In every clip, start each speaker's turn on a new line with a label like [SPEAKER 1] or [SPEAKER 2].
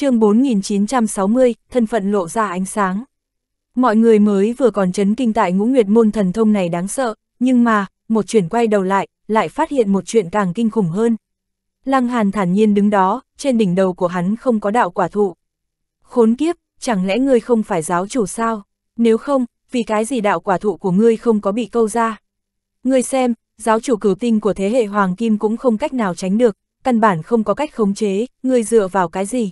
[SPEAKER 1] chương 4960, thân phận lộ ra ánh sáng. Mọi người mới vừa còn chấn kinh tại ngũ nguyệt môn thần thông này đáng sợ, nhưng mà, một chuyển quay đầu lại, lại phát hiện một chuyện càng kinh khủng hơn. Lăng Hàn thản nhiên đứng đó, trên đỉnh đầu của hắn không có đạo quả thụ. Khốn kiếp, chẳng lẽ ngươi không phải giáo chủ sao? Nếu không, vì cái gì đạo quả thụ của ngươi không có bị câu ra? Ngươi xem, giáo chủ cửu tinh của thế hệ Hoàng Kim cũng không cách nào tránh được, căn bản không có cách khống chế, ngươi dựa vào cái gì?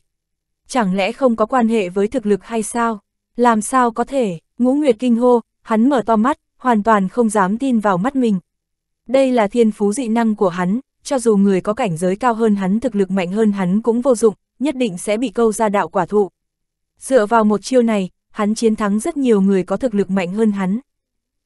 [SPEAKER 1] chẳng lẽ không có quan hệ với thực lực hay sao? Làm sao có thể, ngũ nguyệt kinh hô, hắn mở to mắt, hoàn toàn không dám tin vào mắt mình. Đây là thiên phú dị năng của hắn, cho dù người có cảnh giới cao hơn hắn thực lực mạnh hơn hắn cũng vô dụng, nhất định sẽ bị câu ra đạo quả thụ. Dựa vào một chiêu này, hắn chiến thắng rất nhiều người có thực lực mạnh hơn hắn.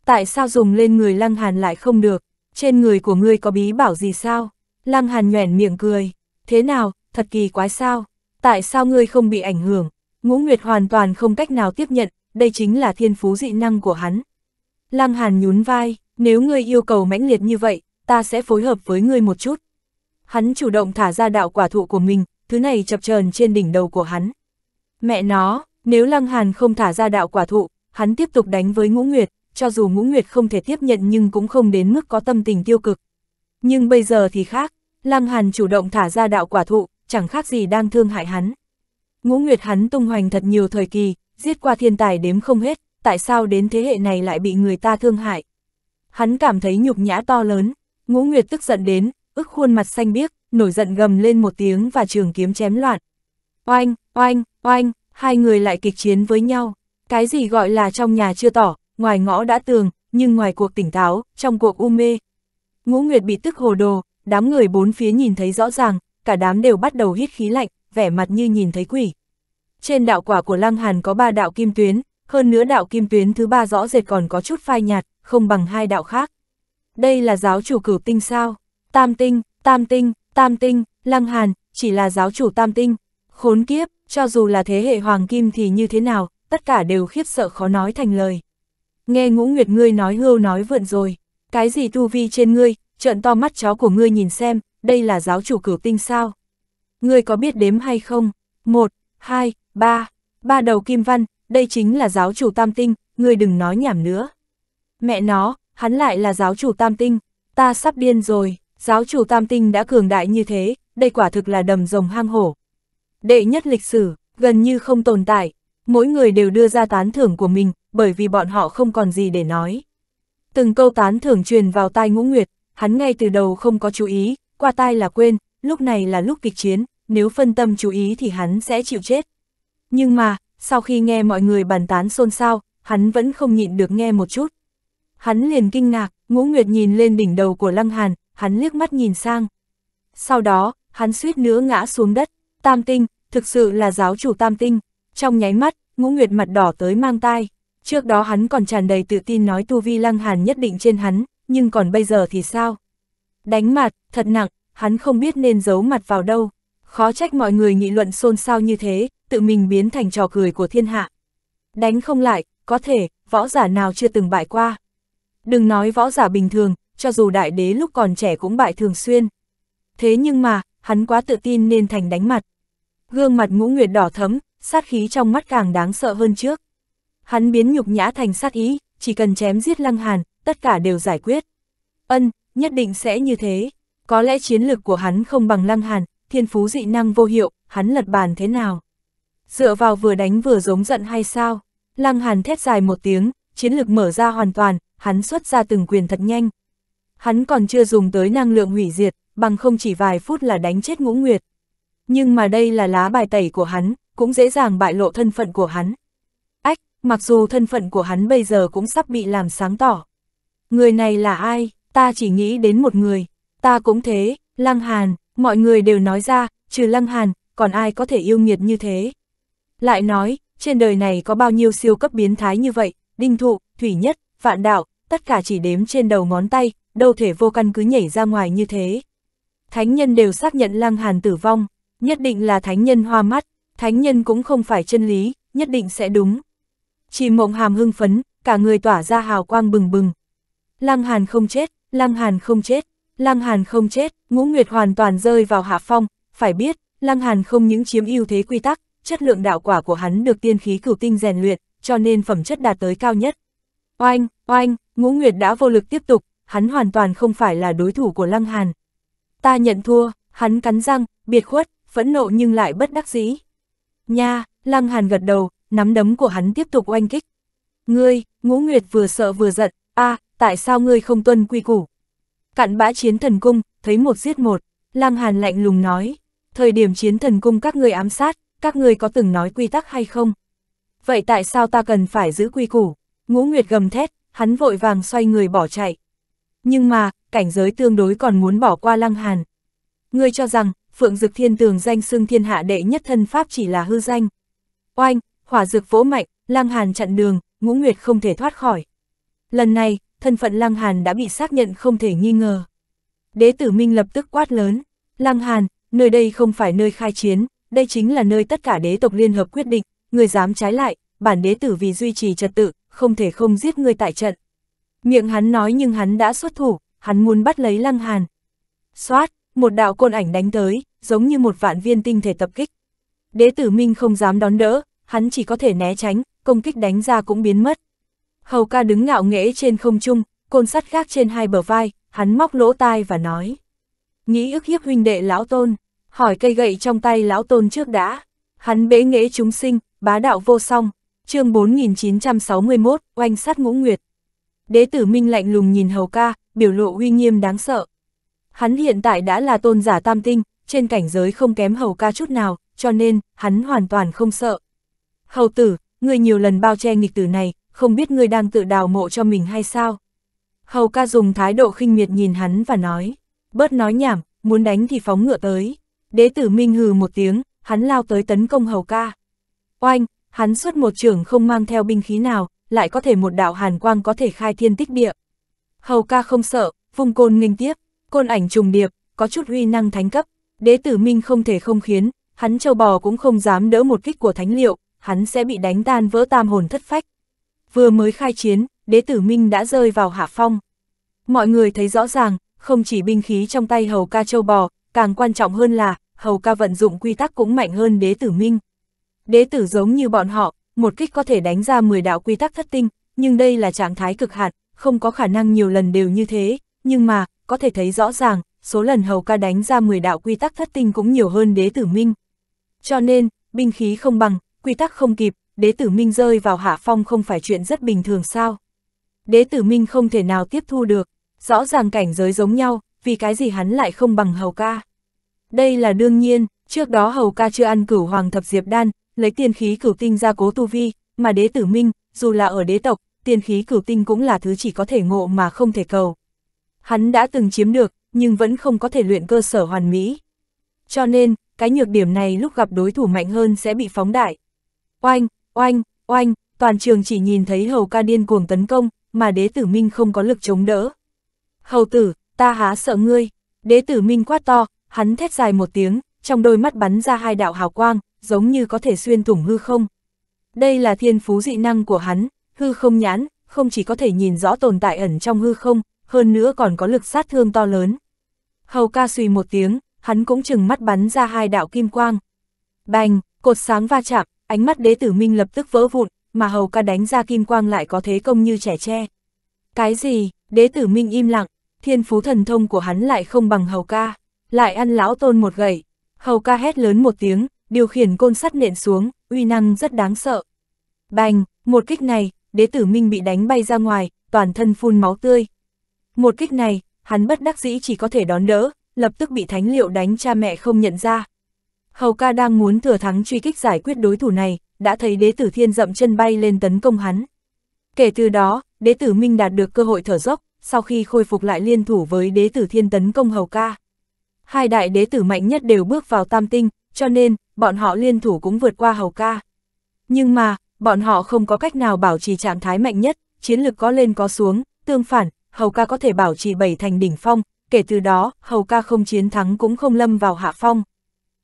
[SPEAKER 1] Tại sao dùng lên người Lăng Hàn lại không được? Trên người của ngươi có bí bảo gì sao? Lăng Hàn nhoẻn miệng cười. Thế nào, thật kỳ quái sao? Tại sao ngươi không bị ảnh hưởng? Ngũ Nguyệt hoàn toàn không cách nào tiếp nhận, đây chính là thiên phú dị năng của hắn. Lăng Hàn nhún vai, nếu ngươi yêu cầu mãnh liệt như vậy, ta sẽ phối hợp với ngươi một chút. Hắn chủ động thả ra đạo quả thụ của mình, thứ này chập chờn trên đỉnh đầu của hắn. Mẹ nó, nếu Lăng Hàn không thả ra đạo quả thụ, hắn tiếp tục đánh với Ngũ Nguyệt, cho dù Ngũ Nguyệt không thể tiếp nhận nhưng cũng không đến mức có tâm tình tiêu cực. Nhưng bây giờ thì khác, Lăng Hàn chủ động thả ra đạo quả thụ, chẳng khác gì đang thương hại hắn. Ngũ Nguyệt hắn tung hoành thật nhiều thời kỳ, giết qua thiên tài đếm không hết, tại sao đến thế hệ này lại bị người ta thương hại? Hắn cảm thấy nhục nhã to lớn, Ngũ Nguyệt tức giận đến, ức khuôn mặt xanh biếc, nổi giận gầm lên một tiếng và trường kiếm chém loạn. Oanh, oanh, oanh, hai người lại kịch chiến với nhau. Cái gì gọi là trong nhà chưa tỏ, ngoài ngõ đã tường, nhưng ngoài cuộc tỉnh táo, trong cuộc u mê. Ngũ Nguyệt bị tức hồ đồ, đám người bốn phía nhìn thấy rõ ràng, cả đám đều bắt đầu hít khí lạnh, vẻ mặt như nhìn thấy quỷ. Trên đạo quả của Lăng Hàn có ba đạo kim tuyến, hơn nữa đạo kim tuyến thứ ba rõ rệt còn có chút phai nhạt, không bằng hai đạo khác. Đây là giáo chủ cửu tinh sao? Tam tinh, tam tinh, tam tinh, Lăng Hàn, chỉ là giáo chủ tam tinh. Khốn kiếp, cho dù là thế hệ hoàng kim thì như thế nào, tất cả đều khiếp sợ khó nói thành lời. Nghe ngũ nguyệt ngươi nói hưu nói vượn rồi, cái gì tu vi trên ngươi, trợn to mắt chó của ngươi nhìn xem, đây là giáo chủ cửu tinh sao? Ngươi có biết đếm hay không? Một, hai, ba, ba đầu kim văn, đây chính là giáo chủ tam tinh, ngươi đừng nói nhảm nữa. Mẹ nó, hắn lại là giáo chủ tam tinh, ta sắp điên rồi, giáo chủ tam tinh đã cường đại như thế, đây quả thực là đầm rồng hang hổ. Đệ nhất lịch sử, gần như không tồn tại, mỗi người đều đưa ra tán thưởng của mình, bởi vì bọn họ không còn gì để nói. Từng câu tán thưởng truyền vào tai ngũ nguyệt, hắn ngay từ đầu không có chú ý, qua tai là quên, lúc này là lúc kịch chiến, nếu phân tâm chú ý thì hắn sẽ chịu chết. Nhưng mà, sau khi nghe mọi người bàn tán xôn xao, hắn vẫn không nhịn được nghe một chút. Hắn liền kinh ngạc, ngũ nguyệt nhìn lên đỉnh đầu của Lăng Hàn, hắn liếc mắt nhìn sang. Sau đó, hắn suýt nữa ngã xuống đất, tam tinh, thực sự là giáo chủ tam tinh. Trong nháy mắt, ngũ nguyệt mặt đỏ tới mang tai. Trước đó hắn còn tràn đầy tự tin nói tu vi Lăng Hàn nhất định trên hắn, nhưng còn bây giờ thì sao? Đánh mặt, thật nặng, hắn không biết nên giấu mặt vào đâu. Khó trách mọi người nghị luận xôn xao như thế, tự mình biến thành trò cười của thiên hạ. Đánh không lại, có thể, võ giả nào chưa từng bại qua. Đừng nói võ giả bình thường, cho dù đại đế lúc còn trẻ cũng bại thường xuyên. Thế nhưng mà, hắn quá tự tin nên thành đánh mặt. Gương mặt ngũ nguyệt đỏ thấm, sát khí trong mắt càng đáng sợ hơn trước. Hắn biến nhục nhã thành sát ý, chỉ cần chém giết lăng hàn, tất cả đều giải quyết. Ân, nhất định sẽ như thế. Có lẽ chiến lược của hắn không bằng Lăng Hàn, thiên phú dị năng vô hiệu, hắn lật bàn thế nào? Dựa vào vừa đánh vừa giống giận hay sao? Lăng Hàn thét dài một tiếng, chiến lược mở ra hoàn toàn, hắn xuất ra từng quyền thật nhanh. Hắn còn chưa dùng tới năng lượng hủy diệt, bằng không chỉ vài phút là đánh chết ngũ nguyệt. Nhưng mà đây là lá bài tẩy của hắn, cũng dễ dàng bại lộ thân phận của hắn. Ách, mặc dù thân phận của hắn bây giờ cũng sắp bị làm sáng tỏ. Người này là ai? ta chỉ nghĩ đến một người, ta cũng thế, Lăng Hàn, mọi người đều nói ra, trừ Lăng Hàn, còn ai có thể yêu nghiệt như thế. Lại nói, trên đời này có bao nhiêu siêu cấp biến thái như vậy, đinh thụ, thủy nhất, vạn đạo, tất cả chỉ đếm trên đầu ngón tay, đâu thể vô căn cứ nhảy ra ngoài như thế. Thánh nhân đều xác nhận Lăng Hàn tử vong, nhất định là thánh nhân hoa mắt, thánh nhân cũng không phải chân lý, nhất định sẽ đúng. Chỉ mộng hàm hưng phấn, cả người tỏa ra hào quang bừng bừng. Lăng Hàn không chết, Lăng Hàn không chết, Lăng Hàn không chết, Ngũ Nguyệt hoàn toàn rơi vào hạ phong, phải biết, Lăng Hàn không những chiếm ưu thế quy tắc, chất lượng đạo quả của hắn được tiên khí cửu tinh rèn luyện, cho nên phẩm chất đạt tới cao nhất. Oanh, oanh, Ngũ Nguyệt đã vô lực tiếp tục, hắn hoàn toàn không phải là đối thủ của Lăng Hàn. Ta nhận thua, hắn cắn răng, biệt khuất, phẫn nộ nhưng lại bất đắc dĩ. Nha, Lăng Hàn gật đầu, nắm đấm của hắn tiếp tục oanh kích. Ngươi, Ngũ Nguyệt vừa sợ vừa giận, a à, tại sao ngươi không tuân quy củ? Cặn bã chiến thần cung, thấy một giết một, Lăng Hàn lạnh lùng nói, thời điểm chiến thần cung các ngươi ám sát, các ngươi có từng nói quy tắc hay không? Vậy tại sao ta cần phải giữ quy củ? Ngũ Nguyệt gầm thét, hắn vội vàng xoay người bỏ chạy. Nhưng mà, cảnh giới tương đối còn muốn bỏ qua Lăng Hàn. Ngươi cho rằng, Phượng Dực Thiên Tường danh xưng thiên hạ đệ nhất thân pháp chỉ là hư danh. Oanh, hỏa dược vỗ mạnh, Lăng Hàn chặn đường, Ngũ Nguyệt không thể thoát khỏi. Lần này, thân phận Lăng Hàn đã bị xác nhận không thể nghi ngờ. Đế tử Minh lập tức quát lớn, Lăng Hàn, nơi đây không phải nơi khai chiến, đây chính là nơi tất cả đế tộc liên hợp quyết định, người dám trái lại, bản đế tử vì duy trì trật tự, không thể không giết người tại trận. Miệng hắn nói nhưng hắn đã xuất thủ, hắn muốn bắt lấy Lăng Hàn. Xoát, một đạo côn ảnh đánh tới, giống như một vạn viên tinh thể tập kích. Đế tử Minh không dám đón đỡ, hắn chỉ có thể né tránh, công kích đánh ra cũng biến mất, Hầu ca đứng ngạo nghễ trên không trung, côn sắt gác trên hai bờ vai, hắn móc lỗ tai và nói. Nghĩ ức hiếp huynh đệ lão tôn, hỏi cây gậy trong tay lão tôn trước đã. Hắn bế nghễ chúng sinh, bá đạo vô song, chương 4961, oanh sát ngũ nguyệt. Đế tử Minh lạnh lùng nhìn hầu ca, biểu lộ uy nghiêm đáng sợ. Hắn hiện tại đã là tôn giả tam tinh, trên cảnh giới không kém hầu ca chút nào, cho nên, hắn hoàn toàn không sợ. Hầu tử, người nhiều lần bao che nghịch tử này, không biết ngươi đang tự đào mộ cho mình hay sao? Hầu ca dùng thái độ khinh miệt nhìn hắn và nói, bớt nói nhảm, muốn đánh thì phóng ngựa tới. Đế tử Minh hừ một tiếng, hắn lao tới tấn công hầu ca. Oanh, hắn xuất một trưởng không mang theo binh khí nào, lại có thể một đạo hàn quang có thể khai thiên tích địa. Hầu ca không sợ, vung côn nghênh tiếp, côn ảnh trùng điệp, có chút huy năng thánh cấp, đế tử Minh không thể không khiến, hắn châu bò cũng không dám đỡ một kích của thánh liệu, hắn sẽ bị đánh tan vỡ tam hồn thất phách vừa mới khai chiến, đế tử Minh đã rơi vào hạ phong. Mọi người thấy rõ ràng, không chỉ binh khí trong tay hầu ca châu bò, càng quan trọng hơn là, hầu ca vận dụng quy tắc cũng mạnh hơn đế tử Minh. Đế tử giống như bọn họ, một kích có thể đánh ra 10 đạo quy tắc thất tinh, nhưng đây là trạng thái cực hạn, không có khả năng nhiều lần đều như thế, nhưng mà, có thể thấy rõ ràng, số lần hầu ca đánh ra 10 đạo quy tắc thất tinh cũng nhiều hơn đế tử Minh. Cho nên, binh khí không bằng, quy tắc không kịp, đế tử Minh rơi vào hạ phong không phải chuyện rất bình thường sao. Đế tử Minh không thể nào tiếp thu được, rõ ràng cảnh giới giống nhau, vì cái gì hắn lại không bằng hầu ca. Đây là đương nhiên, trước đó hầu ca chưa ăn cửu hoàng thập diệp đan, lấy tiên khí cửu tinh ra cố tu vi, mà đế tử Minh, dù là ở đế tộc, tiên khí cửu tinh cũng là thứ chỉ có thể ngộ mà không thể cầu. Hắn đã từng chiếm được, nhưng vẫn không có thể luyện cơ sở hoàn mỹ. Cho nên, cái nhược điểm này lúc gặp đối thủ mạnh hơn sẽ bị phóng đại. Oanh, oanh, oanh, toàn trường chỉ nhìn thấy hầu ca điên cuồng tấn công, mà đế tử minh không có lực chống đỡ. Hầu tử, ta há sợ ngươi, đế tử minh quát to, hắn thét dài một tiếng, trong đôi mắt bắn ra hai đạo hào quang, giống như có thể xuyên thủng hư không. Đây là thiên phú dị năng của hắn, hư không nhãn, không chỉ có thể nhìn rõ tồn tại ẩn trong hư không, hơn nữa còn có lực sát thương to lớn. Hầu ca suy một tiếng, hắn cũng chừng mắt bắn ra hai đạo kim quang. Bành, cột sáng va chạm, ánh mắt đế tử minh lập tức vỡ vụn, mà hầu ca đánh ra kim quang lại có thế công như trẻ tre. Cái gì, đế tử minh im lặng, thiên phú thần thông của hắn lại không bằng hầu ca, lại ăn lão tôn một gậy. Hầu ca hét lớn một tiếng, điều khiển côn sắt nện xuống, uy năng rất đáng sợ. Bành, một kích này, đế tử minh bị đánh bay ra ngoài, toàn thân phun máu tươi. Một kích này, hắn bất đắc dĩ chỉ có thể đón đỡ, lập tức bị thánh liệu đánh cha mẹ không nhận ra, Hầu ca đang muốn thừa thắng truy kích giải quyết đối thủ này, đã thấy đế tử thiên dậm chân bay lên tấn công hắn. Kể từ đó, đế tử Minh đạt được cơ hội thở dốc, sau khi khôi phục lại liên thủ với đế tử thiên tấn công hầu ca. Hai đại đế tử mạnh nhất đều bước vào tam tinh, cho nên, bọn họ liên thủ cũng vượt qua hầu ca. Nhưng mà, bọn họ không có cách nào bảo trì trạng thái mạnh nhất, chiến lực có lên có xuống, tương phản, hầu ca có thể bảo trì bảy thành đỉnh phong, kể từ đó, hầu ca không chiến thắng cũng không lâm vào hạ phong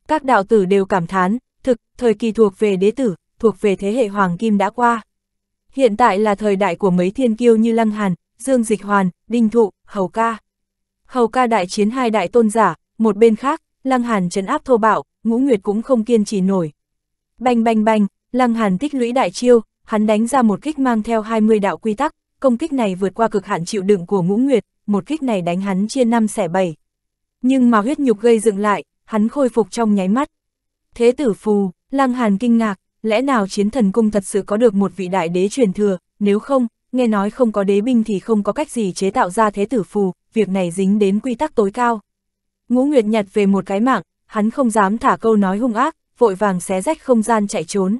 [SPEAKER 1] các đạo tử đều cảm thán, thực, thời kỳ thuộc về đế tử, thuộc về thế hệ Hoàng Kim đã qua. Hiện tại là thời đại của mấy thiên kiêu như Lăng Hàn, Dương Dịch Hoàn, Đinh Thụ, Hầu Ca. Hầu Ca đại chiến hai đại tôn giả, một bên khác, Lăng Hàn trấn áp thô bạo, Ngũ Nguyệt cũng không kiên trì nổi. Bành bành bành, Lăng Hàn tích lũy đại chiêu, hắn đánh ra một kích mang theo 20 đạo quy tắc, công kích này vượt qua cực hạn chịu đựng của Ngũ Nguyệt, một kích này đánh hắn chia năm xẻ bảy. Nhưng mà huyết nhục gây dựng lại, hắn khôi phục trong nháy mắt. Thế tử phù, Lăng Hàn kinh ngạc, lẽ nào chiến thần cung thật sự có được một vị đại đế truyền thừa, nếu không, nghe nói không có đế binh thì không có cách gì chế tạo ra thế tử phù, việc này dính đến quy tắc tối cao. Ngũ Nguyệt nhặt về một cái mạng, hắn không dám thả câu nói hung ác, vội vàng xé rách không gian chạy trốn.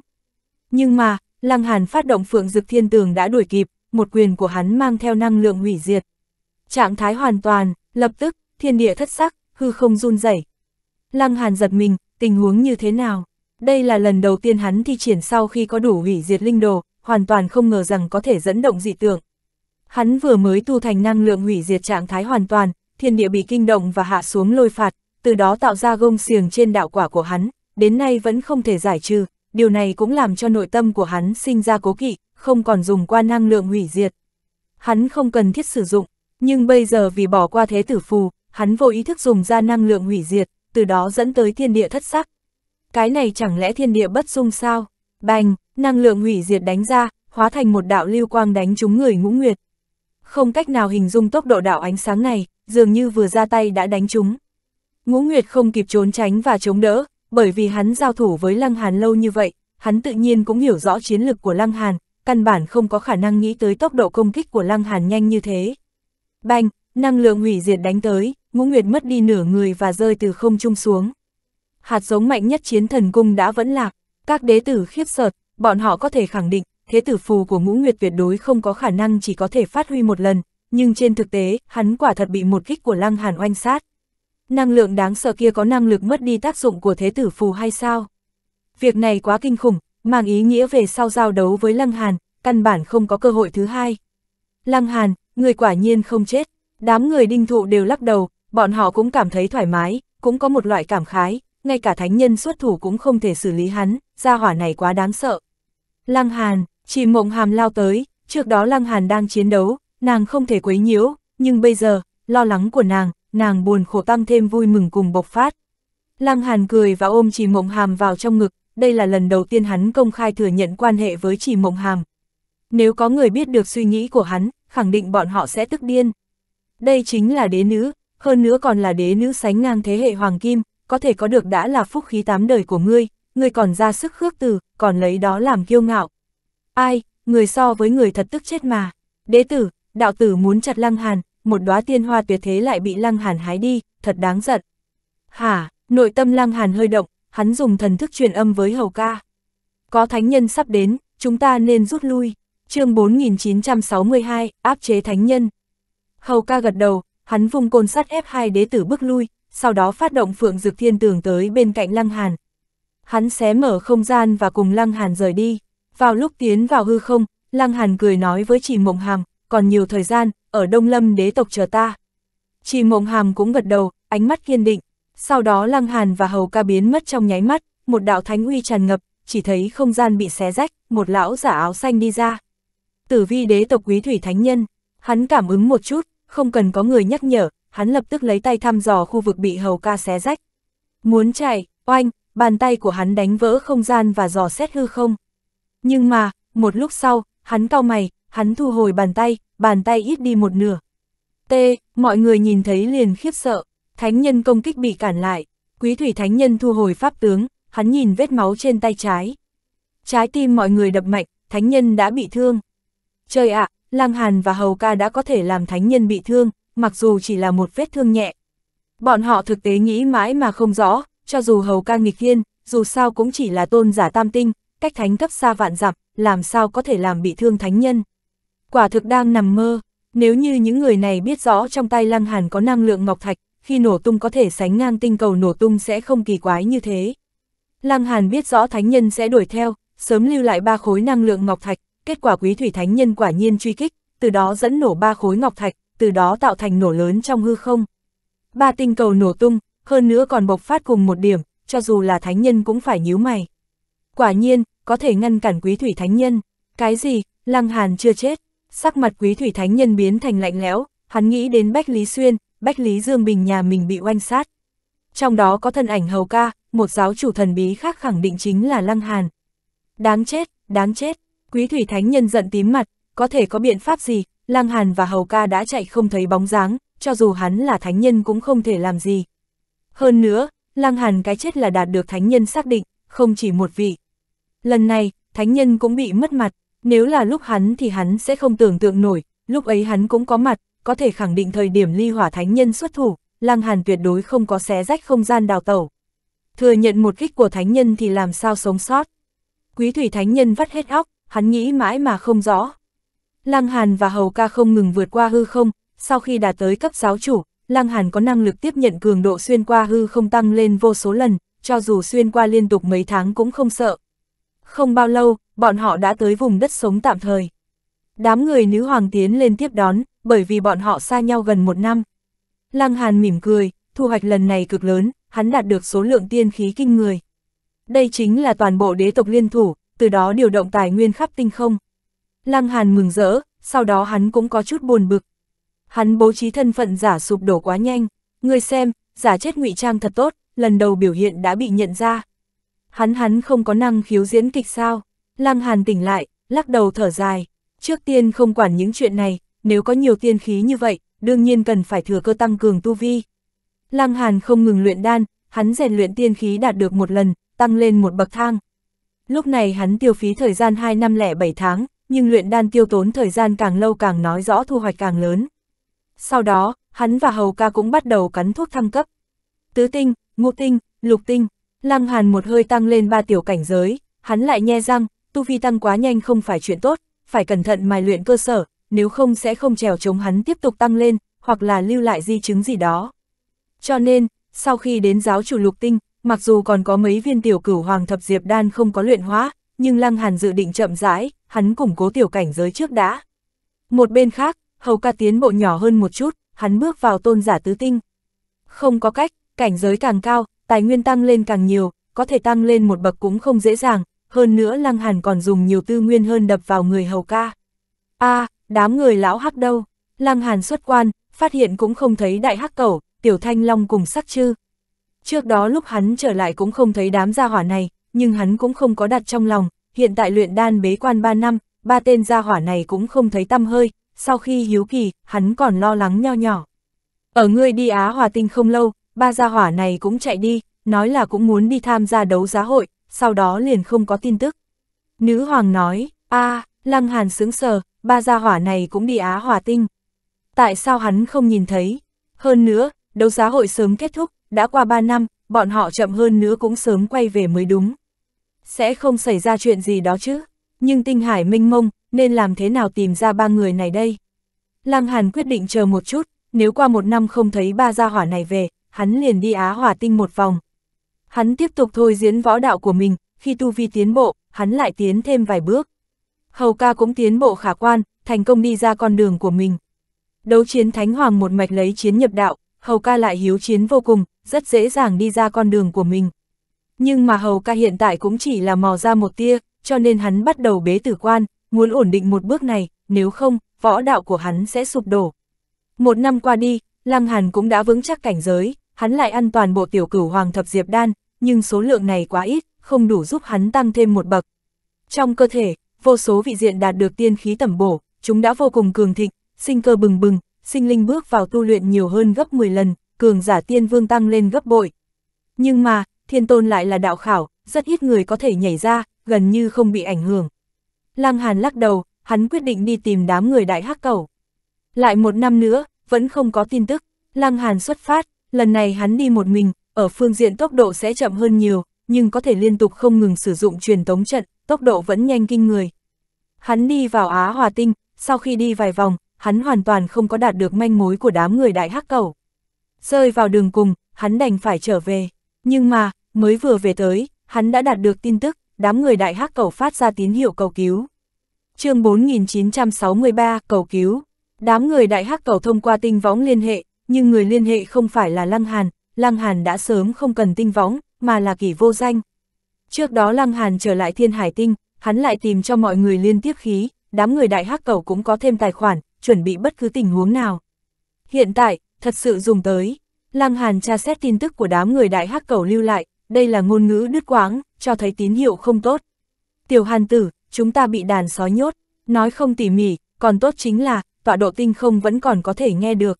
[SPEAKER 1] Nhưng mà, Lăng Hàn phát động phượng dực thiên tường đã đuổi kịp, một quyền của hắn mang theo năng lượng hủy diệt. Trạng thái hoàn toàn, lập tức, thiên địa thất sắc, hư không run rẩy Lăng Hàn giật mình, tình huống như thế nào? Đây là lần đầu tiên hắn thi triển sau khi có đủ hủy diệt linh đồ, hoàn toàn không ngờ rằng có thể dẫn động dị tượng. Hắn vừa mới tu thành năng lượng hủy diệt trạng thái hoàn toàn, thiên địa bị kinh động và hạ xuống lôi phạt, từ đó tạo ra gông xiềng trên đạo quả của hắn, đến nay vẫn không thể giải trừ, điều này cũng làm cho nội tâm của hắn sinh ra cố kỵ, không còn dùng qua năng lượng hủy diệt. Hắn không cần thiết sử dụng, nhưng bây giờ vì bỏ qua thế tử phù, hắn vô ý thức dùng ra năng lượng hủy diệt, từ đó dẫn tới thiên địa thất sắc. Cái này chẳng lẽ thiên địa bất dung sao? Bành, năng lượng hủy diệt đánh ra, hóa thành một đạo lưu quang đánh trúng người ngũ nguyệt. Không cách nào hình dung tốc độ đạo ánh sáng này, dường như vừa ra tay đã đánh trúng. Ngũ Nguyệt không kịp trốn tránh và chống đỡ, bởi vì hắn giao thủ với Lăng Hàn lâu như vậy, hắn tự nhiên cũng hiểu rõ chiến lực của Lăng Hàn, căn bản không có khả năng nghĩ tới tốc độ công kích của Lăng Hàn nhanh như thế. Bành, năng lượng hủy diệt đánh tới, Ngũ Nguyệt mất đi nửa người và rơi từ không trung xuống. Hạt giống mạnh nhất chiến thần cung đã vẫn lạc, các đế tử khiếp sợ, bọn họ có thể khẳng định, thế tử phù của Ngũ Nguyệt tuyệt đối không có khả năng chỉ có thể phát huy một lần, nhưng trên thực tế, hắn quả thật bị một kích của Lăng Hàn oanh sát. Năng lượng đáng sợ kia có năng lực mất đi tác dụng của thế tử phù hay sao? Việc này quá kinh khủng, mang ý nghĩa về sau giao đấu với Lăng Hàn, căn bản không có cơ hội thứ hai. Lăng Hàn, người quả nhiên không chết, đám người đinh thụ đều lắc đầu, bọn họ cũng cảm thấy thoải mái, cũng có một loại cảm khái, ngay cả thánh nhân xuất thủ cũng không thể xử lý hắn, gia hỏa này quá đáng sợ. Lăng Hàn, chỉ mộng hàm lao tới, trước đó Lăng Hàn đang chiến đấu, nàng không thể quấy nhiễu, nhưng bây giờ, lo lắng của nàng, nàng buồn khổ tăng thêm vui mừng cùng bộc phát. Lăng Hàn cười và ôm chỉ mộng hàm vào trong ngực, đây là lần đầu tiên hắn công khai thừa nhận quan hệ với chỉ mộng hàm. Nếu có người biết được suy nghĩ của hắn, khẳng định bọn họ sẽ tức điên. Đây chính là đế nữ, hơn nữa còn là đế nữ sánh ngang thế hệ hoàng kim, có thể có được đã là phúc khí tám đời của ngươi, ngươi còn ra sức khước từ, còn lấy đó làm kiêu ngạo. Ai, người so với người thật tức chết mà. Đế tử, đạo tử muốn chặt Lăng Hàn, một đóa tiên hoa tuyệt thế lại bị Lăng Hàn hái đi, thật đáng giận. Hả, nội tâm Lăng Hàn hơi động, hắn dùng thần thức truyền âm với Hầu ca. Có thánh nhân sắp đến, chúng ta nên rút lui. Chương 4962, áp chế thánh nhân. Hầu ca gật đầu, hắn vung côn sắt ép hai đế tử bước lui, sau đó phát động phượng dực thiên tường tới bên cạnh Lăng Hàn. Hắn xé mở không gian và cùng Lăng Hàn rời đi. Vào lúc tiến vào hư không, Lăng Hàn cười nói với Trì Mộng Hàm, còn nhiều thời gian, ở Đông Lâm đế tộc chờ ta. Trì Mộng Hàm cũng gật đầu, ánh mắt kiên định. Sau đó Lăng Hàn và Hầu Ca biến mất trong nháy mắt, một đạo thánh uy tràn ngập, chỉ thấy không gian bị xé rách, một lão giả áo xanh đi ra. Tử vi đế tộc quý thủy thánh nhân, hắn cảm ứng một chút, không cần có người nhắc nhở, hắn lập tức lấy tay thăm dò khu vực bị hầu ca xé rách. Muốn chạy, oanh, bàn tay của hắn đánh vỡ không gian và dò xét hư không. Nhưng mà, một lúc sau, hắn cau mày, hắn thu hồi bàn tay, bàn tay ít đi một nửa. T, mọi người nhìn thấy liền khiếp sợ, thánh nhân công kích bị cản lại, quý thủy thánh nhân thu hồi pháp tướng, hắn nhìn vết máu trên tay trái. Trái tim mọi người đập mạnh, thánh nhân đã bị thương. Trời ạ, à, Lăng Hàn và Hầu Ca đã có thể làm thánh nhân bị thương, mặc dù chỉ là một vết thương nhẹ. Bọn họ thực tế nghĩ mãi mà không rõ, cho dù Hầu Ca nghịch thiên, dù sao cũng chỉ là tôn giả tam tinh, cách thánh cấp xa vạn dặm, làm sao có thể làm bị thương thánh nhân. Quả thực đang nằm mơ, nếu như những người này biết rõ trong tay Lăng Hàn có năng lượng ngọc thạch, khi nổ tung có thể sánh ngang tinh cầu nổ tung sẽ không kỳ quái như thế. Lăng Hàn biết rõ thánh nhân sẽ đuổi theo, sớm lưu lại ba khối năng lượng ngọc thạch, kết quả quý thủy thánh nhân quả nhiên truy kích, từ đó dẫn nổ ba khối ngọc thạch, từ đó tạo thành nổ lớn trong hư không. Ba tinh cầu nổ tung, hơn nữa còn bộc phát cùng một điểm, cho dù là thánh nhân cũng phải nhíu mày. Quả nhiên, có thể ngăn cản quý thủy thánh nhân. Cái gì, lăng hàn chưa chết. Sắc mặt quý thủy thánh nhân biến thành lạnh lẽo, hắn nghĩ đến Bách Lý Xuyên, Bách Lý Dương Bình nhà mình bị oanh sát. Trong đó có thân ảnh hầu ca, một giáo chủ thần bí khác khẳng định chính là lăng hàn. Đáng chết, đáng chết, Quý thủy thánh nhân giận tím mặt, có thể có biện pháp gì, Lăng Hàn và Hầu Ca đã chạy không thấy bóng dáng, cho dù hắn là thánh nhân cũng không thể làm gì. Hơn nữa, Lăng Hàn cái chết là đạt được thánh nhân xác định, không chỉ một vị. Lần này, thánh nhân cũng bị mất mặt, nếu là lúc hắn thì hắn sẽ không tưởng tượng nổi, lúc ấy hắn cũng có mặt, có thể khẳng định thời điểm ly hỏa thánh nhân xuất thủ, Lăng Hàn tuyệt đối không có xé rách không gian đào tẩu. Thừa nhận một kích của thánh nhân thì làm sao sống sót. Quý thủy thánh nhân vắt hết óc, hắn nghĩ mãi mà không rõ. Lăng Hàn và Hầu Ca không ngừng vượt qua hư không, sau khi đạt tới cấp giáo chủ, Lăng Hàn có năng lực tiếp nhận cường độ xuyên qua hư không tăng lên vô số lần, cho dù xuyên qua liên tục mấy tháng cũng không sợ. Không bao lâu, bọn họ đã tới vùng đất sống tạm thời. Đám người nữ hoàng tiến lên tiếp đón, bởi vì bọn họ xa nhau gần một năm. Lăng Hàn mỉm cười, thu hoạch lần này cực lớn, hắn đạt được số lượng tiên khí kinh người. Đây chính là toàn bộ đế tộc liên thủ, từ đó điều động tài nguyên khắp tinh không. Lăng Hàn mừng rỡ, sau đó hắn cũng có chút buồn bực. Hắn bố trí thân phận giả sụp đổ quá nhanh, người xem, giả chết ngụy trang thật tốt, lần đầu biểu hiện đã bị nhận ra. Hắn hắn không có năng khiếu diễn kịch sao? Lăng Hàn tỉnh lại, lắc đầu thở dài, trước tiên không quản những chuyện này, nếu có nhiều tiên khí như vậy, đương nhiên cần phải thừa cơ tăng cường tu vi. Lăng Hàn không ngừng luyện đan, hắn rèn luyện tiên khí đạt được một lần, tăng lên một bậc thang, Lúc này hắn tiêu phí thời gian 2 năm lẻ 7 tháng, nhưng luyện đan tiêu tốn thời gian càng lâu càng nói rõ thu hoạch càng lớn. Sau đó, hắn và Hầu ca cũng bắt đầu cắn thuốc thăng cấp. Tứ tinh, ngũ tinh, lục tinh, lăng hàn một hơi tăng lên ba tiểu cảnh giới, hắn lại nhe răng, tu vi tăng quá nhanh không phải chuyện tốt, phải cẩn thận mài luyện cơ sở, nếu không sẽ không trèo chống hắn tiếp tục tăng lên, hoặc là lưu lại di chứng gì đó. Cho nên, sau khi đến giáo chủ lục tinh, mặc dù còn có mấy viên tiểu cửu hoàng thập diệp đan không có luyện hóa, nhưng Lăng Hàn dự định chậm rãi, hắn củng cố tiểu cảnh giới trước đã. Một bên khác, Hầu Ca tiến bộ nhỏ hơn một chút, hắn bước vào tôn giả tứ tinh. Không có cách, cảnh giới càng cao, tài nguyên tăng lên càng nhiều, có thể tăng lên một bậc cũng không dễ dàng, hơn nữa Lăng Hàn còn dùng nhiều tư nguyên hơn đập vào người Hầu Ca. A, à, đám người lão hắc đâu? Lăng Hàn xuất quan, phát hiện cũng không thấy đại hắc cầu tiểu thanh long cùng sắc chư, Trước đó lúc hắn trở lại cũng không thấy đám gia hỏa này, nhưng hắn cũng không có đặt trong lòng, hiện tại luyện đan bế quan 3 năm, ba tên gia hỏa này cũng không thấy tâm hơi, sau khi hiếu kỳ, hắn còn lo lắng nho nhỏ. Ở người đi Á Hòa Tinh không lâu, ba gia hỏa này cũng chạy đi, nói là cũng muốn đi tham gia đấu giá hội, sau đó liền không có tin tức. Nữ hoàng nói, a à, Lăng Hàn sướng sờ, ba gia hỏa này cũng đi Á Hòa Tinh. Tại sao hắn không nhìn thấy? Hơn nữa, đấu giá hội sớm kết thúc, đã qua 3 năm, bọn họ chậm hơn nữa cũng sớm quay về mới đúng. Sẽ không xảy ra chuyện gì đó chứ, nhưng tinh hải minh mông, nên làm thế nào tìm ra ba người này đây? Lăng Hàn quyết định chờ một chút, nếu qua một năm không thấy ba gia hỏa này về, hắn liền đi Á Hỏa Tinh một vòng. Hắn tiếp tục thôi diễn võ đạo của mình, khi tu vi tiến bộ, hắn lại tiến thêm vài bước. Hầu ca cũng tiến bộ khả quan, thành công đi ra con đường của mình. Đấu chiến Thánh Hoàng một mạch lấy chiến nhập đạo, Hầu ca lại hiếu chiến vô cùng, rất dễ dàng đi ra con đường của mình. Nhưng mà hầu ca hiện tại cũng chỉ là mò ra một tia, cho nên hắn bắt đầu bế tử quan, muốn ổn định một bước này, nếu không, võ đạo của hắn sẽ sụp đổ. Một năm qua đi, Lăng Hàn cũng đã vững chắc cảnh giới, hắn lại ăn toàn bộ tiểu cửu hoàng thập diệp đan, nhưng số lượng này quá ít, không đủ giúp hắn tăng thêm một bậc. Trong cơ thể, vô số vị diện đạt được tiên khí tẩm bổ, chúng đã vô cùng cường thịnh, sinh cơ bừng bừng, sinh linh bước vào tu luyện nhiều hơn gấp 10 lần, cường giả tiên vương tăng lên gấp bội. Nhưng mà, thiên tôn lại là đạo khảo, rất ít người có thể nhảy ra, gần như không bị ảnh hưởng. Lăng Hàn lắc đầu, hắn quyết định đi tìm đám người đại hắc cầu. Lại một năm nữa, vẫn không có tin tức, Lăng Hàn xuất phát, lần này hắn đi một mình, ở phương diện tốc độ sẽ chậm hơn nhiều, nhưng có thể liên tục không ngừng sử dụng truyền tống trận, tốc độ vẫn nhanh kinh người. Hắn đi vào Á Hòa Tinh, sau khi đi vài vòng, hắn hoàn toàn không có đạt được manh mối của đám người đại hắc cầu rơi vào đường cùng, hắn đành phải trở về. Nhưng mà, mới vừa về tới, hắn đã đạt được tin tức, đám người đại hắc cầu phát ra tín hiệu cầu cứu. chương 4963, cầu cứu. Đám người đại hắc cầu thông qua tinh võng liên hệ, nhưng người liên hệ không phải là Lăng Hàn, Lăng Hàn đã sớm không cần tinh võng, mà là kỷ vô danh. Trước đó Lăng Hàn trở lại thiên hải tinh, hắn lại tìm cho mọi người liên tiếp khí, đám người đại hắc cầu cũng có thêm tài khoản, chuẩn bị bất cứ tình huống nào. Hiện tại, thật sự dùng tới. Lăng Hàn tra xét tin tức của đám người đại hắc cầu lưu lại, đây là ngôn ngữ đứt quãng, cho thấy tín hiệu không tốt. Tiểu Hàn tử, chúng ta bị đàn sói nhốt, nói không tỉ mỉ, còn tốt chính là, tọa độ tinh không vẫn còn có thể nghe được.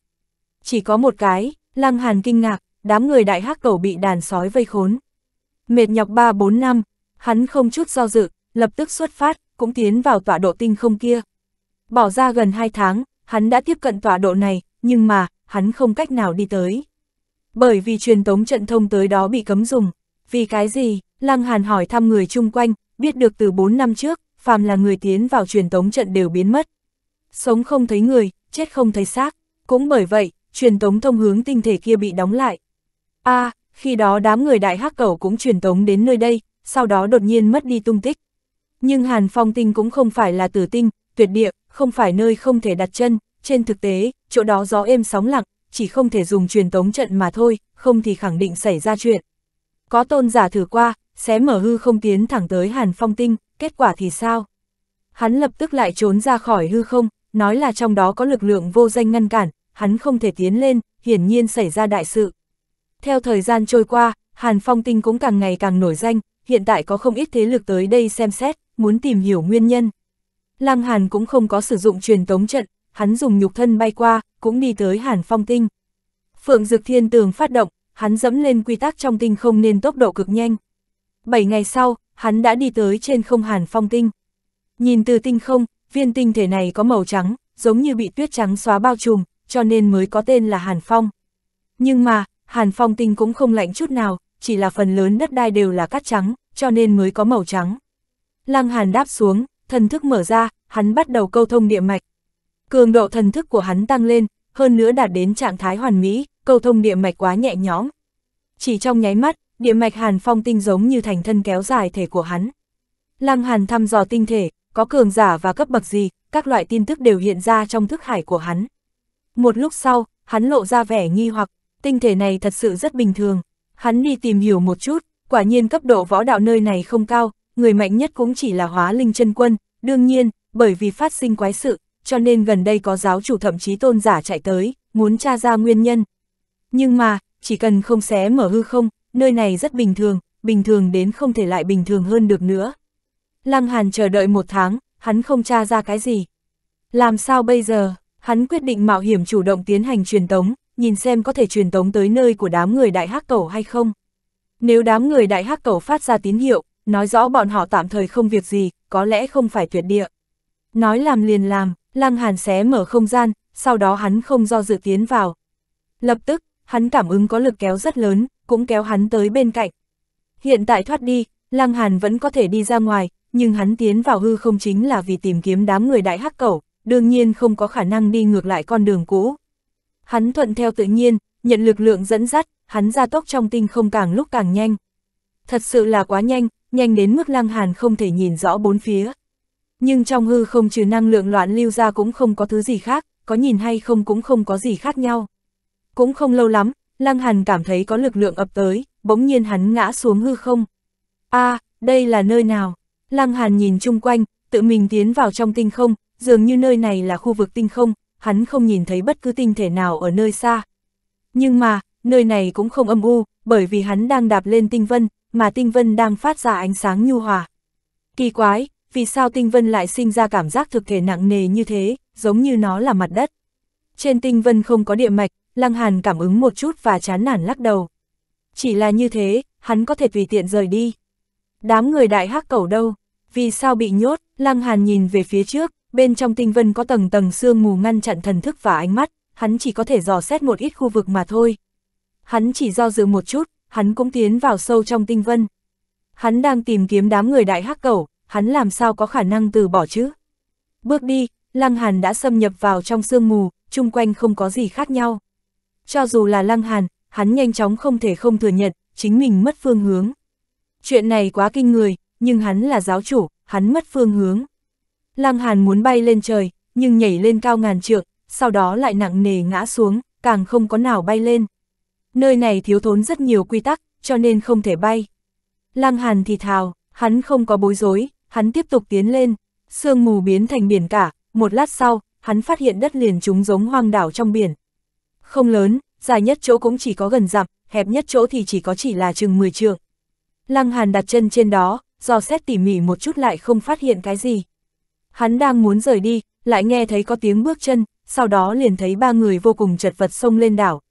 [SPEAKER 1] Chỉ có một cái, Lăng Hàn kinh ngạc, đám người đại hắc cầu bị đàn sói vây khốn. Mệt nhọc 3-4 năm, hắn không chút do dự, lập tức xuất phát, cũng tiến vào tọa độ tinh không kia. Bỏ ra gần 2 tháng, hắn đã tiếp cận tọa độ này, nhưng mà, hắn không cách nào đi tới. Bởi vì truyền tống trận thông tới đó bị cấm dùng, vì cái gì, Lăng Hàn hỏi thăm người chung quanh, biết được từ 4 năm trước, phàm là người tiến vào truyền tống trận đều biến mất. Sống không thấy người, chết không thấy xác, cũng bởi vậy, truyền tống thông hướng tinh thể kia bị đóng lại. a à, khi đó đám người đại hắc cầu cũng truyền tống đến nơi đây, sau đó đột nhiên mất đi tung tích. Nhưng Hàn Phong Tinh cũng không phải là tử tinh, tuyệt địa, không phải nơi không thể đặt chân, trên thực tế, chỗ đó gió êm sóng lặng, chỉ không thể dùng truyền tống trận mà thôi, không thì khẳng định xảy ra chuyện. Có tôn giả thử qua, xé mở hư không tiến thẳng tới Hàn Phong Tinh, kết quả thì sao? Hắn lập tức lại trốn ra khỏi hư không, nói là trong đó có lực lượng vô danh ngăn cản, hắn không thể tiến lên, hiển nhiên xảy ra đại sự. Theo thời gian trôi qua, Hàn Phong Tinh cũng càng ngày càng nổi danh, hiện tại có không ít thế lực tới đây xem xét, muốn tìm hiểu nguyên nhân. Lăng Hàn cũng không có sử dụng truyền tống trận, hắn dùng nhục thân bay qua, cũng đi tới Hàn Phong Tinh. Phượng Dực Thiên Tường phát động, hắn dẫm lên quy tắc trong tinh không nên tốc độ cực nhanh. Bảy ngày sau, hắn đã đi tới trên không Hàn Phong Tinh. Nhìn từ tinh không, viên tinh thể này có màu trắng, giống như bị tuyết trắng xóa bao trùm, cho nên mới có tên là Hàn Phong. Nhưng mà, Hàn Phong tinh cũng không lạnh chút nào, chỉ là phần lớn đất đai đều là cát trắng, cho nên mới có màu trắng. Lăng Hàn đáp xuống, thần thức mở ra, hắn bắt đầu câu thông địa mạch, Cường độ thần thức của hắn tăng lên, hơn nữa đạt đến trạng thái hoàn mỹ, câu thông địa mạch quá nhẹ nhõm. Chỉ trong nháy mắt, địa mạch Hàn Phong tinh giống như thành thân kéo dài thể của hắn. Lăng Hàn thăm dò tinh thể, có cường giả và cấp bậc gì, các loại tin tức đều hiện ra trong thức hải của hắn. Một lúc sau, hắn lộ ra vẻ nghi hoặc, tinh thể này thật sự rất bình thường. Hắn đi tìm hiểu một chút, quả nhiên cấp độ võ đạo nơi này không cao, người mạnh nhất cũng chỉ là hóa linh chân quân, đương nhiên, bởi vì phát sinh quái sự, cho nên gần đây có giáo chủ thậm chí tôn giả chạy tới, muốn tra ra nguyên nhân. Nhưng mà, chỉ cần không xé mở hư không, nơi này rất bình thường, bình thường đến không thể lại bình thường hơn được nữa. Lăng Hàn chờ đợi một tháng, hắn không tra ra cái gì. Làm sao bây giờ, hắn quyết định mạo hiểm chủ động tiến hành truyền tống, nhìn xem có thể truyền tống tới nơi của đám người đại hắc cẩu hay không. Nếu đám người đại hắc cẩu phát ra tín hiệu, nói rõ bọn họ tạm thời không việc gì, có lẽ không phải tuyệt địa. Nói làm liền làm, Lăng Hàn xé mở không gian, sau đó hắn không do dự tiến vào. Lập tức, hắn cảm ứng có lực kéo rất lớn, cũng kéo hắn tới bên cạnh. Hiện tại thoát đi, Lăng Hàn vẫn có thể đi ra ngoài, nhưng hắn tiến vào hư không chính là vì tìm kiếm đám người đại hắc cẩu, đương nhiên không có khả năng đi ngược lại con đường cũ. Hắn thuận theo tự nhiên, nhận lực lượng dẫn dắt, hắn ra tốc trong tinh không càng lúc càng nhanh. Thật sự là quá nhanh, nhanh đến mức Lăng Hàn không thể nhìn rõ bốn phía nhưng trong hư không trừ năng lượng loạn lưu ra cũng không có thứ gì khác, có nhìn hay không cũng không có gì khác nhau. Cũng không lâu lắm, Lăng Hàn cảm thấy có lực lượng ập tới, bỗng nhiên hắn ngã xuống hư không. a à, đây là nơi nào? Lăng Hàn nhìn chung quanh, tự mình tiến vào trong tinh không, dường như nơi này là khu vực tinh không, hắn không nhìn thấy bất cứ tinh thể nào ở nơi xa. Nhưng mà, nơi này cũng không âm u, bởi vì hắn đang đạp lên tinh vân, mà tinh vân đang phát ra ánh sáng nhu hòa. Kỳ quái, vì sao tinh vân lại sinh ra cảm giác thực thể nặng nề như thế, giống như nó là mặt đất. Trên tinh vân không có địa mạch, Lăng Hàn cảm ứng một chút và chán nản lắc đầu. Chỉ là như thế, hắn có thể tùy tiện rời đi. Đám người đại hắc cầu đâu? Vì sao bị nhốt? Lăng Hàn nhìn về phía trước, bên trong tinh vân có tầng tầng sương mù ngăn chặn thần thức và ánh mắt, hắn chỉ có thể dò xét một ít khu vực mà thôi. Hắn chỉ do dự một chút, hắn cũng tiến vào sâu trong tinh vân. Hắn đang tìm kiếm đám người đại hắc cầu hắn làm sao có khả năng từ bỏ chứ? Bước đi, Lăng Hàn đã xâm nhập vào trong sương mù, chung quanh không có gì khác nhau. Cho dù là Lăng Hàn, hắn nhanh chóng không thể không thừa nhận, chính mình mất phương hướng. Chuyện này quá kinh người, nhưng hắn là giáo chủ, hắn mất phương hướng. Lăng Hàn muốn bay lên trời, nhưng nhảy lên cao ngàn trượng, sau đó lại nặng nề ngã xuống, càng không có nào bay lên. Nơi này thiếu thốn rất nhiều quy tắc, cho nên không thể bay. Lăng Hàn thì thào, hắn không có bối rối, hắn tiếp tục tiến lên, sương mù biến thành biển cả, một lát sau, hắn phát hiện đất liền chúng giống hoang đảo trong biển. Không lớn, dài nhất chỗ cũng chỉ có gần dặm, hẹp nhất chỗ thì chỉ có chỉ là chừng 10 trượng. Lăng Hàn đặt chân trên đó, do xét tỉ mỉ một chút lại không phát hiện cái gì. Hắn đang muốn rời đi, lại nghe thấy có tiếng bước chân, sau đó liền thấy ba người vô cùng chật vật xông lên đảo.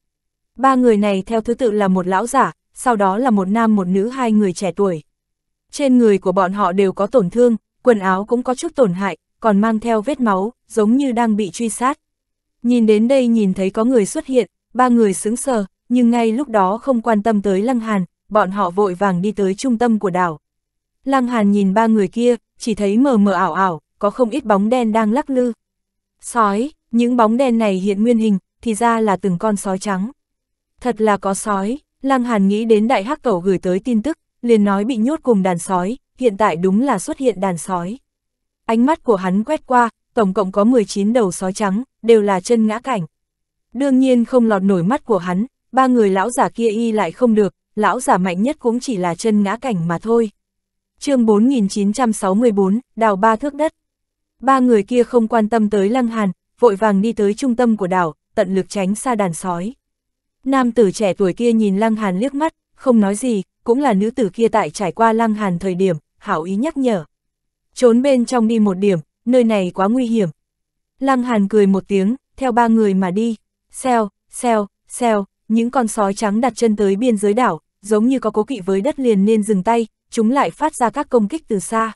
[SPEAKER 1] Ba người này theo thứ tự là một lão giả, sau đó là một nam một nữ hai người trẻ tuổi. Trên người của bọn họ đều có tổn thương, quần áo cũng có chút tổn hại, còn mang theo vết máu, giống như đang bị truy sát. Nhìn đến đây nhìn thấy có người xuất hiện, ba người sững sờ, nhưng ngay lúc đó không quan tâm tới Lăng Hàn, bọn họ vội vàng đi tới trung tâm của đảo. Lăng Hàn nhìn ba người kia, chỉ thấy mờ mờ ảo ảo, có không ít bóng đen đang lắc lư. Sói, những bóng đen này hiện nguyên hình, thì ra là từng con sói trắng. Thật là có sói, Lăng Hàn nghĩ đến đại hắc cầu gửi tới tin tức, liền nói bị nhốt cùng đàn sói, hiện tại đúng là xuất hiện đàn sói. Ánh mắt của hắn quét qua, tổng cộng có 19 đầu sói trắng, đều là chân ngã cảnh. Đương nhiên không lọt nổi mắt của hắn, ba người lão giả kia y lại không được, lão giả mạnh nhất cũng chỉ là chân ngã cảnh mà thôi. chương 4964, đào ba thước đất. Ba người kia không quan tâm tới lăng hàn, vội vàng đi tới trung tâm của đảo, tận lực tránh xa đàn sói. Nam tử trẻ tuổi kia nhìn lăng hàn liếc mắt, không nói gì, cũng là nữ tử kia tại trải qua lăng hàn thời điểm, hảo ý nhắc nhở. Trốn bên trong đi một điểm, nơi này quá nguy hiểm. Lăng hàn cười một tiếng, theo ba người mà đi. Xeo, xeo, xeo, những con sói trắng đặt chân tới biên giới đảo, giống như có cố kỵ với đất liền nên dừng tay, chúng lại phát ra các công kích từ xa.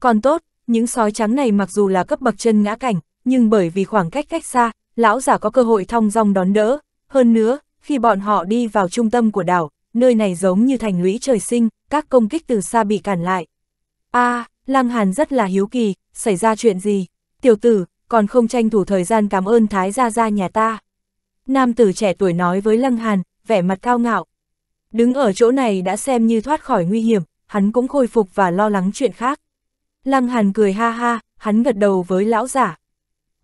[SPEAKER 1] Còn tốt, những sói trắng này mặc dù là cấp bậc chân ngã cảnh, nhưng bởi vì khoảng cách cách xa, lão giả có cơ hội thong dong đón đỡ. Hơn nữa, khi bọn họ đi vào trung tâm của đảo, nơi này giống như thành lũy trời sinh, các công kích từ xa bị cản lại. a Lăng Hàn rất là hiếu kỳ, xảy ra chuyện gì? Tiểu tử, còn không tranh thủ thời gian cảm ơn Thái Gia Gia nhà ta. Nam tử trẻ tuổi nói với Lăng Hàn, vẻ mặt cao ngạo. Đứng ở chỗ này đã xem như thoát khỏi nguy hiểm, hắn cũng khôi phục và lo lắng chuyện khác. Lăng Hàn cười ha ha, hắn gật đầu với lão giả.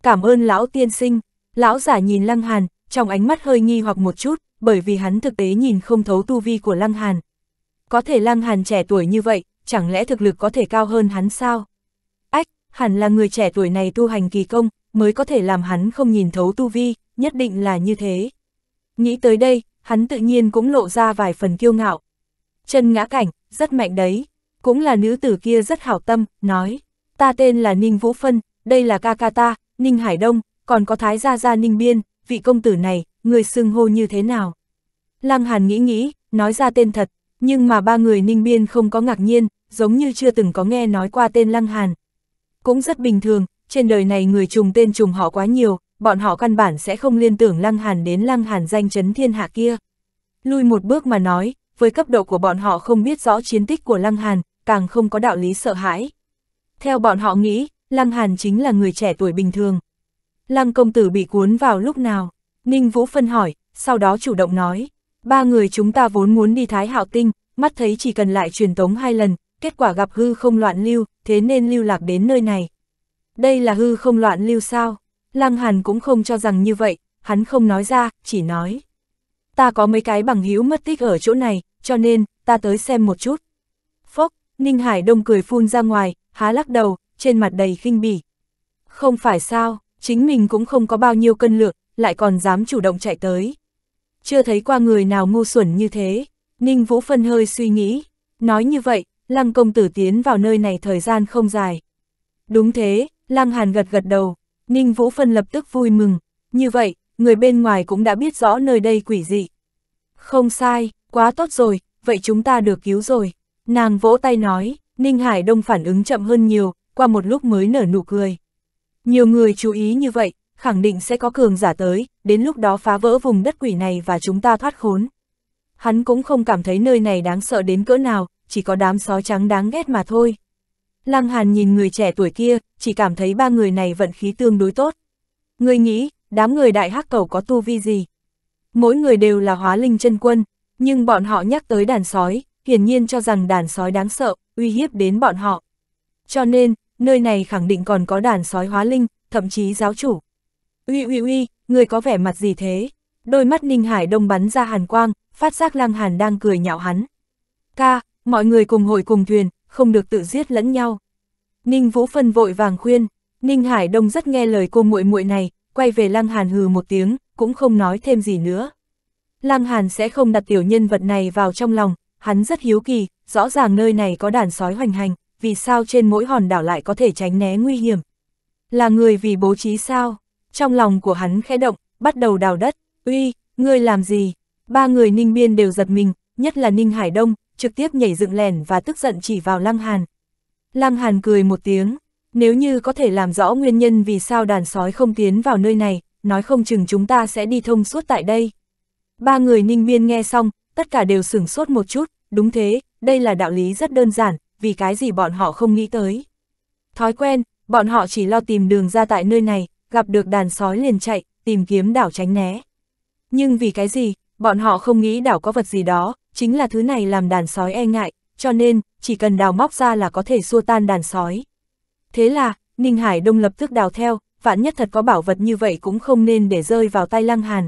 [SPEAKER 1] Cảm ơn lão tiên sinh, lão giả nhìn Lăng Hàn, trong ánh mắt hơi nghi hoặc một chút, bởi vì hắn thực tế nhìn không thấu tu vi của Lăng Hàn. Có thể Lăng Hàn trẻ tuổi như vậy, chẳng lẽ thực lực có thể cao hơn hắn sao? Ách, hẳn là người trẻ tuổi này tu hành kỳ công, mới có thể làm hắn không nhìn thấu tu vi, nhất định là như thế. Nghĩ tới đây, hắn tự nhiên cũng lộ ra vài phần kiêu ngạo. Chân ngã cảnh, rất mạnh đấy, cũng là nữ tử kia rất hảo tâm, nói, ta tên là Ninh Vũ Phân, đây là ca ca ta, Ninh Hải Đông, còn có thái gia gia Ninh Biên, vị công tử này, người xưng hô như thế nào? Lăng Hàn nghĩ nghĩ, nói ra tên thật, nhưng mà ba người ninh biên không có ngạc nhiên, giống như chưa từng có nghe nói qua tên Lăng Hàn. Cũng rất bình thường, trên đời này người trùng tên trùng họ quá nhiều, bọn họ căn bản sẽ không liên tưởng Lăng Hàn đến Lăng Hàn danh chấn thiên hạ kia. Lui một bước mà nói, với cấp độ của bọn họ không biết rõ chiến tích của Lăng Hàn, càng không có đạo lý sợ hãi. Theo bọn họ nghĩ, Lăng Hàn chính là người trẻ tuổi bình thường. Lăng công tử bị cuốn vào lúc nào? Ninh Vũ Phân hỏi, sau đó chủ động nói, ba người chúng ta vốn muốn đi Thái Hạo Tinh, mắt thấy chỉ cần lại truyền tống hai lần, kết quả gặp hư không loạn lưu, thế nên lưu lạc đến nơi này. Đây là hư không loạn lưu sao? Lăng Hàn cũng không cho rằng như vậy, hắn không nói ra, chỉ nói. Ta có mấy cái bằng hữu mất tích ở chỗ này, cho nên, ta tới xem một chút. Phốc, Ninh Hải Đông cười phun ra ngoài, há lắc đầu, trên mặt đầy khinh bỉ. Không phải sao, chính mình cũng không có bao nhiêu cân lượng, lại còn dám chủ động chạy tới. Chưa thấy qua người nào ngu xuẩn như thế, Ninh Vũ Phân hơi suy nghĩ, nói như vậy, Lăng công tử tiến vào nơi này thời gian không dài. Đúng thế, Lăng Hàn gật gật đầu, Ninh Vũ Phân lập tức vui mừng, như vậy, người bên ngoài cũng đã biết rõ nơi đây quỷ dị. Không sai, quá tốt rồi, vậy chúng ta được cứu rồi. Nàng vỗ tay nói, Ninh Hải Đông phản ứng chậm hơn nhiều, qua một lúc mới nở nụ cười. Nhiều người chú ý như vậy, khẳng định sẽ có cường giả tới, đến lúc đó phá vỡ vùng đất quỷ này và chúng ta thoát khốn. Hắn cũng không cảm thấy nơi này đáng sợ đến cỡ nào, chỉ có đám sói trắng đáng ghét mà thôi. Lăng Hàn nhìn người trẻ tuổi kia, chỉ cảm thấy ba người này vận khí tương đối tốt. Người nghĩ, đám người đại hắc cầu có tu vi gì? Mỗi người đều là hóa linh chân quân, nhưng bọn họ nhắc tới đàn sói, hiển nhiên cho rằng đàn sói đáng sợ, uy hiếp đến bọn họ. Cho nên, nơi này khẳng định còn có đàn sói hóa linh, thậm chí giáo chủ. Uy uy uy, người có vẻ mặt gì thế? Đôi mắt Ninh Hải Đông bắn ra hàn quang, phát giác Lăng Hàn đang cười nhạo hắn. Ca, mọi người cùng hội cùng thuyền, không được tự giết lẫn nhau. Ninh Vũ Phân vội vàng khuyên, Ninh Hải Đông rất nghe lời cô muội muội này, quay về Lăng Hàn hừ một tiếng, cũng không nói thêm gì nữa. Lăng Hàn sẽ không đặt tiểu nhân vật này vào trong lòng, hắn rất hiếu kỳ, rõ ràng nơi này có đàn sói hoành hành, vì sao trên mỗi hòn đảo lại có thể tránh né nguy hiểm. Là người vì bố trí sao? trong lòng của hắn khẽ động, bắt đầu đào đất, uy, ngươi làm gì? Ba người ninh biên đều giật mình, nhất là ninh hải đông, trực tiếp nhảy dựng lèn và tức giận chỉ vào lăng hàn. Lăng hàn cười một tiếng, nếu như có thể làm rõ nguyên nhân vì sao đàn sói không tiến vào nơi này, nói không chừng chúng ta sẽ đi thông suốt tại đây. Ba người ninh biên nghe xong, tất cả đều sửng sốt một chút, đúng thế, đây là đạo lý rất đơn giản, vì cái gì bọn họ không nghĩ tới. Thói quen, bọn họ chỉ lo tìm đường ra tại nơi này, gặp được đàn sói liền chạy, tìm kiếm đảo tránh né. Nhưng vì cái gì, bọn họ không nghĩ đảo có vật gì đó, chính là thứ này làm đàn sói e ngại, cho nên, chỉ cần đào móc ra là có thể xua tan đàn sói. Thế là, Ninh Hải Đông lập tức đào theo, vạn nhất thật có bảo vật như vậy cũng không nên để rơi vào tay Lăng Hàn.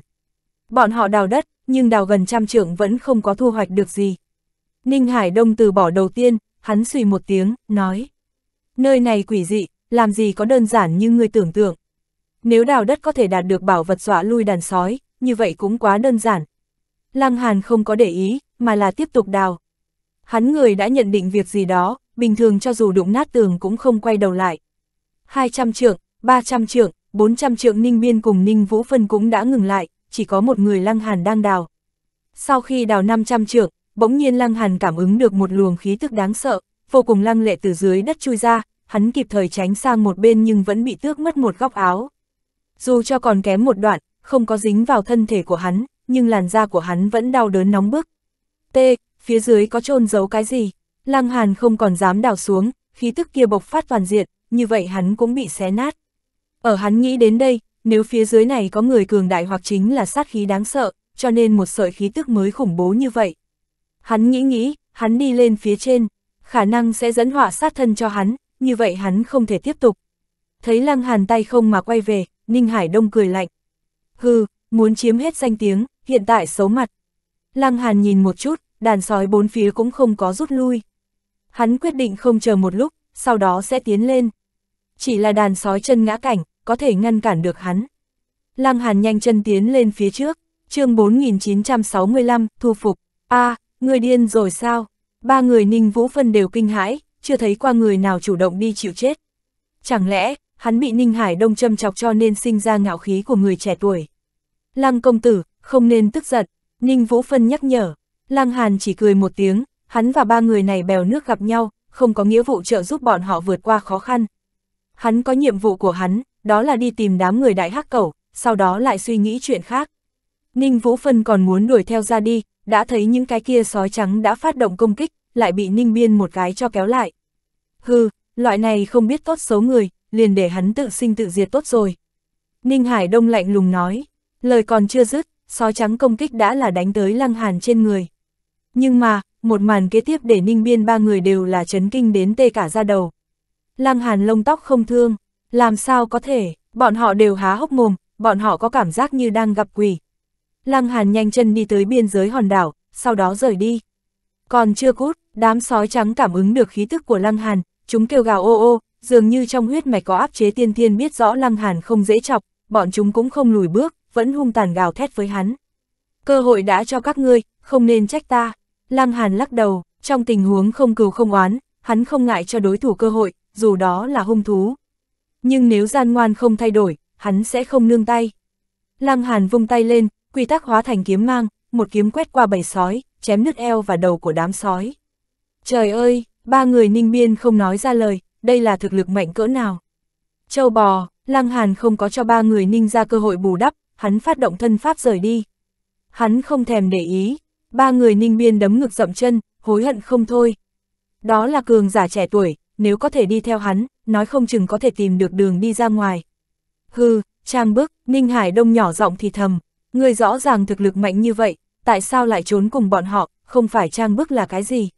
[SPEAKER 1] Bọn họ đào đất, nhưng đào gần trăm trượng vẫn không có thu hoạch được gì. Ninh Hải Đông từ bỏ đầu tiên, hắn suy một tiếng, nói. Nơi này quỷ dị, làm gì có đơn giản như người tưởng tượng. Nếu đào đất có thể đạt được bảo vật dọa lui đàn sói, như vậy cũng quá đơn giản. Lăng Hàn không có để ý, mà là tiếp tục đào. Hắn người đã nhận định việc gì đó, bình thường cho dù đụng nát tường cũng không quay đầu lại. 200 trượng, 300 trượng, 400 trượng Ninh Biên cùng Ninh Vũ Phân cũng đã ngừng lại, chỉ có một người Lăng Hàn đang đào. Sau khi đào 500 trượng, bỗng nhiên Lăng Hàn cảm ứng được một luồng khí tức đáng sợ, vô cùng lăng lệ từ dưới đất chui ra, hắn kịp thời tránh sang một bên nhưng vẫn bị tước mất một góc áo. Dù cho còn kém một đoạn, không có dính vào thân thể của hắn, nhưng làn da của hắn vẫn đau đớn nóng bức. T, phía dưới có trôn giấu cái gì? Lăng Hàn không còn dám đào xuống, khí tức kia bộc phát toàn diện, như vậy hắn cũng bị xé nát. Ở hắn nghĩ đến đây, nếu phía dưới này có người cường đại hoặc chính là sát khí đáng sợ, cho nên một sợi khí tức mới khủng bố như vậy. Hắn nghĩ nghĩ, hắn đi lên phía trên, khả năng sẽ dẫn họa sát thân cho hắn, như vậy hắn không thể tiếp tục. Thấy Lăng Hàn tay không mà quay về, Ninh Hải Đông cười lạnh. Hừ, muốn chiếm hết danh tiếng, hiện tại xấu mặt. Lăng Hàn nhìn một chút, đàn sói bốn phía cũng không có rút lui. Hắn quyết định không chờ một lúc, sau đó sẽ tiến lên. Chỉ là đàn sói chân ngã cảnh, có thể ngăn cản được hắn. Lăng Hàn nhanh chân tiến lên phía trước, chương 4965, thu phục. a người điên rồi sao? Ba người Ninh Vũ Phân đều kinh hãi, chưa thấy qua người nào chủ động đi chịu chết. Chẳng lẽ, hắn bị Ninh Hải Đông châm chọc cho nên sinh ra ngạo khí của người trẻ tuổi. Lăng công tử, không nên tức giận, Ninh Vũ Phân nhắc nhở, Lăng Hàn chỉ cười một tiếng, hắn và ba người này bèo nước gặp nhau, không có nghĩa vụ trợ giúp bọn họ vượt qua khó khăn. Hắn có nhiệm vụ của hắn, đó là đi tìm đám người đại hắc cẩu, sau đó lại suy nghĩ chuyện khác. Ninh Vũ Phân còn muốn đuổi theo ra đi, đã thấy những cái kia sói trắng đã phát động công kích, lại bị Ninh Biên một cái cho kéo lại. Hừ, loại này không biết tốt xấu người, liền để hắn tự sinh tự diệt tốt rồi. Ninh Hải Đông lạnh lùng nói, lời còn chưa dứt, sói trắng công kích đã là đánh tới Lăng Hàn trên người. Nhưng mà, một màn kế tiếp để Ninh Biên ba người đều là chấn kinh đến tê cả da đầu. Lăng Hàn lông tóc không thương, làm sao có thể, bọn họ đều há hốc mồm, bọn họ có cảm giác như đang gặp quỷ. Lăng Hàn nhanh chân đi tới biên giới hòn đảo, sau đó rời đi. Còn chưa cút, đám sói trắng cảm ứng được khí tức của Lăng Hàn, chúng kêu gào ô ô, dường như trong huyết mạch có áp chế tiên thiên biết rõ lăng hàn không dễ chọc, bọn chúng cũng không lùi bước, vẫn hung tàn gào thét với hắn. Cơ hội đã cho các ngươi, không nên trách ta. Lăng hàn lắc đầu, trong tình huống không cừu không oán, hắn không ngại cho đối thủ cơ hội, dù đó là hung thú. Nhưng nếu gian ngoan không thay đổi, hắn sẽ không nương tay. Lăng hàn vung tay lên, quy tắc hóa thành kiếm mang, một kiếm quét qua bầy sói, chém nứt eo và đầu của đám sói. Trời ơi, ba người ninh biên không nói ra lời, đây là thực lực mạnh cỡ nào. Châu bò, Lăng Hàn không có cho ba người ninh ra cơ hội bù đắp, hắn phát động thân pháp rời đi. Hắn không thèm để ý, ba người ninh biên đấm ngực dậm chân, hối hận không thôi. Đó là cường giả trẻ tuổi, nếu có thể đi theo hắn, nói không chừng có thể tìm được đường đi ra ngoài. Hừ, trang bước, Ninh Hải Đông nhỏ giọng thì thầm, người rõ ràng thực lực mạnh như vậy, tại sao lại trốn cùng bọn họ, không phải trang bức là cái gì.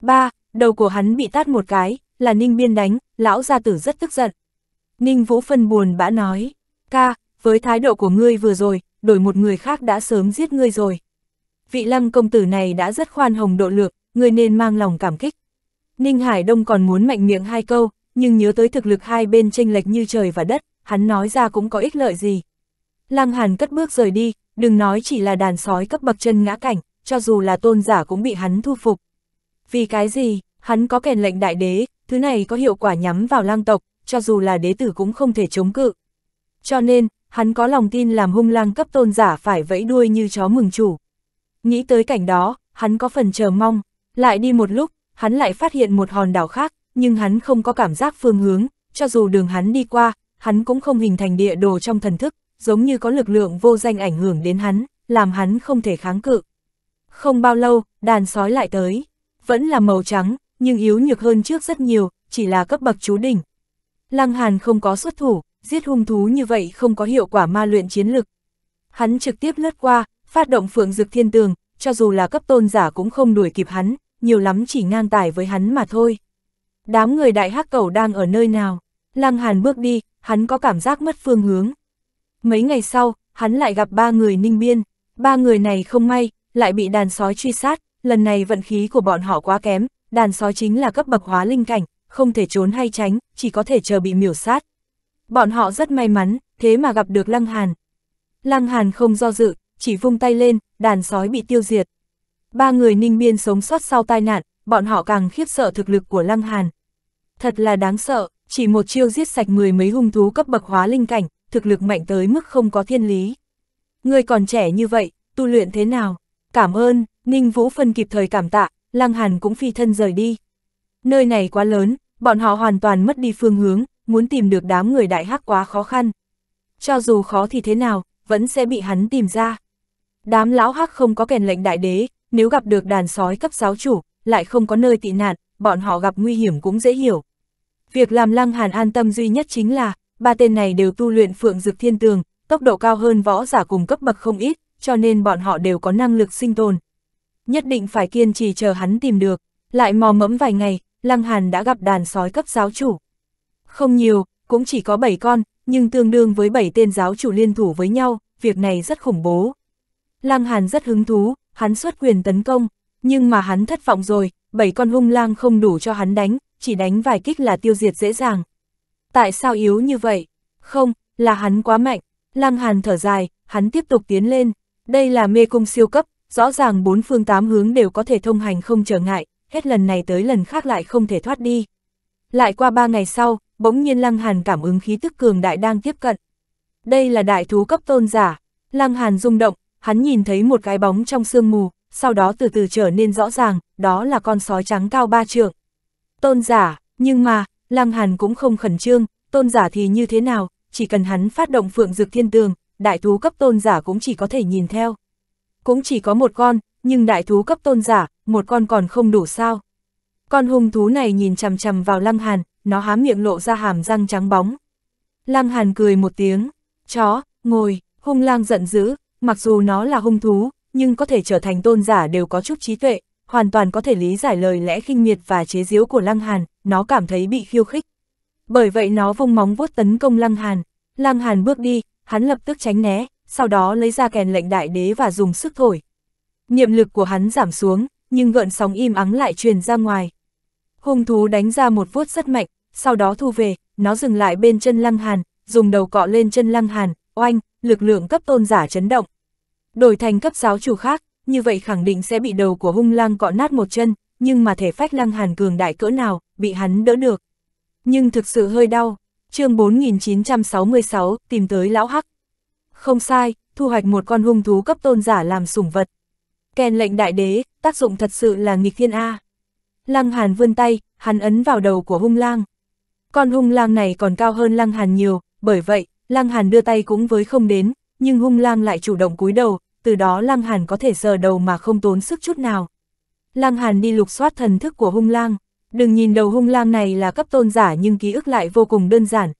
[SPEAKER 1] Ba, đầu của hắn bị tát một cái, là Ninh Biên đánh, lão gia tử rất tức giận. Ninh Vũ Phân buồn bã nói, ca, với thái độ của ngươi vừa rồi, đổi một người khác đã sớm giết ngươi rồi. Vị lâm công tử này đã rất khoan hồng độ lược, ngươi nên mang lòng cảm kích. Ninh Hải Đông còn muốn mạnh miệng hai câu, nhưng nhớ tới thực lực hai bên tranh lệch như trời và đất, hắn nói ra cũng có ích lợi gì. Lăng Hàn cất bước rời đi, đừng nói chỉ là đàn sói cấp bậc chân ngã cảnh, cho dù là tôn giả cũng bị hắn thu phục. Vì cái gì, hắn có kèn lệnh đại đế, Thứ này có hiệu quả nhắm vào lang tộc, cho dù là đế tử cũng không thể chống cự. Cho nên, hắn có lòng tin làm hung lang cấp tôn giả phải vẫy đuôi như chó mừng chủ. Nghĩ tới cảnh đó, hắn có phần chờ mong, lại đi một lúc, hắn lại phát hiện một hòn đảo khác, nhưng hắn không có cảm giác phương hướng, cho dù đường hắn đi qua, hắn cũng không hình thành địa đồ trong thần thức, giống như có lực lượng vô danh ảnh hưởng đến hắn, làm hắn không thể kháng cự. Không bao lâu, đàn sói lại tới, vẫn là màu trắng, nhưng yếu nhược hơn trước rất nhiều, chỉ là cấp bậc chú đỉnh. Lăng Hàn không có xuất thủ, giết hung thú như vậy không có hiệu quả ma luyện chiến lực. Hắn trực tiếp lướt qua, phát động phượng dực thiên tường, cho dù là cấp tôn giả cũng không đuổi kịp hắn, nhiều lắm chỉ ngang tài với hắn mà thôi. Đám người đại hắc cầu đang ở nơi nào? Lăng Hàn bước đi, hắn có cảm giác mất phương hướng. Mấy ngày sau, hắn lại gặp ba người ninh biên, ba người này không may, lại bị đàn sói truy sát, lần này vận khí của bọn họ quá kém, đàn sói chính là cấp bậc hóa linh cảnh, không thể trốn hay tránh, chỉ có thể chờ bị miểu sát. Bọn họ rất may mắn, thế mà gặp được Lăng Hàn. Lăng Hàn không do dự, chỉ vung tay lên, đàn sói bị tiêu diệt. Ba người ninh biên sống sót sau tai nạn, bọn họ càng khiếp sợ thực lực của Lăng Hàn. Thật là đáng sợ, chỉ một chiêu giết sạch mười mấy hung thú cấp bậc hóa linh cảnh, thực lực mạnh tới mức không có thiên lý. Người còn trẻ như vậy, tu luyện thế nào? Cảm ơn, Ninh Vũ Phân kịp thời cảm tạ, Lăng Hàn cũng phi thân rời đi. Nơi này quá lớn, bọn họ hoàn toàn mất đi phương hướng, muốn tìm được đám người đại hắc quá khó khăn. Cho dù khó thì thế nào, vẫn sẽ bị hắn tìm ra. Đám lão hắc không có kèn lệnh đại đế, nếu gặp được đàn sói cấp giáo chủ, lại không có nơi tị nạn, bọn họ gặp nguy hiểm cũng dễ hiểu. Việc làm Lăng Hàn an tâm duy nhất chính là, ba tên này đều tu luyện phượng dực thiên tường, tốc độ cao hơn võ giả cùng cấp bậc không ít, cho nên bọn họ đều có năng lực sinh tồn, nhất định phải kiên trì chờ hắn tìm được. Lại mò mẫm vài ngày, Lăng Hàn đã gặp đàn sói cấp giáo chủ. Không nhiều, cũng chỉ có 7 con, nhưng tương đương với 7 tên giáo chủ liên thủ với nhau, việc này rất khủng bố. Lăng Hàn rất hứng thú, hắn xuất quyền tấn công, nhưng mà hắn thất vọng rồi, 7 con hung lang không đủ cho hắn đánh, chỉ đánh vài kích là tiêu diệt dễ dàng. Tại sao yếu như vậy? Không, là hắn quá mạnh. Lăng Hàn thở dài, hắn tiếp tục tiến lên. Đây là mê cung siêu cấp, rõ ràng bốn phương tám hướng đều có thể thông hành không trở ngại, hết lần này tới lần khác lại không thể thoát đi. Lại qua ba ngày sau, bỗng nhiên Lăng Hàn cảm ứng khí tức cường đại đang tiếp cận. Đây là đại thú cấp tôn giả, Lăng Hàn rung động, hắn nhìn thấy một cái bóng trong sương mù, sau đó từ từ trở nên rõ ràng, đó là con sói trắng cao ba trượng. Tôn giả, nhưng mà, Lăng Hàn cũng không khẩn trương, tôn giả thì như thế nào, chỉ cần hắn phát động phượng dược thiên tường, đại thú cấp tôn giả cũng chỉ có thể nhìn theo cũng chỉ có một con, nhưng đại thú cấp tôn giả, một con còn không đủ sao. Con hung thú này nhìn chằm chằm vào Lăng Hàn, nó há miệng lộ ra hàm răng trắng bóng. Lăng Hàn cười một tiếng, chó, ngồi, hung lang giận dữ, mặc dù nó là hung thú, nhưng có thể trở thành tôn giả đều có chút trí tuệ, hoàn toàn có thể lý giải lời lẽ khinh miệt và chế giễu của Lăng Hàn, nó cảm thấy bị khiêu khích. Bởi vậy nó vung móng vuốt tấn công Lăng Hàn, Lăng Hàn bước đi, hắn lập tức tránh né, sau đó lấy ra kèn lệnh đại đế và dùng sức thổi. Niệm lực của hắn giảm xuống, nhưng gợn sóng im ắng lại truyền ra ngoài. Hung thú đánh ra một vuốt rất mạnh, sau đó thu về, nó dừng lại bên chân lăng hàn, dùng đầu cọ lên chân lăng hàn, oanh, lực lượng cấp tôn giả chấn động. Đổi thành cấp giáo chủ khác, như vậy khẳng định sẽ bị đầu của hung lang cọ nát một chân, nhưng mà thể phách lăng hàn cường đại cỡ nào, bị hắn đỡ được. Nhưng thực sự hơi đau, chương 4966, tìm tới lão hắc. Không sai, thu hoạch một con hung thú cấp tôn giả làm sủng vật. Kèn lệnh đại đế, tác dụng thật sự là nghịch thiên A. À. Lăng Hàn vươn tay, hắn ấn vào đầu của hung lang. Con hung lang này còn cao hơn Lăng Hàn nhiều, bởi vậy, Lăng Hàn đưa tay cũng với không đến, nhưng hung lang lại chủ động cúi đầu, từ đó Lăng Hàn có thể sờ đầu mà không tốn sức chút nào. Lăng Hàn đi lục soát thần thức của hung lang. Đừng nhìn đầu hung lang này là cấp tôn giả nhưng ký ức lại vô cùng đơn giản.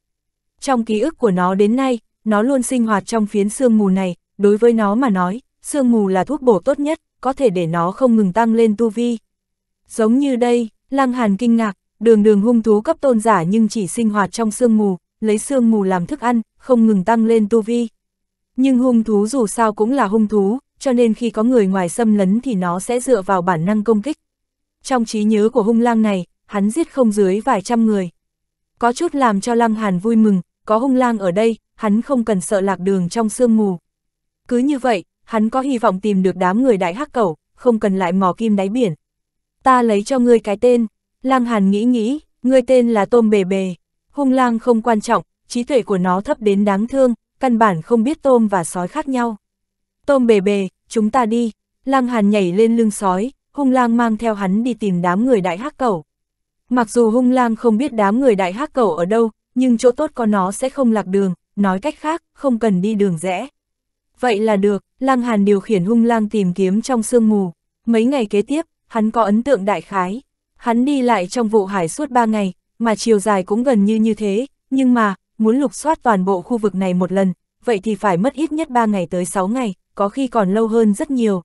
[SPEAKER 1] Trong ký ức của nó đến nay, nó luôn sinh hoạt trong phiến sương mù này, đối với nó mà nói, sương mù là thuốc bổ tốt nhất, có thể để nó không ngừng tăng lên tu vi. Giống như đây, Lăng Hàn kinh ngạc, đường đường hung thú cấp tôn giả nhưng chỉ sinh hoạt trong sương mù, lấy sương mù làm thức ăn, không ngừng tăng lên tu vi. Nhưng hung thú dù sao cũng là hung thú, cho nên khi có người ngoài xâm lấn thì nó sẽ dựa vào bản năng công kích. Trong trí nhớ của hung lang này, hắn giết không dưới vài trăm người. Có chút làm cho Lăng Hàn vui mừng, có hung lang ở đây, hắn không cần sợ lạc đường trong sương mù. Cứ như vậy, hắn có hy vọng tìm được đám người đại hắc cẩu, không cần lại mò kim đáy biển. Ta lấy cho ngươi cái tên, lang hàn nghĩ nghĩ, ngươi tên là tôm bề bề, hung lang không quan trọng, trí tuệ của nó thấp đến đáng thương, căn bản không biết tôm và sói khác nhau. Tôm bề bề, chúng ta đi, lang hàn nhảy lên lưng sói, hung lang mang theo hắn đi tìm đám người đại hắc cẩu. Mặc dù hung lang không biết đám người đại hắc cẩu ở đâu, nhưng chỗ tốt có nó sẽ không lạc đường, nói cách khác, không cần đi đường rẽ. Vậy là được, Lang Hàn điều khiển hung lang tìm kiếm trong sương mù. Mấy ngày kế tiếp, hắn có ấn tượng đại khái. Hắn đi lại trong vụ hải suốt ba ngày, mà chiều dài cũng gần như như thế, nhưng mà, muốn lục soát toàn bộ khu vực này một lần, vậy thì phải mất ít nhất ba ngày tới sáu ngày, có khi còn lâu hơn rất nhiều.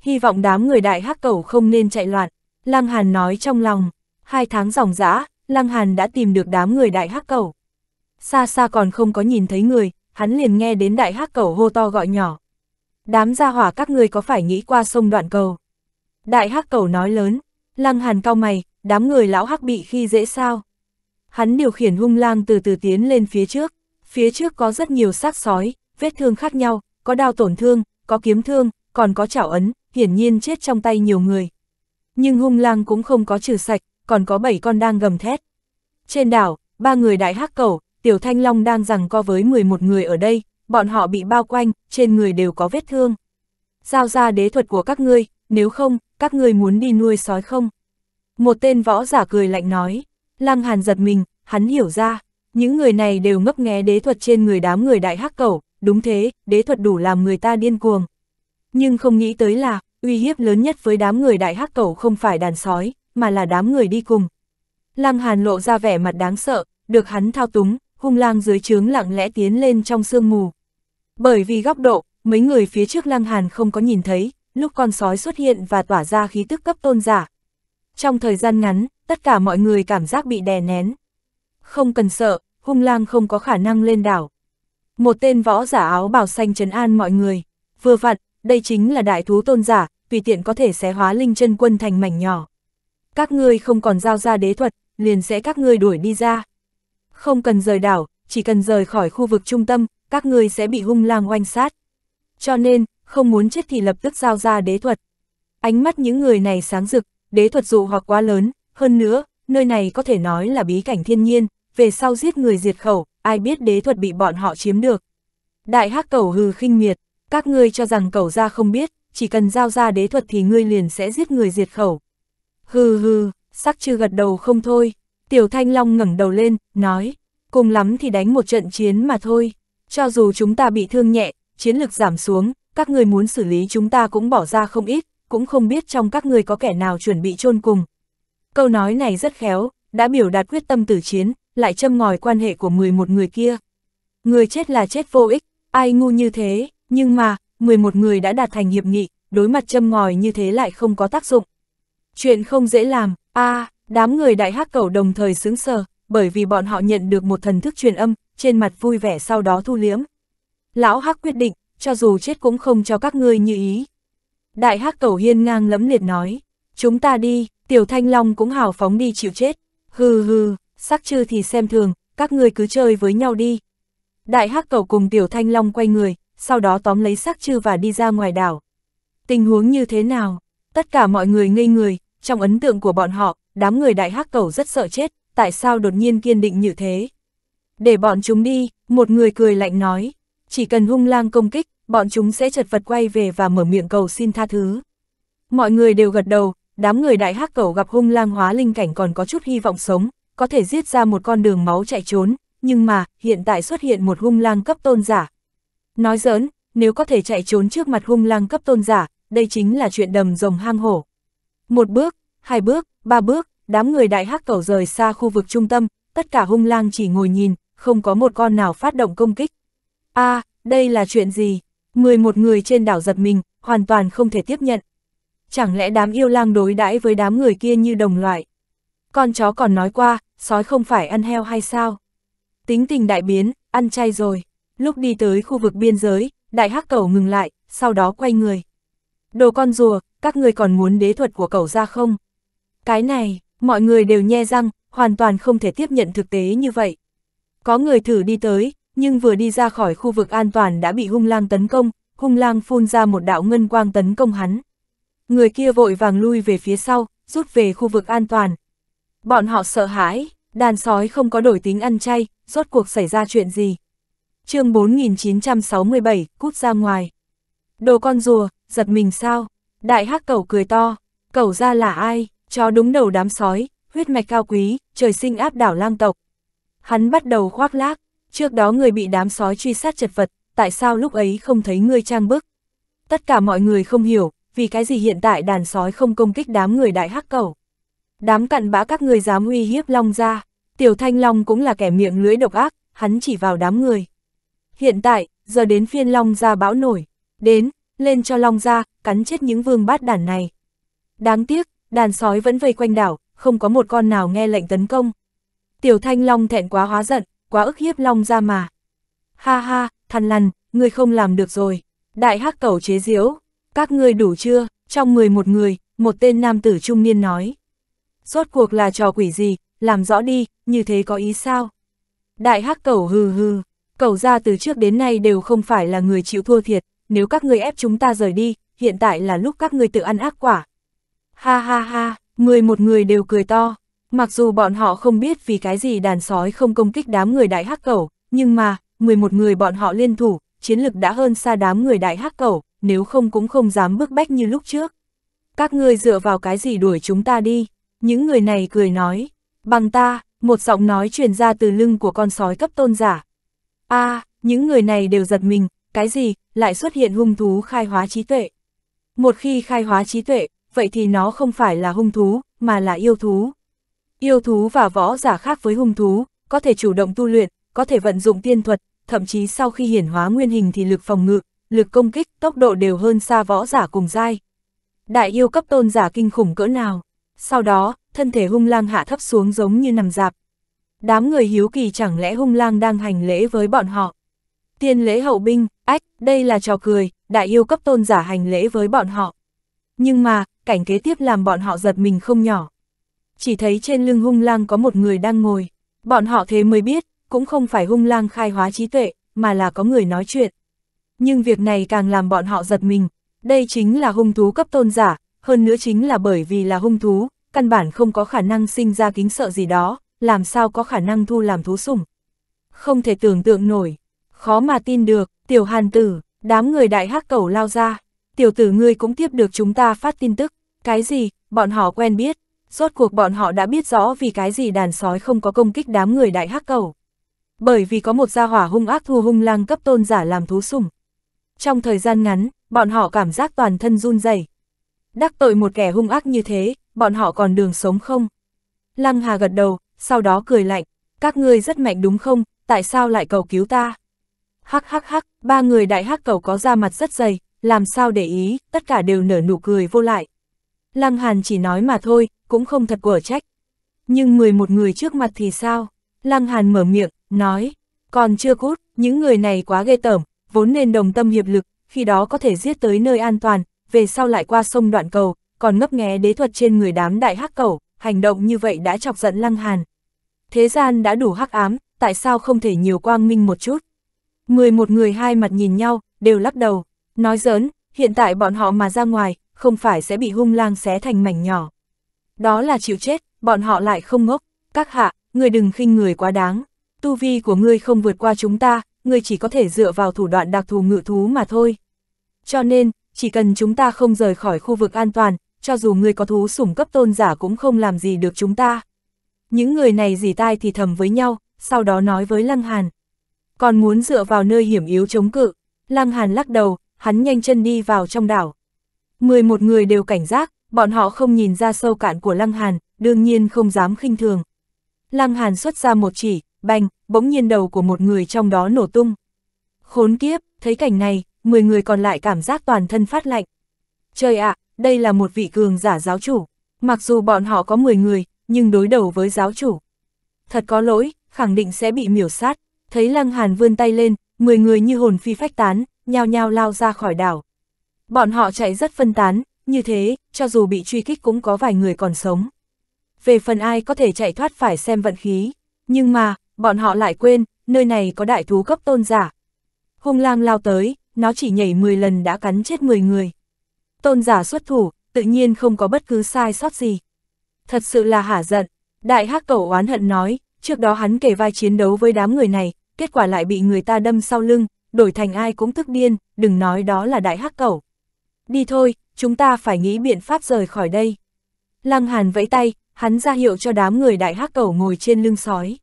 [SPEAKER 1] Hy vọng đám người đại hắc cầu không nên chạy loạn, Lang Hàn nói trong lòng. Hai tháng dòng dã Lăng Hàn đã tìm được đám người đại hắc cẩu. Xa xa còn không có nhìn thấy người, hắn liền nghe đến đại hắc cẩu hô to gọi nhỏ. Đám gia hỏa các ngươi có phải nghĩ qua sông đoạn cầu? Đại hắc cẩu nói lớn, Lăng Hàn cao mày, đám người lão hắc bị khi dễ sao? Hắn điều khiển hung lang từ từ tiến lên phía trước, phía trước có rất nhiều xác sói, vết thương khác nhau, có đao tổn thương, có kiếm thương, còn có chảo ấn, hiển nhiên chết trong tay nhiều người. Nhưng hung lang cũng không có trừ sạch, còn có 7 con đang gầm thét. Trên đảo, ba người đại hắc cẩu, Tiểu Thanh Long đang rằng co với 11 người ở đây, bọn họ bị bao quanh, trên người đều có vết thương. Giao ra đế thuật của các ngươi, nếu không, các ngươi muốn đi nuôi sói không? Một tên võ giả cười lạnh nói, Lăng Hàn giật mình, hắn hiểu ra, những người này đều ngấp nghé đế thuật trên người đám người đại hắc cẩu, đúng thế, đế thuật đủ làm người ta điên cuồng. Nhưng không nghĩ tới là, uy hiếp lớn nhất với đám người đại hắc cẩu không phải đàn sói, mà là đám người đi cùng. Lăng Hàn lộ ra vẻ mặt đáng sợ, được hắn thao túng, hung lang dưới trướng lặng lẽ tiến lên trong sương mù. Bởi vì góc độ, mấy người phía trước Lăng Hàn không có nhìn thấy, lúc con sói xuất hiện và tỏa ra khí tức cấp tôn giả. Trong thời gian ngắn, tất cả mọi người cảm giác bị đè nén. Không cần sợ, hung lang không có khả năng lên đảo. Một tên võ giả áo bào xanh trấn an mọi người. Vừa vặn, đây chính là đại thú tôn giả, tùy tiện có thể xé hóa linh chân quân thành mảnh nhỏ các ngươi không còn giao ra đế thuật, liền sẽ các ngươi đuổi đi ra. Không cần rời đảo, chỉ cần rời khỏi khu vực trung tâm, các ngươi sẽ bị hung lang oanh sát. Cho nên, không muốn chết thì lập tức giao ra đế thuật. Ánh mắt những người này sáng rực, đế thuật dụ hoặc quá lớn, hơn nữa, nơi này có thể nói là bí cảnh thiên nhiên, về sau giết người diệt khẩu, ai biết đế thuật bị bọn họ chiếm được. Đại hắc cầu hừ khinh miệt, các ngươi cho rằng cầu ra không biết, chỉ cần giao ra đế thuật thì ngươi liền sẽ giết người diệt khẩu. Hừ hừ, sắc chư gật đầu không thôi. Tiểu Thanh Long ngẩng đầu lên, nói, cùng lắm thì đánh một trận chiến mà thôi. Cho dù chúng ta bị thương nhẹ, chiến lực giảm xuống, các người muốn xử lý chúng ta cũng bỏ ra không ít, cũng không biết trong các người có kẻ nào chuẩn bị chôn cùng. Câu nói này rất khéo, đã biểu đạt quyết tâm tử chiến, lại châm ngòi quan hệ của 11 người kia. Người chết là chết vô ích, ai ngu như thế, nhưng mà, 11 người đã đạt thành hiệp nghị, đối mặt châm ngòi như thế lại không có tác dụng. Chuyện không dễ làm, a à, đám người đại hắc cầu đồng thời sướng sờ, bởi vì bọn họ nhận được một thần thức truyền âm, trên mặt vui vẻ sau đó thu liếm. Lão hắc quyết định, cho dù chết cũng không cho các ngươi như ý. Đại hắc cầu hiên ngang lấm liệt nói, chúng ta đi, tiểu thanh long cũng hào phóng đi chịu chết. Hừ hừ, sắc chư thì xem thường, các ngươi cứ chơi với nhau đi. Đại hắc cầu cùng tiểu thanh long quay người, sau đó tóm lấy sắc chư và đi ra ngoài đảo. Tình huống như thế nào? Tất cả mọi người ngây người, trong ấn tượng của bọn họ, đám người đại hắc cầu rất sợ chết, tại sao đột nhiên kiên định như thế? Để bọn chúng đi, một người cười lạnh nói, chỉ cần hung lang công kích, bọn chúng sẽ chật vật quay về và mở miệng cầu xin tha thứ. Mọi người đều gật đầu, đám người đại hắc cầu gặp hung lang hóa linh cảnh còn có chút hy vọng sống, có thể giết ra một con đường máu chạy trốn, nhưng mà, hiện tại xuất hiện một hung lang cấp tôn giả. Nói giỡn, nếu có thể chạy trốn trước mặt hung lang cấp tôn giả, đây chính là chuyện đầm rồng hang hổ. Một bước, hai bước, ba bước, đám người đại hắc cẩu rời xa khu vực trung tâm, tất cả hung lang chỉ ngồi nhìn, không có một con nào phát động công kích. a à, đây là chuyện gì? một người trên đảo giật mình, hoàn toàn không thể tiếp nhận. Chẳng lẽ đám yêu lang đối đãi với đám người kia như đồng loại? Con chó còn nói qua, sói không phải ăn heo hay sao? Tính tình đại biến, ăn chay rồi. Lúc đi tới khu vực biên giới, đại hắc cẩu ngừng lại, sau đó quay người, Đồ con rùa, các người còn muốn đế thuật của cậu ra không? Cái này, mọi người đều nhe răng, hoàn toàn không thể tiếp nhận thực tế như vậy. Có người thử đi tới, nhưng vừa đi ra khỏi khu vực an toàn đã bị hung lang tấn công, hung lang phun ra một đạo ngân quang tấn công hắn. Người kia vội vàng lui về phía sau, rút về khu vực an toàn. Bọn họ sợ hãi, đàn sói không có đổi tính ăn chay, rốt cuộc xảy ra chuyện gì. chương 4967, cút ra ngoài. Đồ con rùa, giật mình sao? Đại hắc cẩu cười to, cẩu ra là ai? Chó đúng đầu đám sói, huyết mạch cao quý, trời sinh áp đảo lang tộc. Hắn bắt đầu khoác lác, trước đó người bị đám sói truy sát chật vật, tại sao lúc ấy không thấy ngươi trang bức? Tất cả mọi người không hiểu, vì cái gì hiện tại đàn sói không công kích đám người đại hắc cẩu. Đám cặn bã các người dám uy hiếp Long ra, Tiểu Thanh Long cũng là kẻ miệng lưỡi độc ác, hắn chỉ vào đám người. Hiện tại, giờ đến phiên Long ra bão nổi, đến, lên cho long ra, cắn chết những vương bát đàn này. Đáng tiếc, đàn sói vẫn vây quanh đảo, không có một con nào nghe lệnh tấn công. Tiểu thanh long thẹn quá hóa giận, quá ức hiếp long ra mà. Ha ha, thằn lằn, ngươi không làm được rồi. Đại hắc cầu chế diếu các ngươi đủ chưa, trong người một người, một tên nam tử trung niên nói. Rốt cuộc là trò quỷ gì, làm rõ đi, như thế có ý sao? Đại hắc cầu hừ hừ, cầu ra từ trước đến nay đều không phải là người chịu thua thiệt, nếu các ngươi ép chúng ta rời đi, hiện tại là lúc các ngươi tự ăn ác quả. Ha ha ha, mười một người đều cười to, mặc dù bọn họ không biết vì cái gì đàn sói không công kích đám người đại hắc cẩu, nhưng mà, mười một người bọn họ liên thủ, chiến lực đã hơn xa đám người đại hắc cẩu, nếu không cũng không dám bước bách như lúc trước. Các ngươi dựa vào cái gì đuổi chúng ta đi? Những người này cười nói, bằng ta, một giọng nói truyền ra từ lưng của con sói cấp tôn giả. a à, những người này đều giật mình, cái gì, lại xuất hiện hung thú khai hóa trí tuệ. Một khi khai hóa trí tuệ, vậy thì nó không phải là hung thú, mà là yêu thú. Yêu thú và võ giả khác với hung thú, có thể chủ động tu luyện, có thể vận dụng tiên thuật, thậm chí sau khi hiển hóa nguyên hình thì lực phòng ngự, lực công kích, tốc độ đều hơn xa võ giả cùng giai. Đại yêu cấp tôn giả kinh khủng cỡ nào. Sau đó, thân thể hung lang hạ thấp xuống giống như nằm dạp. Đám người hiếu kỳ chẳng lẽ hung lang đang hành lễ với bọn họ. Tiên lễ hậu binh, Ách, đây là trò cười, đại yêu cấp tôn giả hành lễ với bọn họ. Nhưng mà, cảnh kế tiếp làm bọn họ giật mình không nhỏ. Chỉ thấy trên lưng hung lang có một người đang ngồi. Bọn họ thế mới biết, cũng không phải hung lang khai hóa trí tuệ, mà là có người nói chuyện. Nhưng việc này càng làm bọn họ giật mình. Đây chính là hung thú cấp tôn giả, hơn nữa chính là bởi vì là hung thú, căn bản không có khả năng sinh ra kính sợ gì đó, làm sao có khả năng thu làm thú sủng. Không thể tưởng tượng nổi, khó mà tin được, tiểu hàn tử, đám người đại hắc cẩu lao ra, tiểu tử ngươi cũng tiếp được chúng ta phát tin tức, cái gì, bọn họ quen biết, rốt cuộc bọn họ đã biết rõ vì cái gì đàn sói không có công kích đám người đại hắc cẩu. Bởi vì có một gia hỏa hung ác thu hung lang cấp tôn giả làm thú sủng. Trong thời gian ngắn, bọn họ cảm giác toàn thân run rẩy. Đắc tội một kẻ hung ác như thế, bọn họ còn đường sống không? Lăng Hà gật đầu, sau đó cười lạnh, các ngươi rất mạnh đúng không, tại sao lại cầu cứu ta? hắc hắc hắc, ba người đại hắc cầu có da mặt rất dày, làm sao để ý, tất cả đều nở nụ cười vô lại. Lăng Hàn chỉ nói mà thôi, cũng không thật của trách. Nhưng 11 người trước mặt thì sao? Lăng Hàn mở miệng, nói, còn chưa cút, những người này quá ghê tởm, vốn nên đồng tâm hiệp lực, khi đó có thể giết tới nơi an toàn, về sau lại qua sông đoạn cầu, còn ngấp nghé đế thuật trên người đám đại hắc cầu, hành động như vậy đã chọc giận Lăng Hàn. Thế gian đã đủ hắc ám, tại sao không thể nhiều quang minh một chút? một người hai mặt nhìn nhau, đều lắc đầu, nói giỡn, hiện tại bọn họ mà ra ngoài, không phải sẽ bị hung lang xé thành mảnh nhỏ. Đó là chịu chết, bọn họ lại không ngốc, các hạ, người đừng khinh người quá đáng, tu vi của ngươi không vượt qua chúng ta, ngươi chỉ có thể dựa vào thủ đoạn đặc thù ngự thú mà thôi. Cho nên, chỉ cần chúng ta không rời khỏi khu vực an toàn, cho dù ngươi có thú sủng cấp tôn giả cũng không làm gì được chúng ta. Những người này dì tai thì thầm với nhau, sau đó nói với Lăng Hàn còn muốn dựa vào nơi hiểm yếu chống cự. Lăng Hàn lắc đầu, hắn nhanh chân đi vào trong đảo. 11 người đều cảnh giác, bọn họ không nhìn ra sâu cạn của Lăng Hàn, đương nhiên không dám khinh thường. Lăng Hàn xuất ra một chỉ, bành, bỗng nhiên đầu của một người trong đó nổ tung. Khốn kiếp, thấy cảnh này, 10 người còn lại cảm giác toàn thân phát lạnh. Trời ạ, đây là một vị cường giả giáo chủ. Mặc dù bọn họ có 10 người, nhưng đối đầu với giáo chủ. Thật có lỗi, khẳng định sẽ bị miểu sát thấy Lăng Hàn vươn tay lên, 10 người như hồn phi phách tán, nhao nhao lao ra khỏi đảo. Bọn họ chạy rất phân tán, như thế, cho dù bị truy kích cũng có vài người còn sống. Về phần ai có thể chạy thoát phải xem vận khí, nhưng mà, bọn họ lại quên, nơi này có đại thú cấp tôn giả. Hung lang lao tới, nó chỉ nhảy 10 lần đã cắn chết 10 người. Tôn giả xuất thủ, tự nhiên không có bất cứ sai sót gì. Thật sự là hả giận, đại hắc cẩu oán hận nói, trước đó hắn kể vai chiến đấu với đám người này, kết quả lại bị người ta đâm sau lưng, đổi thành ai cũng tức điên, đừng nói đó là đại hắc cẩu. Đi thôi, chúng ta phải nghĩ biện pháp rời khỏi đây. Lăng Hàn vẫy tay, hắn ra hiệu cho đám người đại hắc cẩu ngồi trên lưng sói.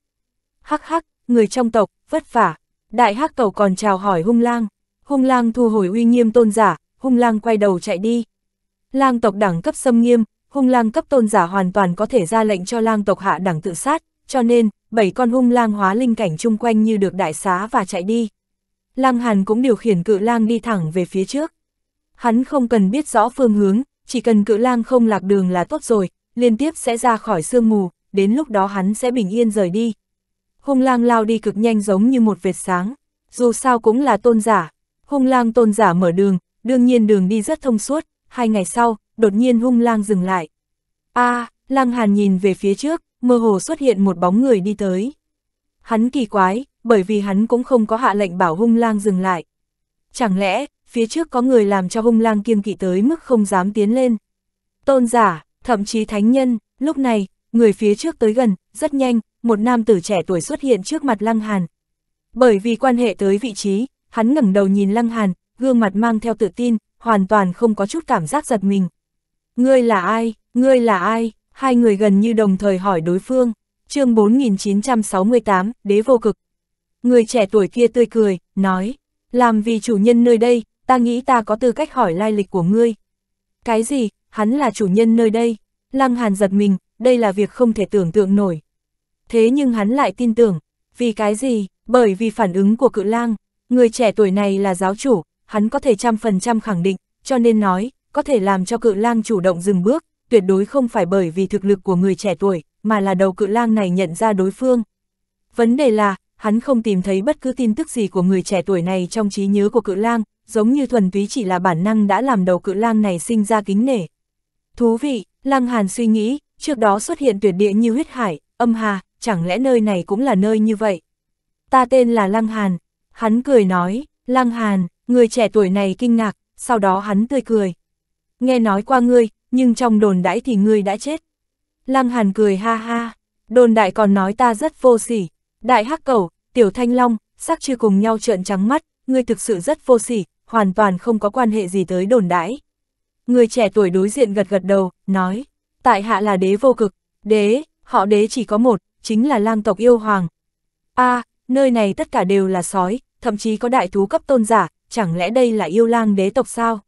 [SPEAKER 1] Hắc hắc, người trong tộc, vất vả. Đại hắc cẩu còn chào hỏi hung lang. Hung lang thu hồi uy nghiêm tôn giả, hung lang quay đầu chạy đi. Lang tộc đẳng cấp xâm nghiêm, hung lang cấp tôn giả hoàn toàn có thể ra lệnh cho lang tộc hạ đẳng tự sát, cho nên, bảy con hung lang hóa linh cảnh chung quanh như được đại xá và chạy đi. Lang Hàn cũng điều khiển cự lang đi thẳng về phía trước. Hắn không cần biết rõ phương hướng, chỉ cần cự lang không lạc đường là tốt rồi, liên tiếp sẽ ra khỏi sương mù, đến lúc đó hắn sẽ bình yên rời đi. Hung lang lao đi cực nhanh giống như một vệt sáng, dù sao cũng là tôn giả. Hung lang tôn giả mở đường, đương nhiên đường đi rất thông suốt, hai ngày sau, đột nhiên hung lang dừng lại. a à, lang hàn nhìn về phía trước, mơ hồ xuất hiện một bóng người đi tới. Hắn kỳ quái, bởi vì hắn cũng không có hạ lệnh bảo hung lang dừng lại. Chẳng lẽ, phía trước có người làm cho hung lang kiêng kỵ tới mức không dám tiến lên. Tôn giả, thậm chí thánh nhân, lúc này, người phía trước tới gần, rất nhanh, một nam tử trẻ tuổi xuất hiện trước mặt Lăng Hàn. Bởi vì quan hệ tới vị trí, hắn ngẩng đầu nhìn Lăng Hàn, gương mặt mang theo tự tin, hoàn toàn không có chút cảm giác giật mình. Ngươi là ai? Ngươi là ai? hai người gần như đồng thời hỏi đối phương, chương 4968, đế vô cực. Người trẻ tuổi kia tươi cười, nói, làm vì chủ nhân nơi đây, ta nghĩ ta có tư cách hỏi lai lịch của ngươi. Cái gì, hắn là chủ nhân nơi đây, lăng hàn giật mình, đây là việc không thể tưởng tượng nổi. Thế nhưng hắn lại tin tưởng, vì cái gì, bởi vì phản ứng của cự lang, người trẻ tuổi này là giáo chủ, hắn có thể trăm phần trăm khẳng định, cho nên nói, có thể làm cho cự lang chủ động dừng bước, tuyệt đối không phải bởi vì thực lực của người trẻ tuổi, mà là đầu cự lang này nhận ra đối phương. Vấn đề là, hắn không tìm thấy bất cứ tin tức gì của người trẻ tuổi này trong trí nhớ của cự lang, giống như thuần túy chỉ là bản năng đã làm đầu cự lang này sinh ra kính nể. Thú vị, lang Hàn suy nghĩ, trước đó xuất hiện tuyệt địa như huyết hải, âm hà, chẳng lẽ nơi này cũng là nơi như vậy? Ta tên là lang Hàn, hắn cười nói, lang Hàn, người trẻ tuổi này kinh ngạc, sau đó hắn tươi cười. Nghe nói qua ngươi, nhưng trong đồn đãi thì ngươi đã chết. Lăng Hàn cười ha ha, đồn đại còn nói ta rất vô sỉ. Đại Hắc Cẩu, Tiểu Thanh Long, sắc chưa cùng nhau trợn trắng mắt, ngươi thực sự rất vô sỉ, hoàn toàn không có quan hệ gì tới đồn đãi. Người trẻ tuổi đối diện gật gật đầu, nói, tại hạ là đế vô cực, đế, họ đế chỉ có một, chính là lang tộc yêu hoàng. a nơi này tất cả đều là sói, thậm chí có đại thú cấp tôn giả, chẳng lẽ đây là yêu lang đế tộc sao?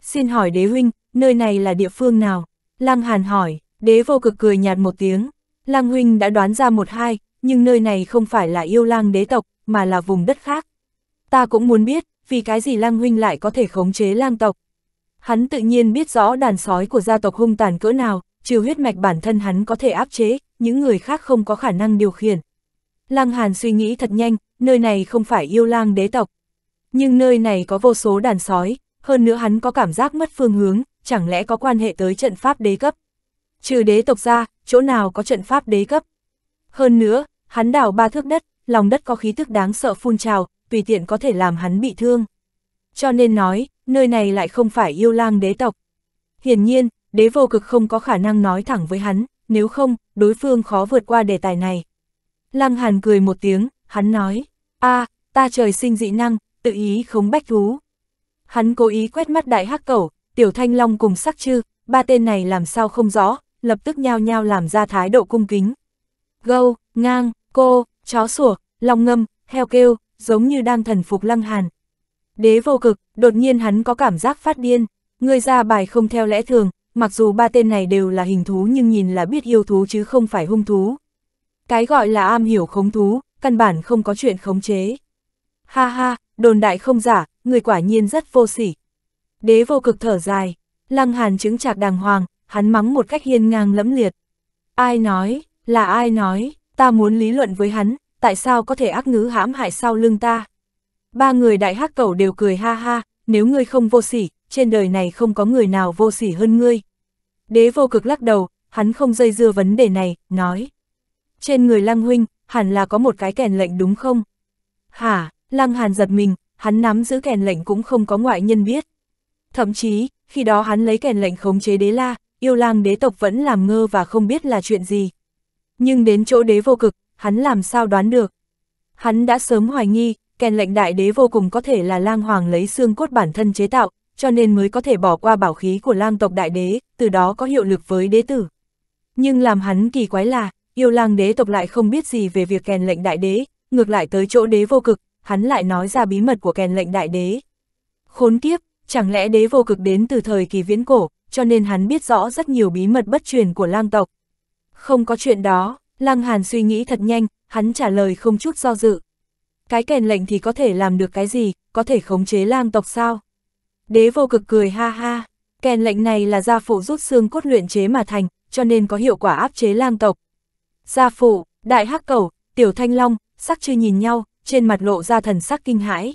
[SPEAKER 1] Xin hỏi đế huynh, nơi này là địa phương nào? Lăng Hàn hỏi, đế vô cực cười nhạt một tiếng. Lăng Huynh đã đoán ra một hai, nhưng nơi này không phải là yêu lang đế tộc, mà là vùng đất khác. Ta cũng muốn biết, vì cái gì Lăng Huynh lại có thể khống chế lang tộc. Hắn tự nhiên biết rõ đàn sói của gia tộc hung tàn cỡ nào, trừ huyết mạch bản thân hắn có thể áp chế, những người khác không có khả năng điều khiển. Lăng Hàn suy nghĩ thật nhanh, nơi này không phải yêu lang đế tộc. Nhưng nơi này có vô số đàn sói, hơn nữa hắn có cảm giác mất phương hướng, chẳng lẽ có quan hệ tới trận pháp đế cấp? Trừ đế tộc ra, chỗ nào có trận pháp đế cấp? Hơn nữa, hắn đào ba thước đất, lòng đất có khí tức đáng sợ phun trào, tùy tiện có thể làm hắn bị thương. Cho nên nói, nơi này lại không phải yêu lang đế tộc. Hiển nhiên, đế vô cực không có khả năng nói thẳng với hắn, nếu không, đối phương khó vượt qua đề tài này. Lăng Hàn cười một tiếng, hắn nói, a ta trời sinh dị năng, tự ý không bách thú. Hắn cố ý quét mắt đại hắc cẩu, Tiểu Thanh Long cùng sắc chư, ba tên này làm sao không rõ, lập tức nhao nhao làm ra thái độ cung kính. Gâu, ngang, cô, chó sủa, long ngâm, heo kêu, giống như đang thần phục lăng hàn. Đế vô cực, đột nhiên hắn có cảm giác phát điên, người ra bài không theo lẽ thường, mặc dù ba tên này đều là hình thú nhưng nhìn là biết yêu thú chứ không phải hung thú. Cái gọi là am hiểu khống thú, căn bản không có chuyện khống chế. Ha ha, đồn đại không giả, người quả nhiên rất vô sỉ. Đế vô cực thở dài, lăng hàn chứng trạc đàng hoàng, hắn mắng một cách hiên ngang lẫm liệt. Ai nói, là ai nói, ta muốn lý luận với hắn, tại sao có thể ác ngữ hãm hại sau lưng ta. Ba người đại hắc cẩu đều cười ha ha, nếu ngươi không vô sỉ, trên đời này không có người nào vô sỉ hơn ngươi. Đế vô cực lắc đầu, hắn không dây dưa vấn đề này, nói. Trên người lăng huynh, hẳn là có một cái kèn lệnh đúng không? Hả, lăng hàn giật mình, hắn nắm giữ kèn lệnh cũng không có ngoại nhân biết. Thậm chí, khi đó hắn lấy kèn lệnh khống chế đế la, yêu lang đế tộc vẫn làm ngơ và không biết là chuyện gì. Nhưng đến chỗ đế vô cực, hắn làm sao đoán được. Hắn đã sớm hoài nghi, kèn lệnh đại đế vô cùng có thể là lang hoàng lấy xương cốt bản thân chế tạo, cho nên mới có thể bỏ qua bảo khí của lang tộc đại đế, từ đó có hiệu lực với đế tử. Nhưng làm hắn kỳ quái là, yêu lang đế tộc lại không biết gì về việc kèn lệnh đại đế, ngược lại tới chỗ đế vô cực, hắn lại nói ra bí mật của kèn lệnh đại đế. Khốn kiếp, chẳng lẽ đế vô cực đến từ thời kỳ viễn cổ, cho nên hắn biết rõ rất nhiều bí mật bất truyền của lang tộc. Không có chuyện đó, lang hàn suy nghĩ thật nhanh, hắn trả lời không chút do dự. Cái kèn lệnh thì có thể làm được cái gì, có thể khống chế lang tộc sao? Đế vô cực cười ha ha, kèn lệnh này là gia phụ rút xương cốt luyện chế mà thành, cho nên có hiệu quả áp chế lang tộc. Gia phụ, đại hắc cầu, tiểu thanh long, sắc chưa nhìn nhau, trên mặt lộ ra thần sắc kinh hãi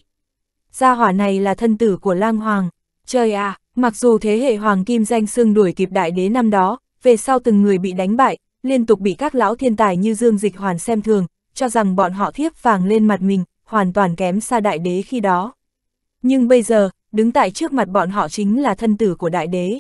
[SPEAKER 1] gia hỏa này là thân tử của lang hoàng. Trời à, mặc dù thế hệ hoàng kim danh xưng đuổi kịp đại đế năm đó, về sau từng người bị đánh bại, liên tục bị các lão thiên tài như Dương Dịch Hoàn xem thường, cho rằng bọn họ thiếp vàng lên mặt mình, hoàn toàn kém xa đại đế khi đó. Nhưng bây giờ, đứng tại trước mặt bọn họ chính là thân tử của đại đế.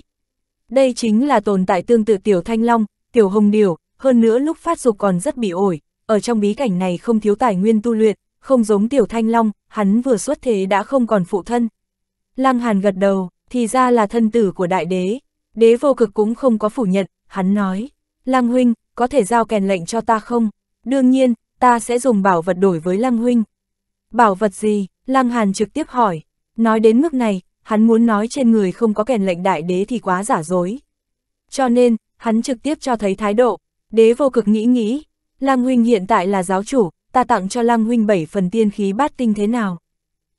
[SPEAKER 1] Đây chính là tồn tại tương tự tiểu thanh long, tiểu hồng điều, hơn nữa lúc phát dục còn rất bị ổi, ở trong bí cảnh này không thiếu tài nguyên tu luyện, không giống tiểu thanh long, hắn vừa xuất thế đã không còn phụ thân. Lăng Hàn gật đầu, thì ra là thân tử của đại đế. Đế vô cực cũng không có phủ nhận, hắn nói. Lăng huynh, có thể giao kèn lệnh cho ta không? Đương nhiên, ta sẽ dùng bảo vật đổi với Lăng huynh. Bảo vật gì? Lăng Hàn trực tiếp hỏi. Nói đến mức này, hắn muốn nói trên người không có kèn lệnh đại đế thì quá giả dối. Cho nên, hắn trực tiếp cho thấy thái độ. Đế vô cực nghĩ nghĩ, Lăng huynh hiện tại là giáo chủ, ta tặng cho Lăng huynh bảy phần tiên khí bát tinh thế nào?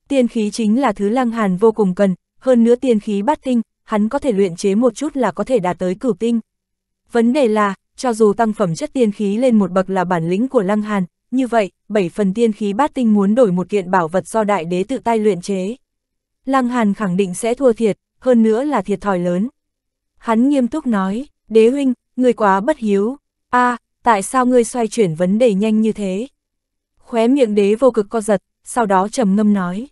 [SPEAKER 1] Tiên khí chính là thứ Lăng Hàn vô cùng cần, hơn nữa tiên khí bát tinh, hắn có thể luyện chế một chút là có thể đạt tới cửu tinh. Vấn đề là, cho dù tăng phẩm chất tiên khí lên một bậc là bản lĩnh của Lăng Hàn, như vậy, bảy phần tiên khí bát tinh muốn đổi một kiện bảo vật do đại đế tự tay luyện chế. Lăng Hàn khẳng định sẽ thua thiệt, hơn nữa là thiệt thòi lớn. Hắn nghiêm túc nói, đế huynh, người quá bất hiếu. a à, tại sao ngươi xoay chuyển vấn đề nhanh như thế? khóe miệng đế vô cực co giật, sau đó trầm ngâm nói.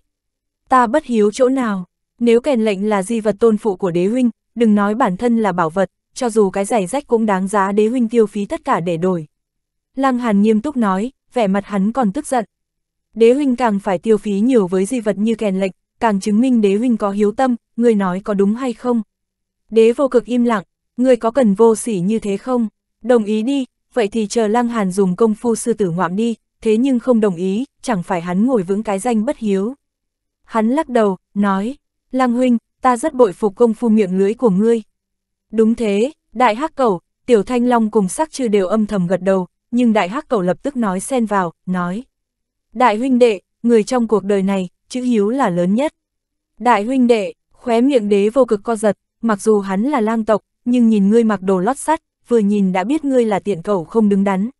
[SPEAKER 1] Ta bất hiếu chỗ nào, nếu kèn lệnh là di vật tôn phụ của đế huynh, đừng nói bản thân là bảo vật, cho dù cái giải rách cũng đáng giá đế huynh tiêu phí tất cả để đổi. Lăng Hàn nghiêm túc nói, vẻ mặt hắn còn tức giận. Đế huynh càng phải tiêu phí nhiều với di vật như kèn lệnh, càng chứng minh đế huynh có hiếu tâm, người nói có đúng hay không. Đế vô cực im lặng, người có cần vô sỉ như thế không? Đồng ý đi, vậy thì chờ Lăng Hàn dùng công phu sư tử ngoạm đi, thế nhưng không đồng ý, chẳng phải hắn ngồi vững cái danh bất hiếu. Hắn lắc đầu, nói, Lăng huynh, ta rất bội phục công phu miệng lưỡi của ngươi. Đúng thế, đại hắc cầu, tiểu thanh long cùng sắc chư đều âm thầm gật đầu, nhưng đại hắc cầu lập tức nói xen vào, nói. Đại huynh đệ, người trong cuộc đời này, chữ hiếu là lớn nhất. Đại huynh đệ, khóe miệng đế vô cực co giật, mặc dù hắn là lang tộc, nhưng nhìn ngươi mặc đồ lót sắt, vừa nhìn đã biết ngươi là tiện cầu không đứng đắn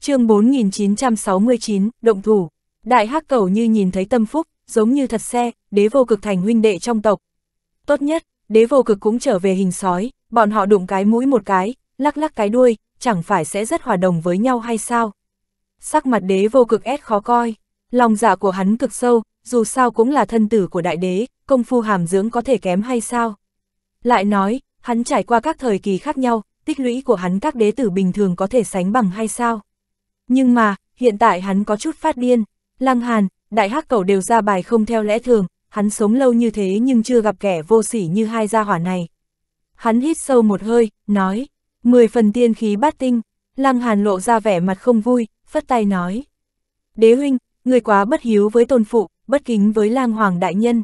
[SPEAKER 1] chương 4969, động thủ. Đại hắc cầu như nhìn thấy tâm phúc, giống như thật xe, đế vô cực thành huynh đệ trong tộc. Tốt nhất, đế vô cực cũng trở về hình sói, bọn họ đụng cái mũi một cái, lắc lắc cái đuôi, chẳng phải sẽ rất hòa đồng với nhau hay sao? Sắc mặt đế vô cực ép khó coi, lòng dạ của hắn cực sâu, dù sao cũng là thân tử của đại đế, công phu hàm dưỡng có thể kém hay sao? Lại nói, hắn trải qua các thời kỳ khác nhau, tích lũy của hắn các đế tử bình thường có thể sánh bằng hay sao? Nhưng mà, hiện tại hắn có chút phát điên. Lăng Hàn, đại hắc cẩu đều ra bài không theo lẽ thường, hắn sống lâu như thế nhưng chưa gặp kẻ vô sỉ như hai gia hỏa này. Hắn hít sâu một hơi, nói, mười phần tiên khí bát tinh, Lăng Hàn lộ ra vẻ mặt không vui, phất tay nói. Đế huynh, người quá bất hiếu với tôn phụ, bất kính với lang hoàng đại nhân.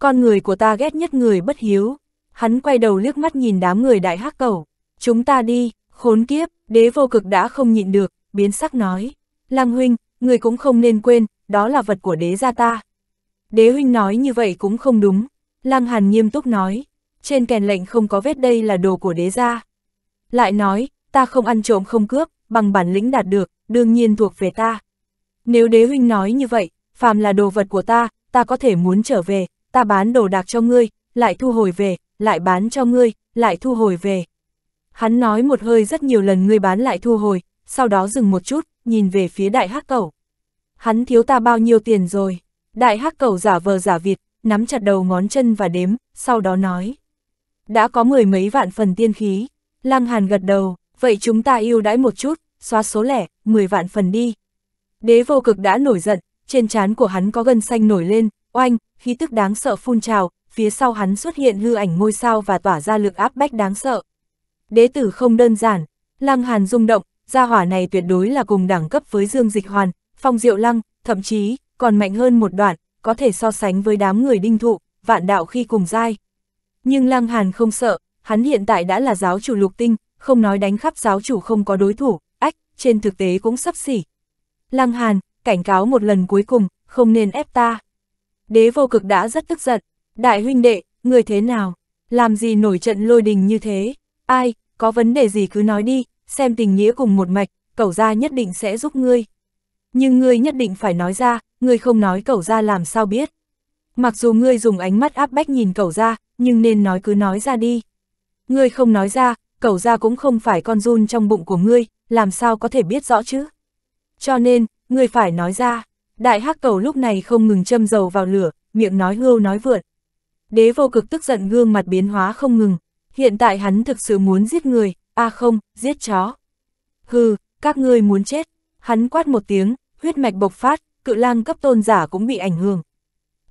[SPEAKER 1] Con người của ta ghét nhất người bất hiếu. Hắn quay đầu liếc mắt nhìn đám người đại hắc cẩu. Chúng ta đi, khốn kiếp, đế vô cực đã không nhịn được, biến sắc nói, Lang Huynh, người cũng không nên quên, đó là vật của đế gia ta. Đế Huynh nói như vậy cũng không đúng, Lang Hàn nghiêm túc nói, trên kèn lệnh không có vết đây là đồ của đế gia. Lại nói, ta không ăn trộm không cướp, bằng bản lĩnh đạt được, đương nhiên thuộc về ta. Nếu đế huynh nói như vậy, phàm là đồ vật của ta, ta có thể muốn trở về, ta bán đồ đạc cho ngươi, lại thu hồi về, lại bán cho ngươi, lại thu hồi về. Hắn nói một hơi rất nhiều lần ngươi bán lại thu hồi, sau đó dừng một chút, nhìn về phía đại hắc cẩu. Hắn thiếu ta bao nhiêu tiền rồi? Đại hắc cẩu giả vờ giả vịt, nắm chặt đầu ngón chân và đếm, sau đó nói. Đã có mười mấy vạn phần tiên khí. Lăng Hàn gật đầu, vậy chúng ta yêu đãi một chút, xóa số lẻ, mười vạn phần đi. Đế vô cực đã nổi giận, trên trán của hắn có gân xanh nổi lên, oanh, khí tức đáng sợ phun trào, phía sau hắn xuất hiện hư ảnh ngôi sao và tỏa ra lực áp bách đáng sợ. Đế tử không đơn giản, Lăng Hàn rung động, gia hỏa này tuyệt đối là cùng đẳng cấp với Dương Dịch Hoàn, Phong Diệu Lăng, thậm chí còn mạnh hơn một đoạn, có thể so sánh với đám người đinh thụ, vạn đạo khi cùng giai. Nhưng Lăng Hàn không sợ, hắn hiện tại đã là giáo chủ lục tinh, không nói đánh khắp giáo chủ không có đối thủ, ách, trên thực tế cũng sắp xỉ. Lăng Hàn, cảnh cáo một lần cuối cùng, không nên ép ta. Đế vô cực đã rất tức giận, đại huynh đệ, người thế nào, làm gì nổi trận lôi đình như thế, ai, có vấn đề gì cứ nói đi, xem tình nghĩa cùng một mạch, cậu gia nhất định sẽ giúp ngươi. Nhưng ngươi nhất định phải nói ra, ngươi không nói cậu gia làm sao biết. Mặc dù ngươi dùng ánh mắt áp bách nhìn cậu gia, nhưng nên nói cứ nói ra đi. Ngươi không nói ra, cậu gia cũng không phải con run trong bụng của ngươi, làm sao có thể biết rõ chứ. Cho nên, ngươi phải nói ra, đại hắc cầu lúc này không ngừng châm dầu vào lửa, miệng nói hưu nói vượt. Đế vô cực tức giận gương mặt biến hóa không ngừng, hiện tại hắn thực sự muốn giết người, a à không, giết chó. Hừ, các ngươi muốn chết. Hắn quát một tiếng, huyết mạch bộc phát, cự lang cấp tôn giả cũng bị ảnh hưởng.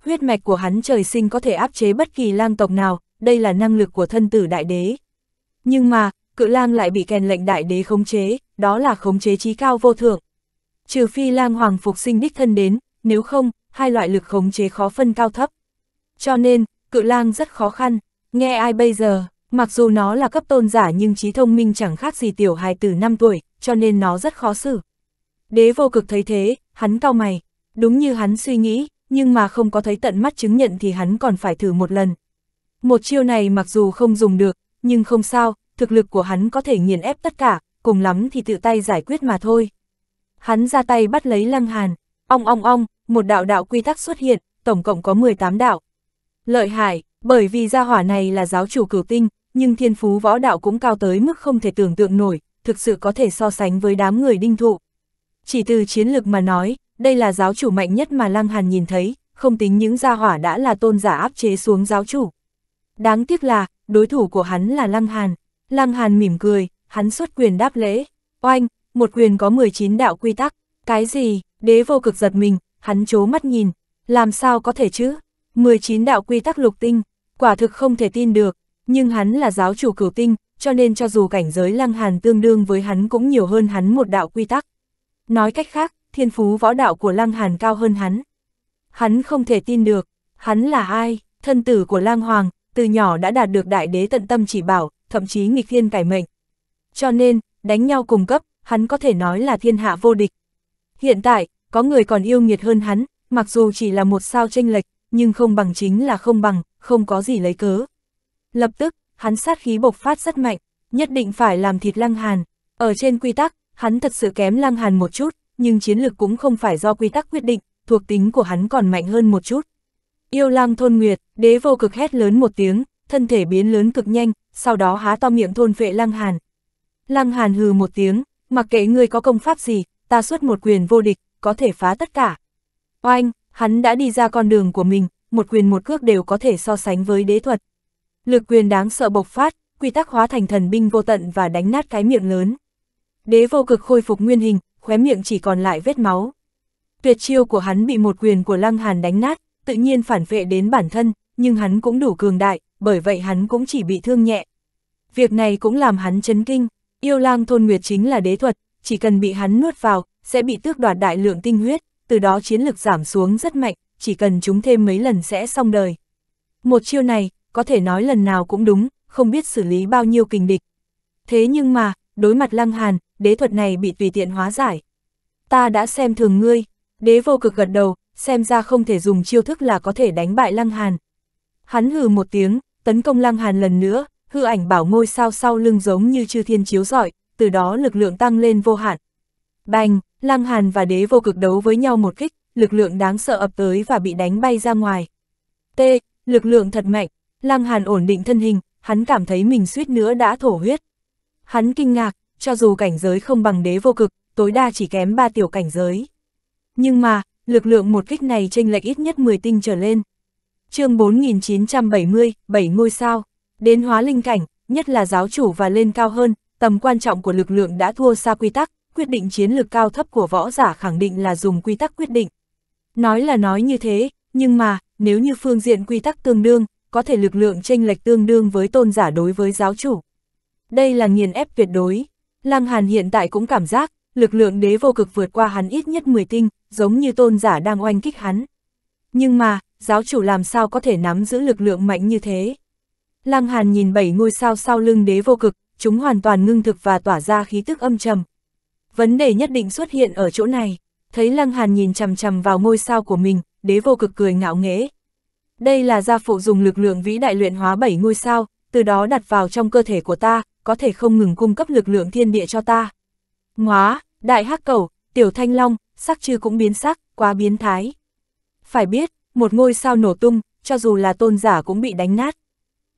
[SPEAKER 1] Huyết mạch của hắn trời sinh có thể áp chế bất kỳ lang tộc nào, đây là năng lực của thân tử đại đế. Nhưng mà, cự lang lại bị kèn lệnh đại đế khống chế, đó là khống chế trí cao vô thượng. Trừ phi lang hoàng phục sinh đích thân đến, nếu không, hai loại lực khống chế khó phân cao thấp. Cho nên, cự lang rất khó khăn, nghe ai bây giờ? Mặc dù nó là cấp tôn giả nhưng trí thông minh chẳng khác gì tiểu hài từ 5 tuổi, cho nên nó rất khó xử. Đế vô cực thấy thế, hắn cau mày, đúng như hắn suy nghĩ, nhưng mà không có thấy tận mắt chứng nhận thì hắn còn phải thử một lần. Một chiêu này mặc dù không dùng được, nhưng không sao, thực lực của hắn có thể nghiền ép tất cả, cùng lắm thì tự tay giải quyết mà thôi. Hắn ra tay bắt lấy Lăng Hàn, ong ong ong, một đạo đạo quy tắc xuất hiện, tổng cộng có 18 đạo. Lợi hại, bởi vì gia hỏa này là giáo chủ cửu tinh, nhưng thiên phú võ đạo cũng cao tới mức không thể tưởng tượng nổi, thực sự có thể so sánh với đám người đinh thụ. Chỉ từ chiến lược mà nói, đây là giáo chủ mạnh nhất mà Lăng Hàn nhìn thấy, không tính những gia hỏa đã là tôn giả áp chế xuống giáo chủ. Đáng tiếc là, đối thủ của hắn là Lăng Hàn. Lăng Hàn mỉm cười, hắn xuất quyền đáp lễ. Oanh, một quyền có 19 đạo quy tắc. Cái gì, đế vô cực giật mình, hắn chố mắt nhìn. Làm sao có thể chứ? 19 đạo quy tắc lục tinh, quả thực không thể tin được, nhưng hắn là giáo chủ cửu tinh, cho nên cho dù cảnh giới lăng hàn tương đương với hắn cũng nhiều hơn hắn một đạo quy tắc. Nói cách khác, thiên phú võ đạo của lăng hàn cao hơn hắn. Hắn không thể tin được, hắn là ai, thân tử của lang hoàng, từ nhỏ đã đạt được đại đế tận tâm chỉ bảo, thậm chí nghịch thiên cải mệnh. Cho nên, đánh nhau cùng cấp, hắn có thể nói là thiên hạ vô địch. Hiện tại, có người còn yêu nghiệt hơn hắn, mặc dù chỉ là một sao tranh lệch, nhưng không bằng chính là không bằng, không có gì lấy cớ. Lập tức, hắn sát khí bộc phát rất mạnh, nhất định phải làm thịt Lăng Hàn. Ở trên quy tắc, hắn thật sự kém Lăng Hàn một chút, nhưng chiến lược cũng không phải do quy tắc quyết định, thuộc tính của hắn còn mạnh hơn một chút. Yêu lang thôn nguyệt, đế vô cực hét lớn một tiếng, thân thể biến lớn cực nhanh, sau đó há to miệng thôn vệ lăng hàn. Lăng hàn hừ một tiếng, mặc kệ ngươi có công pháp gì, ta xuất một quyền vô địch, có thể phá tất cả. Oanh, hắn đã đi ra con đường của mình, một quyền một cước đều có thể so sánh với đế thuật, Lực quyền đáng sợ bộc phát, quy tắc hóa thành thần binh vô tận và đánh nát cái miệng lớn. Đế vô cực khôi phục nguyên hình, khóe miệng chỉ còn lại vết máu. Tuyệt chiêu của hắn bị một quyền của Lăng Hàn đánh nát, tự nhiên phản vệ đến bản thân, nhưng hắn cũng đủ cường đại, bởi vậy hắn cũng chỉ bị thương nhẹ. Việc này cũng làm hắn chấn kinh, yêu lang thôn nguyệt chính là đế thuật, chỉ cần bị hắn nuốt vào, sẽ bị tước đoạt đại lượng tinh huyết, từ đó chiến lực giảm xuống rất mạnh, chỉ cần chúng thêm mấy lần sẽ xong đời. Một chiêu này, có thể nói lần nào cũng đúng, không biết xử lý bao nhiêu kình địch. Thế nhưng mà, đối mặt Lăng Hàn, đế thuật này bị tùy tiện hóa giải. Ta đã xem thường ngươi, đế vô cực gật đầu, xem ra không thể dùng chiêu thức là có thể đánh bại Lăng Hàn. Hắn hừ một tiếng, tấn công Lăng Hàn lần nữa, hư ảnh bảo ngôi sao sau lưng giống như chư thiên chiếu rọi từ đó lực lượng tăng lên vô hạn. Bành, Lăng Hàn và đế vô cực đấu với nhau một kích, lực lượng đáng sợ ập tới và bị đánh bay ra ngoài. T, lực lượng thật mạnh, Lăng Hàn ổn định thân hình, hắn cảm thấy mình suýt nữa đã thổ huyết. Hắn kinh ngạc, cho dù cảnh giới không bằng đế vô cực, tối đa chỉ kém 3 tiểu cảnh giới. Nhưng mà, lực lượng một kích này chênh lệch ít nhất 10 tinh trở lên. chương 4970, 7 ngôi sao, đến hóa linh cảnh, nhất là giáo chủ và lên cao hơn, tầm quan trọng của lực lượng đã thua xa quy tắc, quyết định chiến lược cao thấp của võ giả khẳng định là dùng quy tắc quyết định. Nói là nói như thế, nhưng mà, nếu như phương diện quy tắc tương đương, có thể lực lượng tranh lệch tương đương với tôn giả đối với giáo chủ. Đây là nghiền ép tuyệt đối. Lăng Hàn hiện tại cũng cảm giác, lực lượng đế vô cực vượt qua hắn ít nhất 10 tinh, giống như tôn giả đang oanh kích hắn. Nhưng mà, giáo chủ làm sao có thể nắm giữ lực lượng mạnh như thế? Lăng Hàn nhìn bảy ngôi sao sau lưng đế vô cực, chúng hoàn toàn ngưng thực và tỏa ra khí tức âm trầm. Vấn đề nhất định xuất hiện ở chỗ này. Thấy Lăng Hàn nhìn chằm chằm vào ngôi sao của mình, đế vô cực cười ngạo nghễ, đây là gia phụ dùng lực lượng vĩ đại luyện hóa bảy ngôi sao, từ đó đặt vào trong cơ thể của ta, có thể không ngừng cung cấp lực lượng thiên địa cho ta. Ngóa, đại hắc cầu, tiểu thanh long, sắc chư cũng biến sắc, quá biến thái. Phải biết, một ngôi sao nổ tung, cho dù là tôn giả cũng bị đánh nát.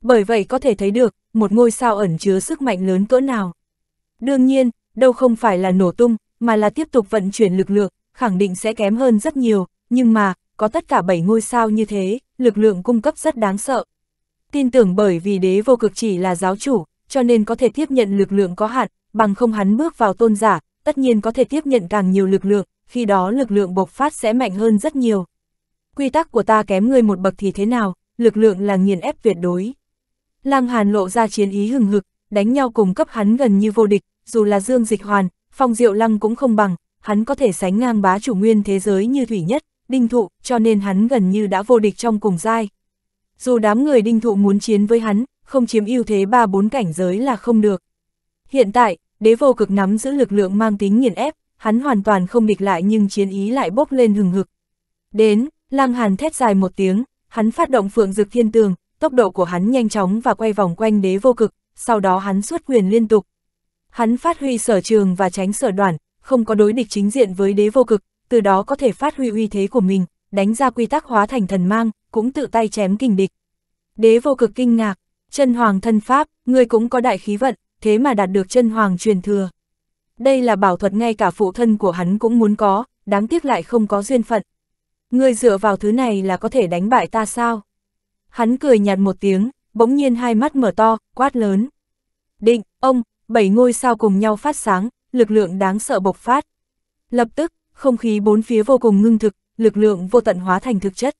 [SPEAKER 1] Bởi vậy có thể thấy được, một ngôi sao ẩn chứa sức mạnh lớn cỡ nào. Đương nhiên, đâu không phải là nổ tung, mà là tiếp tục vận chuyển lực lượng, khẳng định sẽ kém hơn rất nhiều, nhưng mà, có tất cả 7 ngôi sao như thế, lực lượng cung cấp rất đáng sợ. Tin tưởng bởi vì đế vô cực chỉ là giáo chủ, cho nên có thể tiếp nhận lực lượng có hạn, bằng không hắn bước vào tôn giả, tất nhiên có thể tiếp nhận càng nhiều lực lượng, khi đó lực lượng bộc phát sẽ mạnh hơn rất nhiều. Quy tắc của ta kém ngươi một bậc thì thế nào, lực lượng là nghiền ép tuyệt đối. Lăng Hàn lộ ra chiến ý hừng hực, đánh nhau cùng cấp hắn gần như vô địch, dù là Dương Dịch Hoàn, Phong Diệu Lăng cũng không bằng, hắn có thể sánh ngang bá chủ nguyên thế giới như thủy nhất đinh thụ, cho nên hắn gần như đã vô địch trong cùng giai. Dù đám người đinh thụ muốn chiến với hắn, không chiếm ưu thế ba bốn cảnh giới là không được. Hiện tại, đế vô cực nắm giữ lực lượng mang tính nghiền ép, hắn hoàn toàn không địch lại nhưng chiến ý lại bốc lên hừng hực. Đến, lang hàn thét dài một tiếng, hắn phát động phượng dực thiên tường, tốc độ của hắn nhanh chóng và quay vòng quanh đế vô cực, sau đó hắn xuất quyền liên tục. Hắn phát huy sở trường và tránh sở đoàn, không có đối địch chính diện với đế vô cực, từ đó có thể phát huy uy thế của mình, đánh ra quy tắc hóa thành thần mang, cũng tự tay chém kình địch. Đế vô cực kinh ngạc, chân hoàng thân pháp, người cũng có đại khí vận, thế mà đạt được chân hoàng truyền thừa. Đây là bảo thuật ngay cả phụ thân của hắn cũng muốn có, đáng tiếc lại không có duyên phận. Người dựa vào thứ này là có thể đánh bại ta sao? Hắn cười nhạt một tiếng, bỗng nhiên hai mắt mở to, quát lớn. Định, ông, bảy ngôi sao cùng nhau phát sáng, lực lượng đáng sợ bộc phát. Lập tức, không khí bốn phía vô cùng ngưng thực, lực lượng vô tận hóa thành thực chất.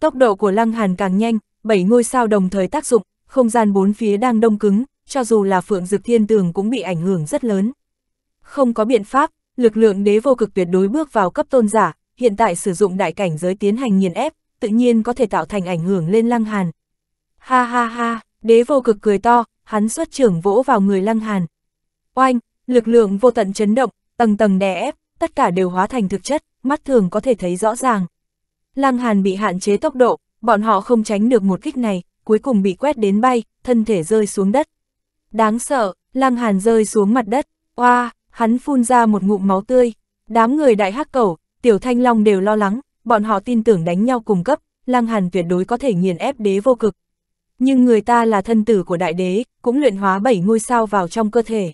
[SPEAKER 1] Tốc độ của Lăng Hàn càng nhanh, bảy ngôi sao đồng thời tác dụng, không gian bốn phía đang đông cứng, cho dù là Phượng Dực Thiên Tường cũng bị ảnh hưởng rất lớn. Không có biện pháp, lực lượng đế vô cực tuyệt đối bước vào cấp tôn giả, hiện tại sử dụng đại cảnh giới tiến hành nghiền ép, tự nhiên có thể tạo thành ảnh hưởng lên Lăng Hàn. Ha ha ha, đế vô cực cười to, hắn xuất trưởng vỗ vào người Lăng Hàn. Oanh, lực lượng vô tận chấn động, tầng tầng đè ép, tất cả đều hóa thành thực chất, mắt thường có thể thấy rõ ràng. Lăng Hàn bị hạn chế tốc độ, bọn họ không tránh được một kích này, cuối cùng bị quét đến bay, thân thể rơi xuống đất. Đáng sợ, Lăng Hàn rơi xuống mặt đất, oa, hắn phun ra một ngụm máu tươi. Đám người đại hắc cẩu, tiểu thanh long đều lo lắng, bọn họ tin tưởng đánh nhau cùng cấp, Lăng Hàn tuyệt đối có thể nghiền ép đế vô cực. Nhưng người ta là thân tử của đại đế, cũng luyện hóa bảy ngôi sao vào trong cơ thể.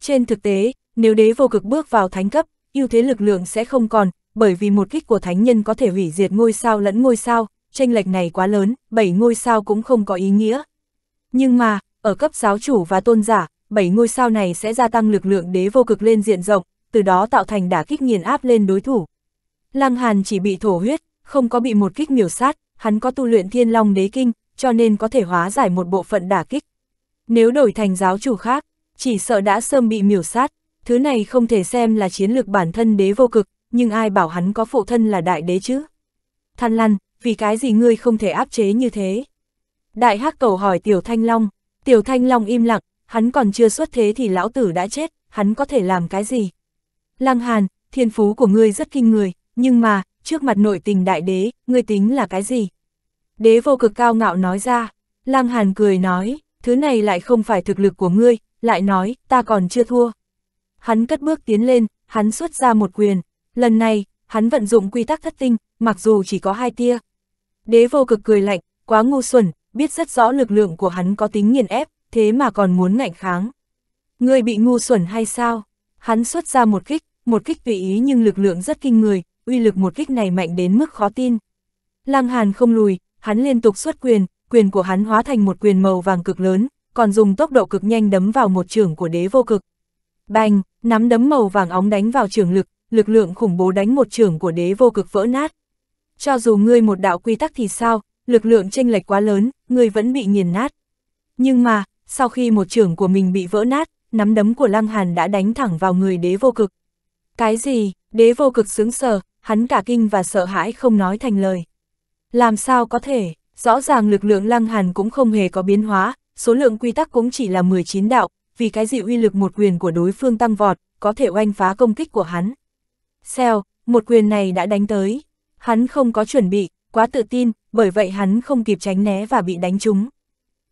[SPEAKER 1] Trên thực tế, nếu đế vô cực bước vào thánh cấp, ưu thế lực lượng sẽ không còn, bởi vì một kích của thánh nhân có thể hủy diệt ngôi sao lẫn ngôi sao, tranh lệch này quá lớn, bảy ngôi sao cũng không có ý nghĩa. Nhưng mà, ở cấp giáo chủ và tôn giả, bảy ngôi sao này sẽ gia tăng lực lượng đế vô cực lên diện rộng, từ đó tạo thành đả kích nghiền áp lên đối thủ. Lăng Hàn chỉ bị thổ huyết, không có bị một kích miểu sát, hắn có tu luyện thiên long đế kinh, cho nên có thể hóa giải một bộ phận đả kích. Nếu đổi thành giáo chủ khác, chỉ sợ đã sơm bị miểu sát. Thứ này không thể xem là chiến lược bản thân đế vô cực, nhưng ai bảo hắn có phụ thân là đại đế chứ? thanh lan vì cái gì ngươi không thể áp chế như thế? Đại hắc cầu hỏi Tiểu Thanh Long, Tiểu Thanh Long im lặng, hắn còn chưa xuất thế thì lão tử đã chết, hắn có thể làm cái gì? Lăng Hàn, thiên phú của ngươi rất kinh người, nhưng mà, trước mặt nội tình đại đế, ngươi tính là cái gì? Đế vô cực cao ngạo nói ra, Lăng Hàn cười nói, thứ này lại không phải thực lực của ngươi, lại nói, ta còn chưa thua hắn cất bước tiến lên, hắn xuất ra một quyền, lần này, hắn vận dụng quy tắc thất tinh, mặc dù chỉ có hai tia. Đế vô cực cười lạnh, quá ngu xuẩn, biết rất rõ lực lượng của hắn có tính nghiền ép, thế mà còn muốn ngạnh kháng. Người bị ngu xuẩn hay sao? Hắn xuất ra một kích, một kích tùy ý nhưng lực lượng rất kinh người, uy lực một kích này mạnh đến mức khó tin. Lăng Hàn không lùi, hắn liên tục xuất quyền, quyền của hắn hóa thành một quyền màu vàng cực lớn, còn dùng tốc độ cực nhanh đấm vào một trường của đế vô cực, Bành, nắm đấm màu vàng óng đánh vào trường lực, lực lượng khủng bố đánh một trường của đế vô cực vỡ nát. Cho dù ngươi một đạo quy tắc thì sao, lực lượng chênh lệch quá lớn, ngươi vẫn bị nghiền nát. Nhưng mà, sau khi một trường của mình bị vỡ nát, nắm đấm của Lăng Hàn đã đánh thẳng vào người đế vô cực. Cái gì, đế vô cực sướng sờ, hắn cả kinh và sợ hãi không nói thành lời. Làm sao có thể, rõ ràng lực lượng Lăng Hàn cũng không hề có biến hóa, số lượng quy tắc cũng chỉ là 19 đạo, vì cái gì uy lực một quyền của đối phương tăng vọt, có thể oanh phá công kích của hắn. Xèo, một quyền này đã đánh tới. Hắn không có chuẩn bị, quá tự tin, bởi vậy hắn không kịp tránh né và bị đánh trúng.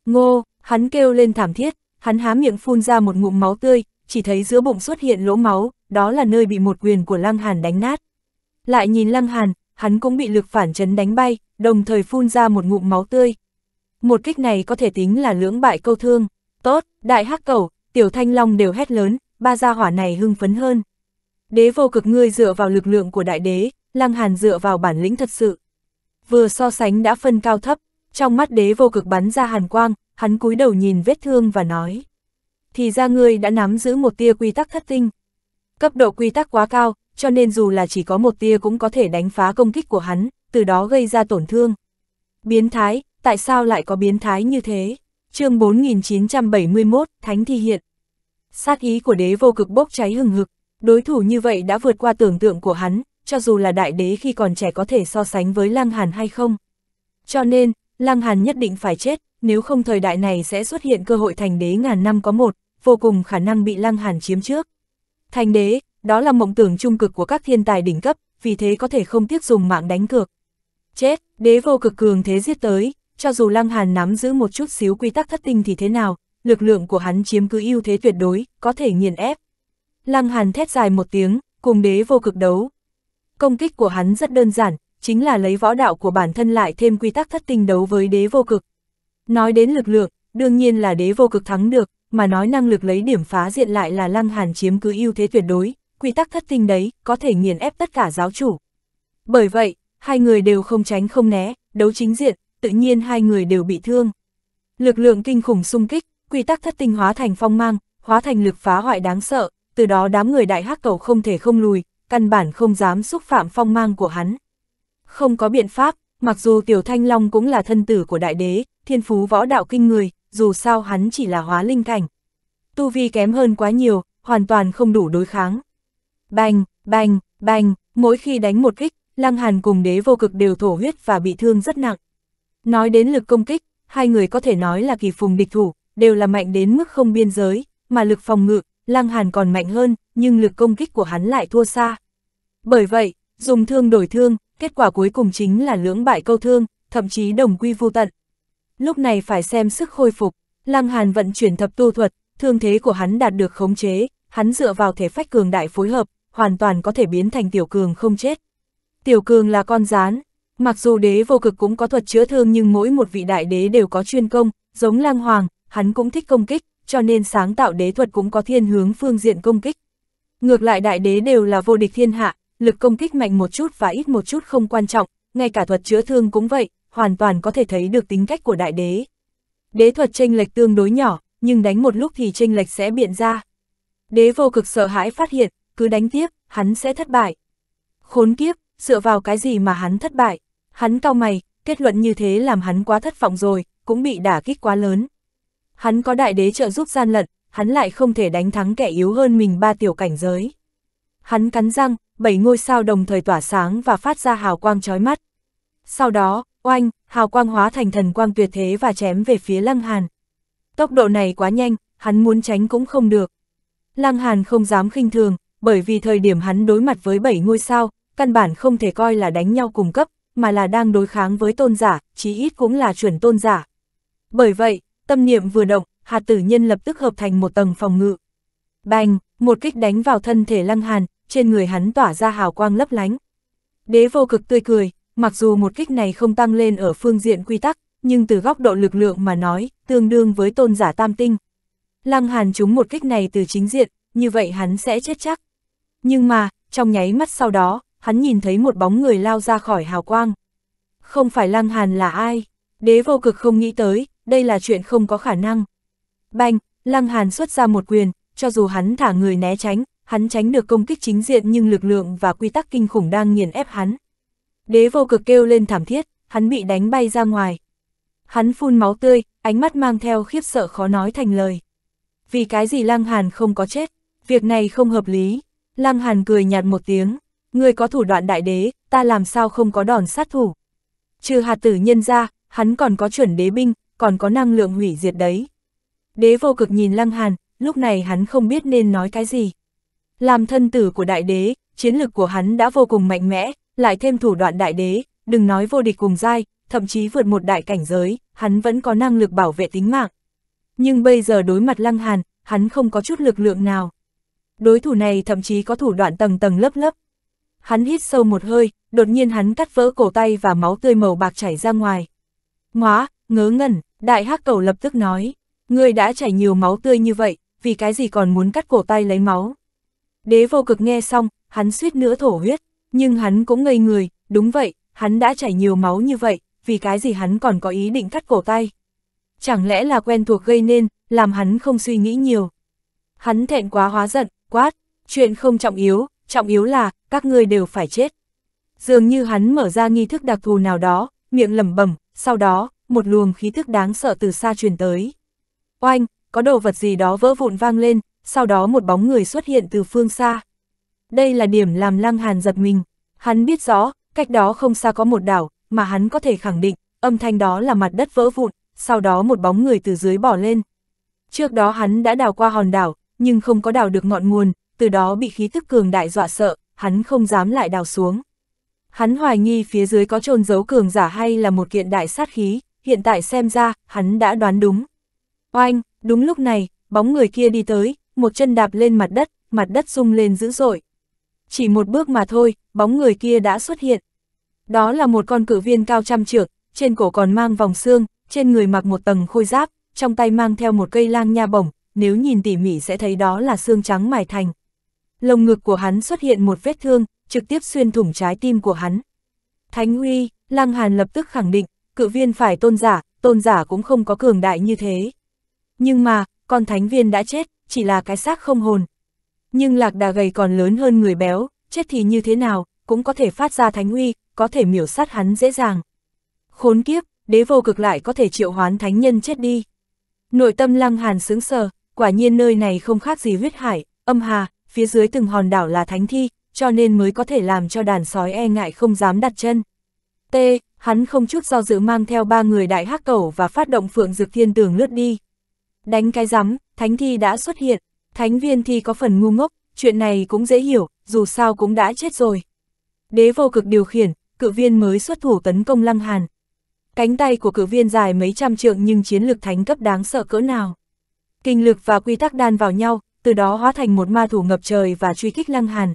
[SPEAKER 1] Ngô, hắn kêu lên thảm thiết, hắn há miệng phun ra một ngụm máu tươi, chỉ thấy giữa bụng xuất hiện lỗ máu, đó là nơi bị một quyền của Lăng Hàn đánh nát. Lại nhìn Lăng Hàn, hắn cũng bị lực phản chấn đánh bay, đồng thời phun ra một ngụm máu tươi. Một kích này có thể tính là lưỡng bại câu thương. Tốt, đại hắc cầu, Tiểu Thanh Long đều hét lớn, ba gia hỏa này hưng phấn hơn. Đế vô cực ngươi dựa vào lực lượng của đại đế, Lăng Hàn dựa vào bản lĩnh thật sự. Vừa so sánh đã phân cao thấp, trong mắt đế vô cực bắn ra hàn quang, hắn cúi đầu nhìn vết thương và nói. Thì ra ngươi đã nắm giữ một tia quy tắc thất tinh. Cấp độ quy tắc quá cao, cho nên dù là chỉ có một tia cũng có thể đánh phá công kích của hắn, từ đó gây ra tổn thương. Biến thái, tại sao lại có biến thái như thế? chương 4971, Thánh Thi Hiện. Sát ý của đế vô cực bốc cháy hừng hực, đối thủ như vậy đã vượt qua tưởng tượng của hắn, cho dù là đại đế khi còn trẻ có thể so sánh với Lăng Hàn hay không. Cho nên, Lăng Hàn nhất định phải chết, nếu không thời đại này sẽ xuất hiện cơ hội thành đế ngàn năm có một, vô cùng khả năng bị Lăng Hàn chiếm trước. Thành đế, đó là mộng tưởng trung cực của các thiên tài đỉnh cấp, vì thế có thể không tiếc dùng mạng đánh cược. Chết, đế vô cực cường thế giết tới, cho dù Lăng Hàn nắm giữ một chút xíu quy tắc thất tinh thì thế nào, lực lượng của hắn chiếm cứ ưu thế tuyệt đối, có thể nghiền ép. Lăng Hàn thét dài một tiếng, cùng đế vô cực đấu. Công kích của hắn rất đơn giản, chính là lấy võ đạo của bản thân lại thêm quy tắc thất tinh đấu với đế vô cực. Nói đến lực lượng, đương nhiên là đế vô cực thắng được, mà nói năng lực lấy điểm phá diện lại là Lăng Hàn chiếm cứ ưu thế tuyệt đối, quy tắc thất tinh đấy có thể nghiền ép tất cả giáo chủ. Bởi vậy, hai người đều không tránh không né, đấu chính diện, tự nhiên hai người đều bị thương. Lực lượng kinh khủng xung kích, quy tắc thất tinh hóa thành phong mang, hóa thành lực phá hoại đáng sợ, từ đó đám người đại hắc cầu không thể không lùi, căn bản không dám xúc phạm phong mang của hắn. Không có biện pháp, mặc dù Tiểu Thanh Long cũng là thân tử của đại đế, thiên phú võ đạo kinh người, dù sao hắn chỉ là hóa linh cảnh. Tu vi kém hơn quá nhiều, hoàn toàn không đủ đối kháng. Bành, bành, bành, mỗi khi đánh một kích, Lăng Hàn cùng đế vô cực đều thổ huyết và bị thương rất nặng. Nói đến lực công kích, hai người có thể nói là kỳ phùng địch thủ, đều là mạnh đến mức không biên giới, mà lực phòng ngự, Lăng Hàn còn mạnh hơn, nhưng lực công kích của hắn lại thua xa. Bởi vậy, dùng thương đổi thương, kết quả cuối cùng chính là lưỡng bại câu thương, thậm chí đồng quy vô tận. Lúc này phải xem sức khôi phục, Lăng Hàn vận chuyển thập tu thuật, thương thế của hắn đạt được khống chế, hắn dựa vào thể phách cường đại phối hợp, hoàn toàn có thể biến thành tiểu cường không chết. Tiểu cường là con rán, Mặc dù đế vô cực cũng có thuật chữa thương nhưng mỗi một vị đại đế đều có chuyên công, giống lang hoàng, hắn cũng thích công kích, cho nên sáng tạo đế thuật cũng có thiên hướng phương diện công kích. Ngược lại đại đế đều là vô địch thiên hạ, lực công kích mạnh một chút và ít một chút không quan trọng, ngay cả thuật chữa thương cũng vậy, hoàn toàn có thể thấy được tính cách của đại đế. Đế thuật chênh lệch tương đối nhỏ, nhưng đánh một lúc thì chênh lệch sẽ biện ra. Đế vô cực sợ hãi phát hiện, cứ đánh tiếp, hắn sẽ thất bại. Khốn kiếp, dựa vào cái gì mà hắn thất bại? Hắn cao mày, kết luận như thế làm hắn quá thất vọng rồi, cũng bị đả kích quá lớn. Hắn có đại đế trợ giúp gian lận, hắn lại không thể đánh thắng kẻ yếu hơn mình ba tiểu cảnh giới. Hắn cắn răng, bảy ngôi sao đồng thời tỏa sáng và phát ra hào quang chói mắt. Sau đó, oanh, hào quang hóa thành thần quang tuyệt thế và chém về phía Lăng Hàn. Tốc độ này quá nhanh, hắn muốn tránh cũng không được. Lăng Hàn không dám khinh thường, bởi vì thời điểm hắn đối mặt với bảy ngôi sao, căn bản không thể coi là đánh nhau cùng cấp, mà là đang đối kháng với tôn giả, chí ít cũng là chuẩn tôn giả. Bởi vậy, tâm niệm vừa động, hạt tử nhân lập tức hợp thành một tầng phòng ngự. Bành, một kích đánh vào thân thể lăng hàn, trên người hắn tỏa ra hào quang lấp lánh. Đế vô cực tươi cười, mặc dù một kích này không tăng lên ở phương diện quy tắc, nhưng từ góc độ lực lượng mà nói, tương đương với tôn giả tam tinh. Lăng hàn trúng một kích này từ chính diện, như vậy hắn sẽ chết chắc. Nhưng mà, trong nháy mắt sau đó, hắn nhìn thấy một bóng người lao ra khỏi hào quang. Không phải Lăng Hàn là ai? Đế vô cực không nghĩ tới, đây là chuyện không có khả năng. Banh, Lăng Hàn xuất ra một quyền, cho dù hắn thả người né tránh, hắn tránh được công kích chính diện nhưng lực lượng và quy tắc kinh khủng đang nghiền ép hắn. Đế vô cực kêu lên thảm thiết, hắn bị đánh bay ra ngoài. Hắn phun máu tươi, ánh mắt mang theo khiếp sợ khó nói thành lời. Vì cái gì Lăng Hàn không có chết, việc này không hợp lý. Lăng Hàn cười nhạt một tiếng, Ngươi có thủ đoạn đại đế, ta làm sao không có đòn sát thủ. Trừ hạt tử nhân ra, hắn còn có chuẩn đế binh, còn có năng lượng hủy diệt đấy. Đế vô cực nhìn lăng hàn, lúc này hắn không biết nên nói cái gì. Làm thân tử của đại đế, chiến lực của hắn đã vô cùng mạnh mẽ, lại thêm thủ đoạn đại đế, đừng nói vô địch cùng giai, thậm chí vượt một đại cảnh giới, hắn vẫn có năng lực bảo vệ tính mạng. Nhưng bây giờ đối mặt lăng hàn, hắn không có chút lực lượng nào. Đối thủ này thậm chí có thủ đoạn tầng tầng lớp lớp, Hắn hít sâu một hơi, đột nhiên hắn cắt vỡ cổ tay và máu tươi màu bạc chảy ra ngoài. Ngóa, ngớ ngẩn, đại hắc cầu lập tức nói, ngươi đã chảy nhiều máu tươi như vậy, vì cái gì còn muốn cắt cổ tay lấy máu. Đế vô cực nghe xong, hắn suýt nữa thổ huyết, nhưng hắn cũng ngây người, đúng vậy, hắn đã chảy nhiều máu như vậy, vì cái gì hắn còn có ý định cắt cổ tay. Chẳng lẽ là quen thuộc gây nên, làm hắn không suy nghĩ nhiều. Hắn thẹn quá hóa giận, quát, chuyện không trọng yếu, trọng yếu là, các ngươi đều phải chết. Dường như hắn mở ra nghi thức đặc thù nào đó, miệng lẩm bẩm, sau đó, một luồng khí thức đáng sợ từ xa truyền tới. Oanh, có đồ vật gì đó vỡ vụn vang lên, sau đó một bóng người xuất hiện từ phương xa. Đây là điểm làm Lăng Hàn giật mình, hắn biết rõ, cách đó không xa có một đảo, mà hắn có thể khẳng định, âm thanh đó là mặt đất vỡ vụn, sau đó một bóng người từ dưới bỏ lên. Trước đó hắn đã đào qua hòn đảo, nhưng không có đào được ngọn nguồn, từ đó bị khí thức cường đại dọa sợ, hắn không dám lại đào xuống. Hắn hoài nghi phía dưới có trôn giấu cường giả hay là một kiện đại sát khí, hiện tại xem ra, hắn đã đoán đúng. Oanh, đúng lúc này, bóng người kia đi tới, một chân đạp lên mặt đất, mặt đất rung lên dữ dội. Chỉ một bước mà thôi, bóng người kia đã xuất hiện. Đó là một con cử viên cao trăm trượng, trên cổ còn mang vòng xương, trên người mặc một tầng khôi giáp, trong tay mang theo một cây lang nha bổng, nếu nhìn tỉ mỉ sẽ thấy đó là xương trắng mài thành, lồng ngực của hắn xuất hiện một vết thương, trực tiếp xuyên thủng trái tim của hắn. Thánh Huy, Lăng Hàn lập tức khẳng định, cự viên phải tôn giả, tôn giả cũng không có cường đại như thế. Nhưng mà, con thánh viên đã chết, chỉ là cái xác không hồn. Nhưng lạc đà gầy còn lớn hơn người béo, chết thì như thế nào, cũng có thể phát ra thánh uy, có thể miểu sát hắn dễ dàng. Khốn kiếp, đế vô cực lại có thể triệu hoán thánh nhân chết đi. Nội tâm lăng hàn sướng sờ, quả nhiên nơi này không khác gì huyết hải, âm hà, phía dưới từng hòn đảo là thánh thi, cho nên mới có thể làm cho đàn sói e ngại không dám đặt chân. T, hắn không chút do dự mang theo ba người đại hắc cẩu và phát động phượng dược thiên tường lướt đi. Đánh cái rắm, thánh thi đã xuất hiện, thánh viên thi có phần ngu ngốc, chuyện này cũng dễ hiểu, dù sao cũng đã chết rồi. Đế vô cực điều khiển, cự viên mới xuất thủ tấn công lăng hàn. Cánh tay của cự viên dài mấy trăm trượng nhưng chiến lược thánh cấp đáng sợ cỡ nào. Kinh lực và quy tắc đan vào nhau, từ đó hóa thành một ma thủ ngập trời và truy kích Lăng Hàn.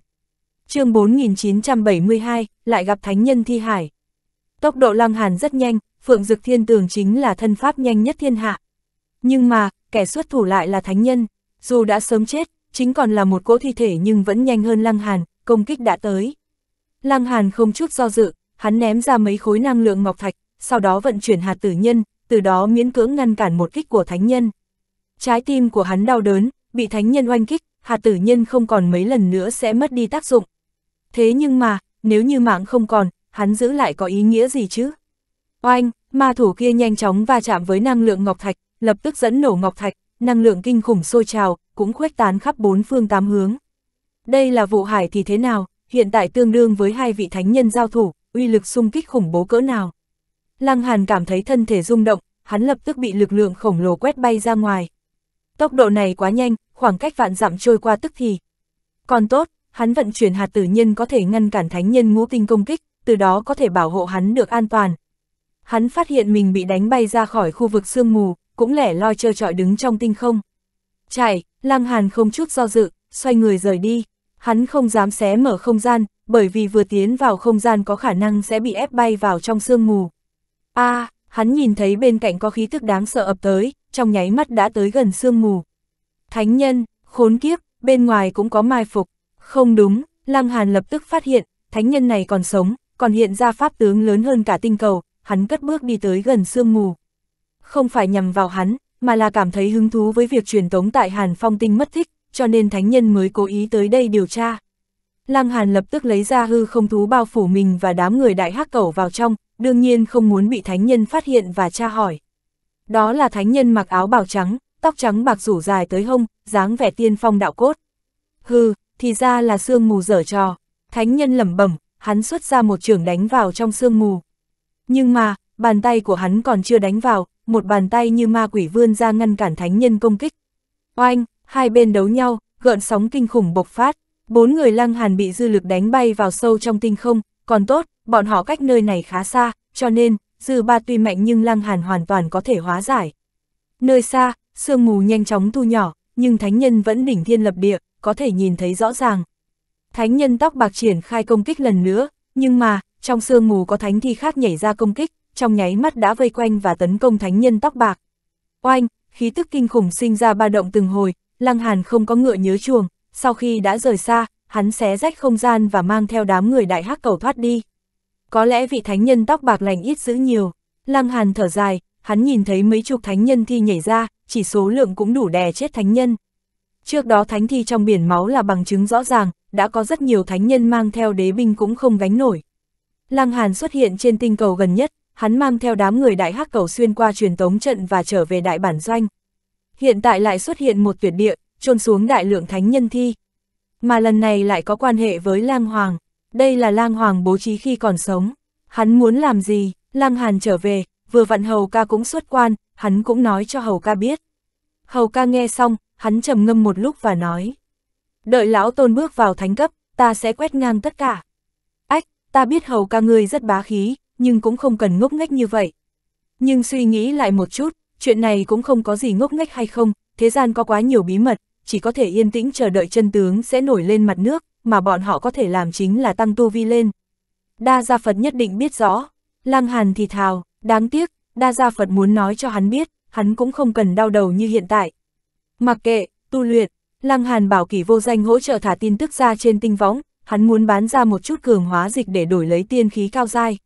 [SPEAKER 1] chương 4972, lại gặp thánh nhân thi hải. Tốc độ Lăng Hàn rất nhanh, Phượng Dực Thiên Tường chính là thân pháp nhanh nhất thiên hạ. Nhưng mà, kẻ xuất thủ lại là thánh nhân, dù đã sớm chết, chính còn là một cỗ thi thể nhưng vẫn nhanh hơn Lăng Hàn, công kích đã tới. Lăng Hàn không chút do dự, hắn ném ra mấy khối năng lượng ngọc thạch, sau đó vận chuyển hạt tử nhân, từ đó miễn cưỡng ngăn cản một kích của thánh nhân. Trái tim của hắn đau đớn, bị thánh nhân oanh kích, hạt tử nhân không còn mấy lần nữa sẽ mất đi tác dụng. Thế nhưng mà, nếu như mạng không còn, hắn giữ lại có ý nghĩa gì chứ? Oanh, ma thủ kia nhanh chóng va chạm với năng lượng ngọc thạch, lập tức dẫn nổ ngọc thạch, năng lượng kinh khủng sôi trào, cũng khuếch tán khắp bốn phương tám hướng. Đây là vụ hải thì thế nào, hiện tại tương đương với hai vị thánh nhân giao thủ, uy lực xung kích khủng bố cỡ nào. Lăng Hàn cảm thấy thân thể rung động, hắn lập tức bị lực lượng khổng lồ quét bay ra ngoài. Tốc độ này quá nhanh, khoảng cách vạn dặm trôi qua tức thì. Còn tốt, hắn vận chuyển hạt tử nhân có thể ngăn cản thánh nhân ngũ tinh công kích, từ đó có thể bảo hộ hắn được an toàn. Hắn phát hiện mình bị đánh bay ra khỏi khu vực sương mù, cũng lẻ loi trơ trọi đứng trong tinh không. Chạy, lang Hàn không chút do dự, xoay người rời đi. Hắn không dám xé mở không gian, bởi vì vừa tiến vào không gian có khả năng sẽ bị ép bay vào trong sương mù. a à, hắn nhìn thấy bên cạnh có khí tức đáng sợ ập tới, trong nháy mắt đã tới gần sương mù. Thánh nhân, khốn kiếp, bên ngoài cũng có mai phục. Không đúng, Lăng Hàn lập tức phát hiện, thánh nhân này còn sống, còn hiện ra pháp tướng lớn hơn cả tinh cầu, hắn cất bước đi tới gần sương mù. Không phải nhằm vào hắn, mà là cảm thấy hứng thú với việc truyền tống tại Hàn Phong Tinh mất thích, cho nên thánh nhân mới cố ý tới đây điều tra. Lăng Hàn lập tức lấy ra hư không thú bao phủ mình và đám người đại hắc cẩu vào trong, đương nhiên không muốn bị thánh nhân phát hiện và tra hỏi. Đó là thánh nhân mặc áo bào trắng, tóc trắng bạc rủ dài tới hông, dáng vẻ tiên phong đạo cốt. Hừ, thì ra là sương mù dở trò. Thánh nhân lẩm bẩm, hắn xuất ra một trường đánh vào trong sương mù. Nhưng mà, bàn tay của hắn còn chưa đánh vào, một bàn tay như ma quỷ vươn ra ngăn cản thánh nhân công kích. Oanh, hai bên đấu nhau, gợn sóng kinh khủng bộc phát, bốn người lăng hàn bị dư lực đánh bay vào sâu trong tinh không, còn tốt, bọn họ cách nơi này khá xa, cho nên, dư ba tuy mạnh nhưng lăng hàn hoàn toàn có thể hóa giải. Nơi xa, sương mù nhanh chóng thu nhỏ, nhưng thánh nhân vẫn đỉnh thiên lập địa, có thể nhìn thấy rõ ràng. Thánh nhân tóc bạc triển khai công kích lần nữa, nhưng mà, trong sương mù có thánh thi khác nhảy ra công kích, trong nháy mắt đã vây quanh và tấn công thánh nhân tóc bạc. Oanh, khí tức kinh khủng sinh ra ba động từng hồi, Lăng Hàn không có ngựa nhớ chuồng, sau khi đã rời xa, hắn xé rách không gian và mang theo đám người đại hắc cầu thoát đi có lẽ vị thánh nhân tóc bạc lành ít giữ nhiều. Lăng Hàn thở dài, hắn nhìn thấy mấy chục thánh nhân thi nhảy ra, chỉ số lượng cũng đủ đè chết thánh nhân. Trước đó thánh thi trong biển máu là bằng chứng rõ ràng, đã có rất nhiều thánh nhân mang theo đế binh cũng không gánh nổi. Lăng Hàn xuất hiện trên tinh cầu gần nhất, hắn mang theo đám người đại hắc cầu xuyên qua truyền tống trận và trở về đại bản doanh. Hiện tại lại xuất hiện một tuyệt địa, trôn xuống đại lượng thánh nhân thi. Mà lần này lại có quan hệ với Lang Hoàng đây là lang hoàng bố trí khi còn sống. Hắn muốn làm gì, lang hàn trở về, vừa vặn hầu ca cũng xuất quan, hắn cũng nói cho hầu ca biết. Hầu ca nghe xong, hắn trầm ngâm một lúc và nói. Đợi lão tôn bước vào thánh cấp, ta sẽ quét ngang tất cả. Ách, ta biết hầu ca ngươi rất bá khí, nhưng cũng không cần ngốc nghếch như vậy. Nhưng suy nghĩ lại một chút, chuyện này cũng không có gì ngốc nghếch hay không, thế gian có quá nhiều bí mật, chỉ có thể yên tĩnh chờ đợi chân tướng sẽ nổi lên mặt nước, mà bọn họ có thể làm chính là tăng tu vi lên. Đa Gia Phật nhất định biết rõ, Lăng Hàn thì thào, đáng tiếc, Đa Gia Phật muốn nói cho hắn biết, hắn cũng không cần đau đầu như hiện tại. Mặc kệ, tu luyện, Lăng Hàn bảo kỷ vô danh hỗ trợ thả tin tức ra trên tinh võng, hắn muốn bán ra một chút cường hóa dịch để đổi lấy tiên khí cao dai.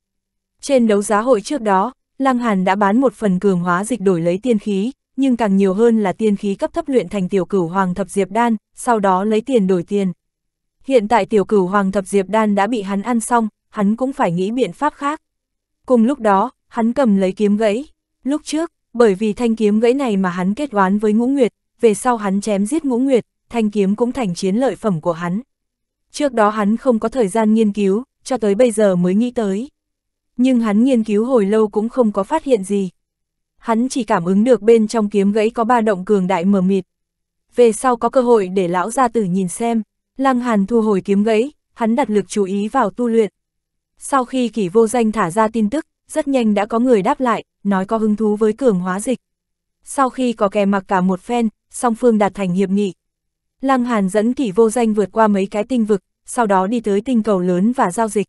[SPEAKER 1] Trên đấu giá hội trước đó, Lăng Hàn đã bán một phần cường hóa dịch đổi lấy tiên khí, nhưng càng nhiều hơn là tiên khí cấp thấp luyện thành tiểu cửu hoàng thập diệp đan, sau đó lấy tiền đổi tiền. Hiện tại tiểu cửu hoàng thập diệp đan đã bị hắn ăn xong, hắn cũng phải nghĩ biện pháp khác. Cùng lúc đó, hắn cầm lấy kiếm gãy. Lúc trước, bởi vì thanh kiếm gãy này mà hắn kết oán với ngũ nguyệt, về sau hắn chém giết ngũ nguyệt, thanh kiếm cũng thành chiến lợi phẩm của hắn. Trước đó hắn không có thời gian nghiên cứu, cho tới bây giờ mới nghĩ tới. Nhưng hắn nghiên cứu hồi lâu cũng không có phát hiện gì. Hắn chỉ cảm ứng được bên trong kiếm gãy có ba động cường đại mờ mịt. Về sau có cơ hội để lão gia tử nhìn xem. Lăng Hàn thu hồi kiếm gãy, hắn đặt lực chú ý vào tu luyện. Sau khi kỷ vô danh thả ra tin tức, rất nhanh đã có người đáp lại, nói có hứng thú với cường hóa dịch. Sau khi có kè mặc cả một phen, song phương đạt thành hiệp nghị. Lăng Hàn dẫn kỷ vô danh vượt qua mấy cái tinh vực, sau đó đi tới tinh cầu lớn và giao dịch.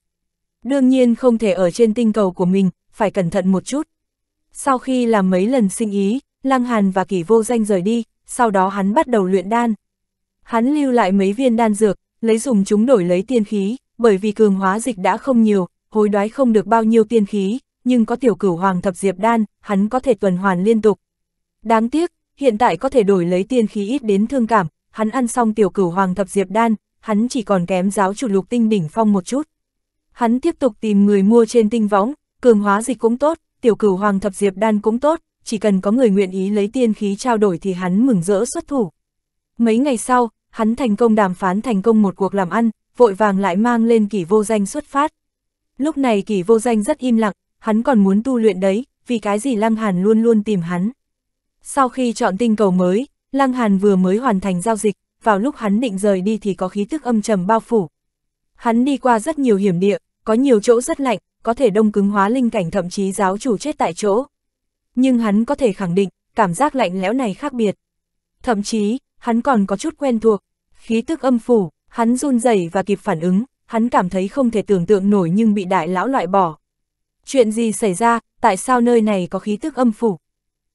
[SPEAKER 1] Đương nhiên không thể ở trên tinh cầu của mình, phải cẩn thận một chút. Sau khi làm mấy lần sinh ý, Lăng Hàn và kỷ vô danh rời đi, sau đó hắn bắt đầu luyện đan. Hắn lưu lại mấy viên đan dược, lấy dùng chúng đổi lấy tiên khí, bởi vì cường hóa dịch đã không nhiều, hối đoái không được bao nhiêu tiên khí, nhưng có tiểu cửu hoàng thập diệp đan, hắn có thể tuần hoàn liên tục. Đáng tiếc, hiện tại có thể đổi lấy tiên khí ít đến thương cảm, hắn ăn xong tiểu cửu hoàng thập diệp đan, hắn chỉ còn kém giáo chủ lục tinh đỉnh phong một chút. Hắn tiếp tục tìm người mua trên tinh võng, cường hóa dịch cũng tốt, tiểu cửu hoàng thập diệp đan cũng tốt, chỉ cần có người nguyện ý lấy tiên khí trao đổi thì hắn mừng rỡ xuất thủ. Mấy ngày sau, hắn thành công đàm phán thành công một cuộc làm ăn, vội vàng lại mang lên kỷ vô danh xuất phát. Lúc này kỷ vô danh rất im lặng, hắn còn muốn tu luyện đấy, vì cái gì Lăng Hàn luôn luôn tìm hắn. Sau khi chọn tinh cầu mới, Lăng Hàn vừa mới hoàn thành giao dịch, vào lúc hắn định rời đi thì có khí tức âm trầm bao phủ. Hắn đi qua rất nhiều hiểm địa, có nhiều chỗ rất lạnh, có thể đông cứng hóa linh cảnh thậm chí giáo chủ chết tại chỗ. Nhưng hắn có thể khẳng định, cảm giác lạnh lẽo này khác biệt. Thậm chí, hắn còn có chút quen thuộc, khí tức âm phủ, hắn run rẩy và kịp phản ứng, hắn cảm thấy không thể tưởng tượng nổi nhưng bị đại lão loại bỏ. Chuyện gì xảy ra, tại sao nơi này có khí tức âm phủ?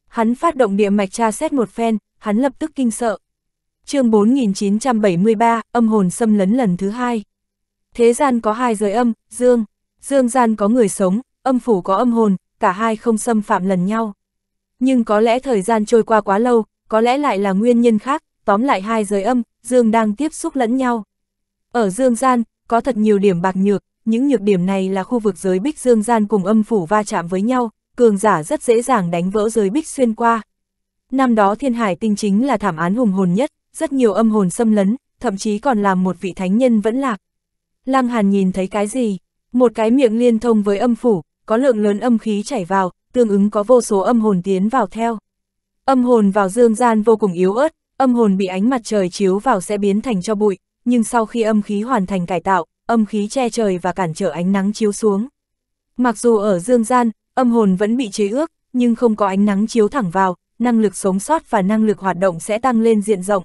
[SPEAKER 1] Hắn phát động địa mạch tra xét một phen, hắn lập tức kinh sợ. chương 4973, âm hồn xâm lấn lần thứ hai. Thế gian có hai giới âm, dương, dương gian có người sống, âm phủ có âm hồn, cả hai không xâm phạm lần nhau. Nhưng có lẽ thời gian trôi qua quá lâu, có lẽ lại là nguyên nhân khác, tóm lại hai giới âm, dương đang tiếp xúc lẫn nhau. Ở dương gian, có thật nhiều điểm bạc nhược, những nhược điểm này là khu vực giới bích dương gian cùng âm phủ va chạm với nhau, cường giả rất dễ dàng đánh vỡ giới bích xuyên qua. Năm đó thiên hải tinh chính là thảm án hùng hồn nhất, rất nhiều âm hồn xâm lấn, thậm chí còn làm một vị thánh nhân vẫn lạc. Lăng Hàn nhìn thấy cái gì? Một cái miệng liên thông với âm phủ, có lượng lớn âm khí chảy vào, tương ứng có vô số âm hồn tiến vào theo. Âm hồn vào dương gian vô cùng yếu ớt, Âm hồn bị ánh mặt trời chiếu vào sẽ biến thành cho bụi, nhưng sau khi âm khí hoàn thành cải tạo, âm khí che trời và cản trở ánh nắng chiếu xuống. Mặc dù ở dương gian, âm hồn vẫn bị chế ước, nhưng không có ánh nắng chiếu thẳng vào, năng lực sống sót và năng lực hoạt động sẽ tăng lên diện rộng.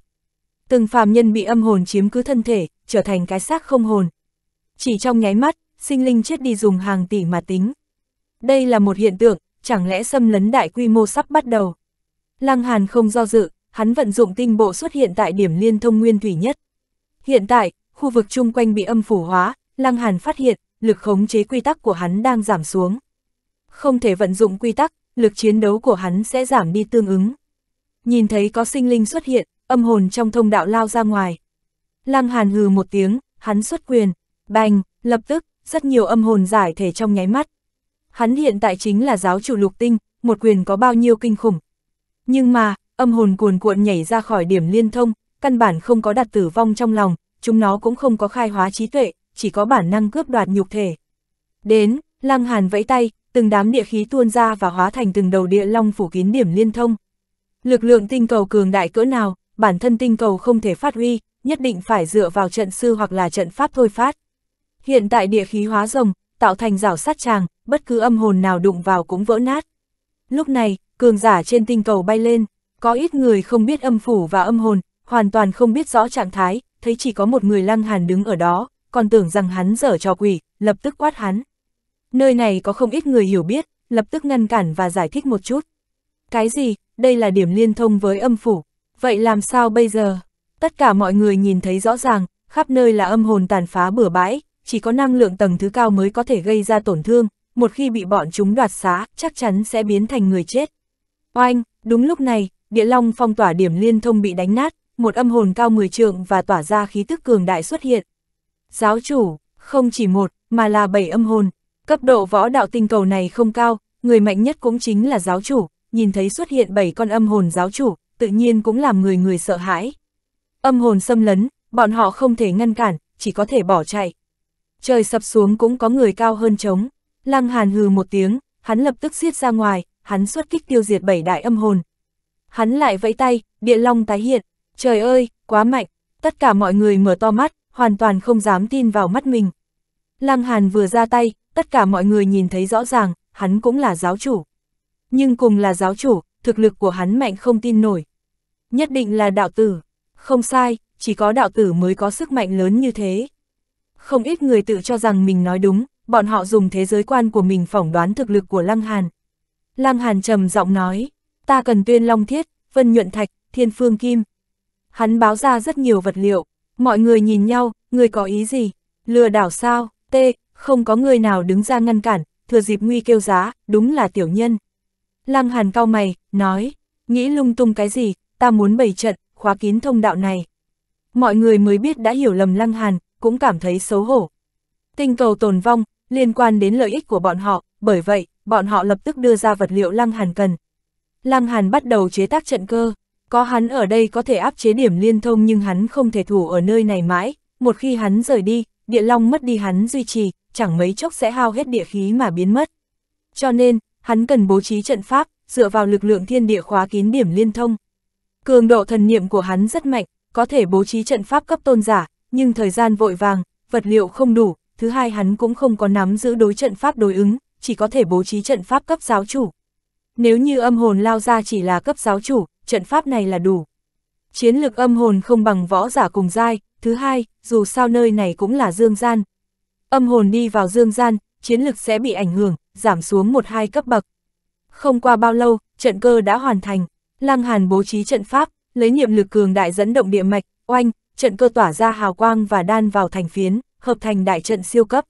[SPEAKER 1] Từng phàm nhân bị âm hồn chiếm cứ thân thể, trở thành cái xác không hồn. Chỉ trong nháy mắt, sinh linh chết đi dùng hàng tỷ mà tính. Đây là một hiện tượng, chẳng lẽ xâm lấn đại quy mô sắp bắt đầu. Lăng Hàn không do dự, hắn vận dụng tinh bộ xuất hiện tại điểm liên thông nguyên thủy nhất. Hiện tại, khu vực chung quanh bị âm phủ hóa, Lăng Hàn phát hiện, lực khống chế quy tắc của hắn đang giảm xuống. Không thể vận dụng quy tắc, lực chiến đấu của hắn sẽ giảm đi tương ứng. Nhìn thấy có sinh linh xuất hiện, âm hồn trong thông đạo lao ra ngoài. Lăng Hàn hừ một tiếng, hắn xuất quyền, bành, lập tức, rất nhiều âm hồn giải thể trong nháy mắt. Hắn hiện tại chính là giáo chủ lục tinh, một quyền có bao nhiêu kinh khủng. Nhưng mà, âm hồn cuồn cuộn nhảy ra khỏi điểm liên thông, căn bản không có đặt tử vong trong lòng, chúng nó cũng không có khai hóa trí tuệ, chỉ có bản năng cướp đoạt nhục thể. Đến, Lăng Hàn vẫy tay, từng đám địa khí tuôn ra và hóa thành từng đầu địa long phủ kín điểm liên thông. Lực lượng tinh cầu cường đại cỡ nào, bản thân tinh cầu không thể phát huy, nhất định phải dựa vào trận sư hoặc là trận pháp thôi phát. Hiện tại địa khí hóa rồng, tạo thành rào sát tràng, bất cứ âm hồn nào đụng vào cũng vỡ nát. Lúc này, cường giả trên tinh cầu bay lên có ít người không biết âm phủ và âm hồn, hoàn toàn không biết rõ trạng thái, thấy chỉ có một người lăng hàn đứng ở đó, còn tưởng rằng hắn dở trò quỷ, lập tức quát hắn. Nơi này có không ít người hiểu biết, lập tức ngăn cản và giải thích một chút. Cái gì, đây là điểm liên thông với âm phủ, vậy làm sao bây giờ? Tất cả mọi người nhìn thấy rõ ràng, khắp nơi là âm hồn tàn phá bừa bãi, chỉ có năng lượng tầng thứ cao mới có thể gây ra tổn thương, một khi bị bọn chúng đoạt xá, chắc chắn sẽ biến thành người chết. Oanh, đúng lúc này, địa long phong tỏa điểm liên thông bị đánh nát, một âm hồn cao 10 trượng và tỏa ra khí tức cường đại xuất hiện. Giáo chủ, không chỉ một, mà là bảy âm hồn, cấp độ võ đạo tinh cầu này không cao, người mạnh nhất cũng chính là giáo chủ, nhìn thấy xuất hiện bảy con âm hồn giáo chủ, tự nhiên cũng làm người người sợ hãi. Âm hồn xâm lấn, bọn họ không thể ngăn cản, chỉ có thể bỏ chạy. Trời sập xuống cũng có người cao hơn trống. Lăng Hàn hừ một tiếng, hắn lập tức xiết ra ngoài, hắn xuất kích tiêu diệt bảy đại âm hồn, Hắn lại vẫy tay, địa long tái hiện. Trời ơi, quá mạnh. Tất cả mọi người mở to mắt, hoàn toàn không dám tin vào mắt mình. Lăng Hàn vừa ra tay, tất cả mọi người nhìn thấy rõ ràng, hắn cũng là giáo chủ. Nhưng cùng là giáo chủ, thực lực của hắn mạnh không tin nổi. Nhất định là đạo tử. Không sai, chỉ có đạo tử mới có sức mạnh lớn như thế. Không ít người tự cho rằng mình nói đúng, bọn họ dùng thế giới quan của mình phỏng đoán thực lực của Lăng Hàn. Lăng Hàn trầm giọng nói, ta cần tuyên long thiết, vân nhuận thạch, thiên phương kim. Hắn báo ra rất nhiều vật liệu, mọi người nhìn nhau, người có ý gì? Lừa đảo sao? tê không có người nào đứng ra ngăn cản, thừa dịp nguy kêu giá, đúng là tiểu nhân. Lăng hàn cao mày, nói, nghĩ lung tung cái gì, ta muốn bày trận, khóa kín thông đạo này. Mọi người mới biết đã hiểu lầm lăng hàn, cũng cảm thấy xấu hổ. Tinh cầu tồn vong, liên quan đến lợi ích của bọn họ, bởi vậy, bọn họ lập tức đưa ra vật liệu lăng hàn cần. Lăng Hàn bắt đầu chế tác trận cơ, có hắn ở đây có thể áp chế điểm liên thông nhưng hắn không thể thủ ở nơi này mãi, một khi hắn rời đi, địa long mất đi hắn duy trì, chẳng mấy chốc sẽ hao hết địa khí mà biến mất. Cho nên, hắn cần bố trí trận pháp, dựa vào lực lượng thiên địa khóa kín điểm liên thông. Cường độ thần niệm của hắn rất mạnh, có thể bố trí trận pháp cấp tôn giả, nhưng thời gian vội vàng, vật liệu không đủ, thứ hai hắn cũng không có nắm giữ đối trận pháp đối ứng, chỉ có thể bố trí trận pháp cấp giáo chủ, nếu như âm hồn lao ra chỉ là cấp giáo chủ, trận pháp này là đủ. Chiến lực âm hồn không bằng võ giả cùng giai, thứ hai, dù sao nơi này cũng là dương gian. Âm hồn đi vào dương gian, chiến lực sẽ bị ảnh hưởng, giảm xuống một hai cấp bậc. Không qua bao lâu, trận cơ đã hoàn thành. Lăng Hàn bố trí trận pháp, lấy niệm lực cường đại dẫn động địa mạch, oanh, trận cơ tỏa ra hào quang và đan vào thành phiến, hợp thành đại trận siêu cấp.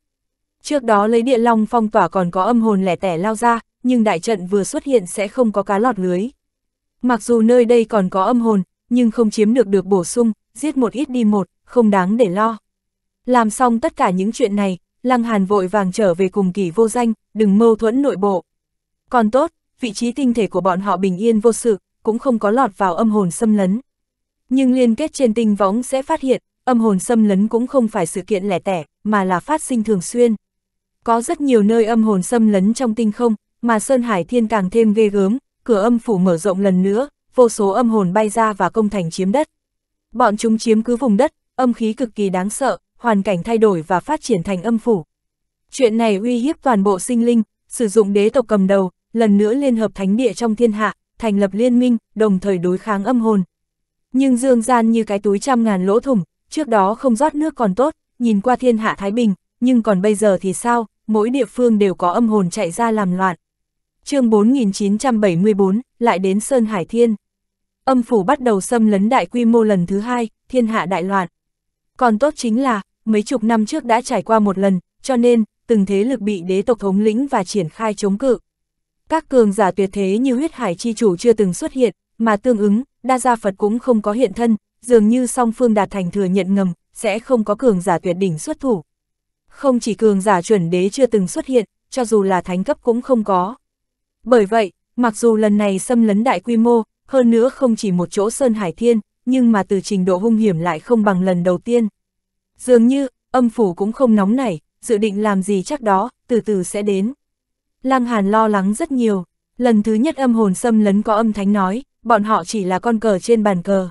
[SPEAKER 1] Trước đó lấy địa long phong tỏa còn có âm hồn lẻ tẻ lao ra, nhưng đại trận vừa xuất hiện sẽ không có cá lọt lưới. Mặc dù nơi đây còn có âm hồn, nhưng không chiếm được được bổ sung, giết một ít đi một, không đáng để lo. Làm xong tất cả những chuyện này, Lăng Hàn vội vàng trở về cùng kỳ vô danh, đừng mâu thuẫn nội bộ. Còn tốt, vị trí tinh thể của bọn họ bình yên vô sự, cũng không có lọt vào âm hồn xâm lấn. Nhưng liên kết trên tinh võng sẽ phát hiện, âm hồn xâm lấn cũng không phải sự kiện lẻ tẻ, mà là phát sinh thường xuyên. Có rất nhiều nơi âm hồn xâm lấn trong tinh không, mà Sơn Hải Thiên càng thêm ghê gớm, cửa âm phủ mở rộng lần nữa, vô số âm hồn bay ra và công thành chiếm đất. Bọn chúng chiếm cứ vùng đất, âm khí cực kỳ đáng sợ, hoàn cảnh thay đổi và phát triển thành âm phủ. Chuyện này uy hiếp toàn bộ sinh linh, sử dụng đế tộc cầm đầu, lần nữa liên hợp thánh địa trong thiên hạ, thành lập liên minh, đồng thời đối kháng âm hồn. Nhưng dương gian như cái túi trăm ngàn lỗ thủng, trước đó không rót nước còn tốt, nhìn qua thiên hạ Thái Bình, nhưng còn bây giờ thì sao, mỗi địa phương đều có âm hồn chạy ra làm loạn chương 4974, lại đến Sơn Hải Thiên. Âm phủ bắt đầu xâm lấn đại quy mô lần thứ hai, thiên hạ đại loạn. Còn tốt chính là, mấy chục năm trước đã trải qua một lần, cho nên, từng thế lực bị đế tộc thống lĩnh và triển khai chống cự. Các cường giả tuyệt thế như huyết hải chi chủ chưa từng xuất hiện, mà tương ứng, đa gia Phật cũng không có hiện thân, dường như song phương đạt thành thừa nhận ngầm, sẽ không có cường giả tuyệt đỉnh xuất thủ. Không chỉ cường giả chuẩn đế chưa từng xuất hiện, cho dù là thánh cấp cũng không có. Bởi vậy, mặc dù lần này xâm lấn đại quy mô, hơn nữa không chỉ một chỗ Sơn Hải Thiên, nhưng mà từ trình độ hung hiểm lại không bằng lần đầu tiên. Dường như, âm phủ cũng không nóng nảy, dự định làm gì chắc đó, từ từ sẽ đến. Lăng Hàn lo lắng rất nhiều, lần thứ nhất âm hồn xâm lấn có âm thánh nói, bọn họ chỉ là con cờ trên bàn cờ.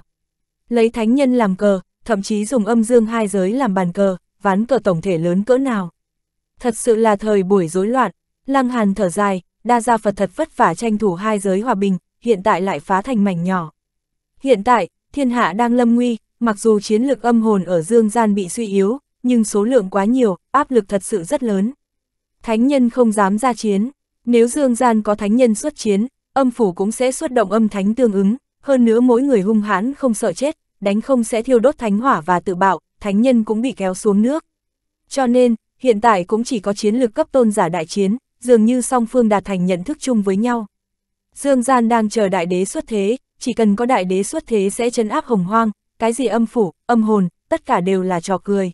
[SPEAKER 1] Lấy thánh nhân làm cờ, thậm chí dùng âm dương hai giới làm bàn cờ, ván cờ tổng thể lớn cỡ nào. Thật sự là thời buổi rối loạn, Lăng Hàn thở dài, đa gia Phật thật vất vả tranh thủ hai giới hòa bình, hiện tại lại phá thành mảnh nhỏ. Hiện tại, thiên hạ đang lâm nguy, mặc dù chiến lực âm hồn ở dương gian bị suy yếu, nhưng số lượng quá nhiều, áp lực thật sự rất lớn. Thánh nhân không dám ra chiến, nếu dương gian có thánh nhân xuất chiến, âm phủ cũng sẽ xuất động âm thánh tương ứng, hơn nữa mỗi người hung hãn không sợ chết, đánh không sẽ thiêu đốt thánh hỏa và tự bạo, thánh nhân cũng bị kéo xuống nước. Cho nên, hiện tại cũng chỉ có chiến lược cấp tôn giả đại chiến, dường như song phương đạt thành nhận thức chung với nhau. Dương gian đang chờ đại đế xuất thế, chỉ cần có đại đế xuất thế sẽ chấn áp hồng hoang, cái gì âm phủ, âm hồn, tất cả đều là trò cười.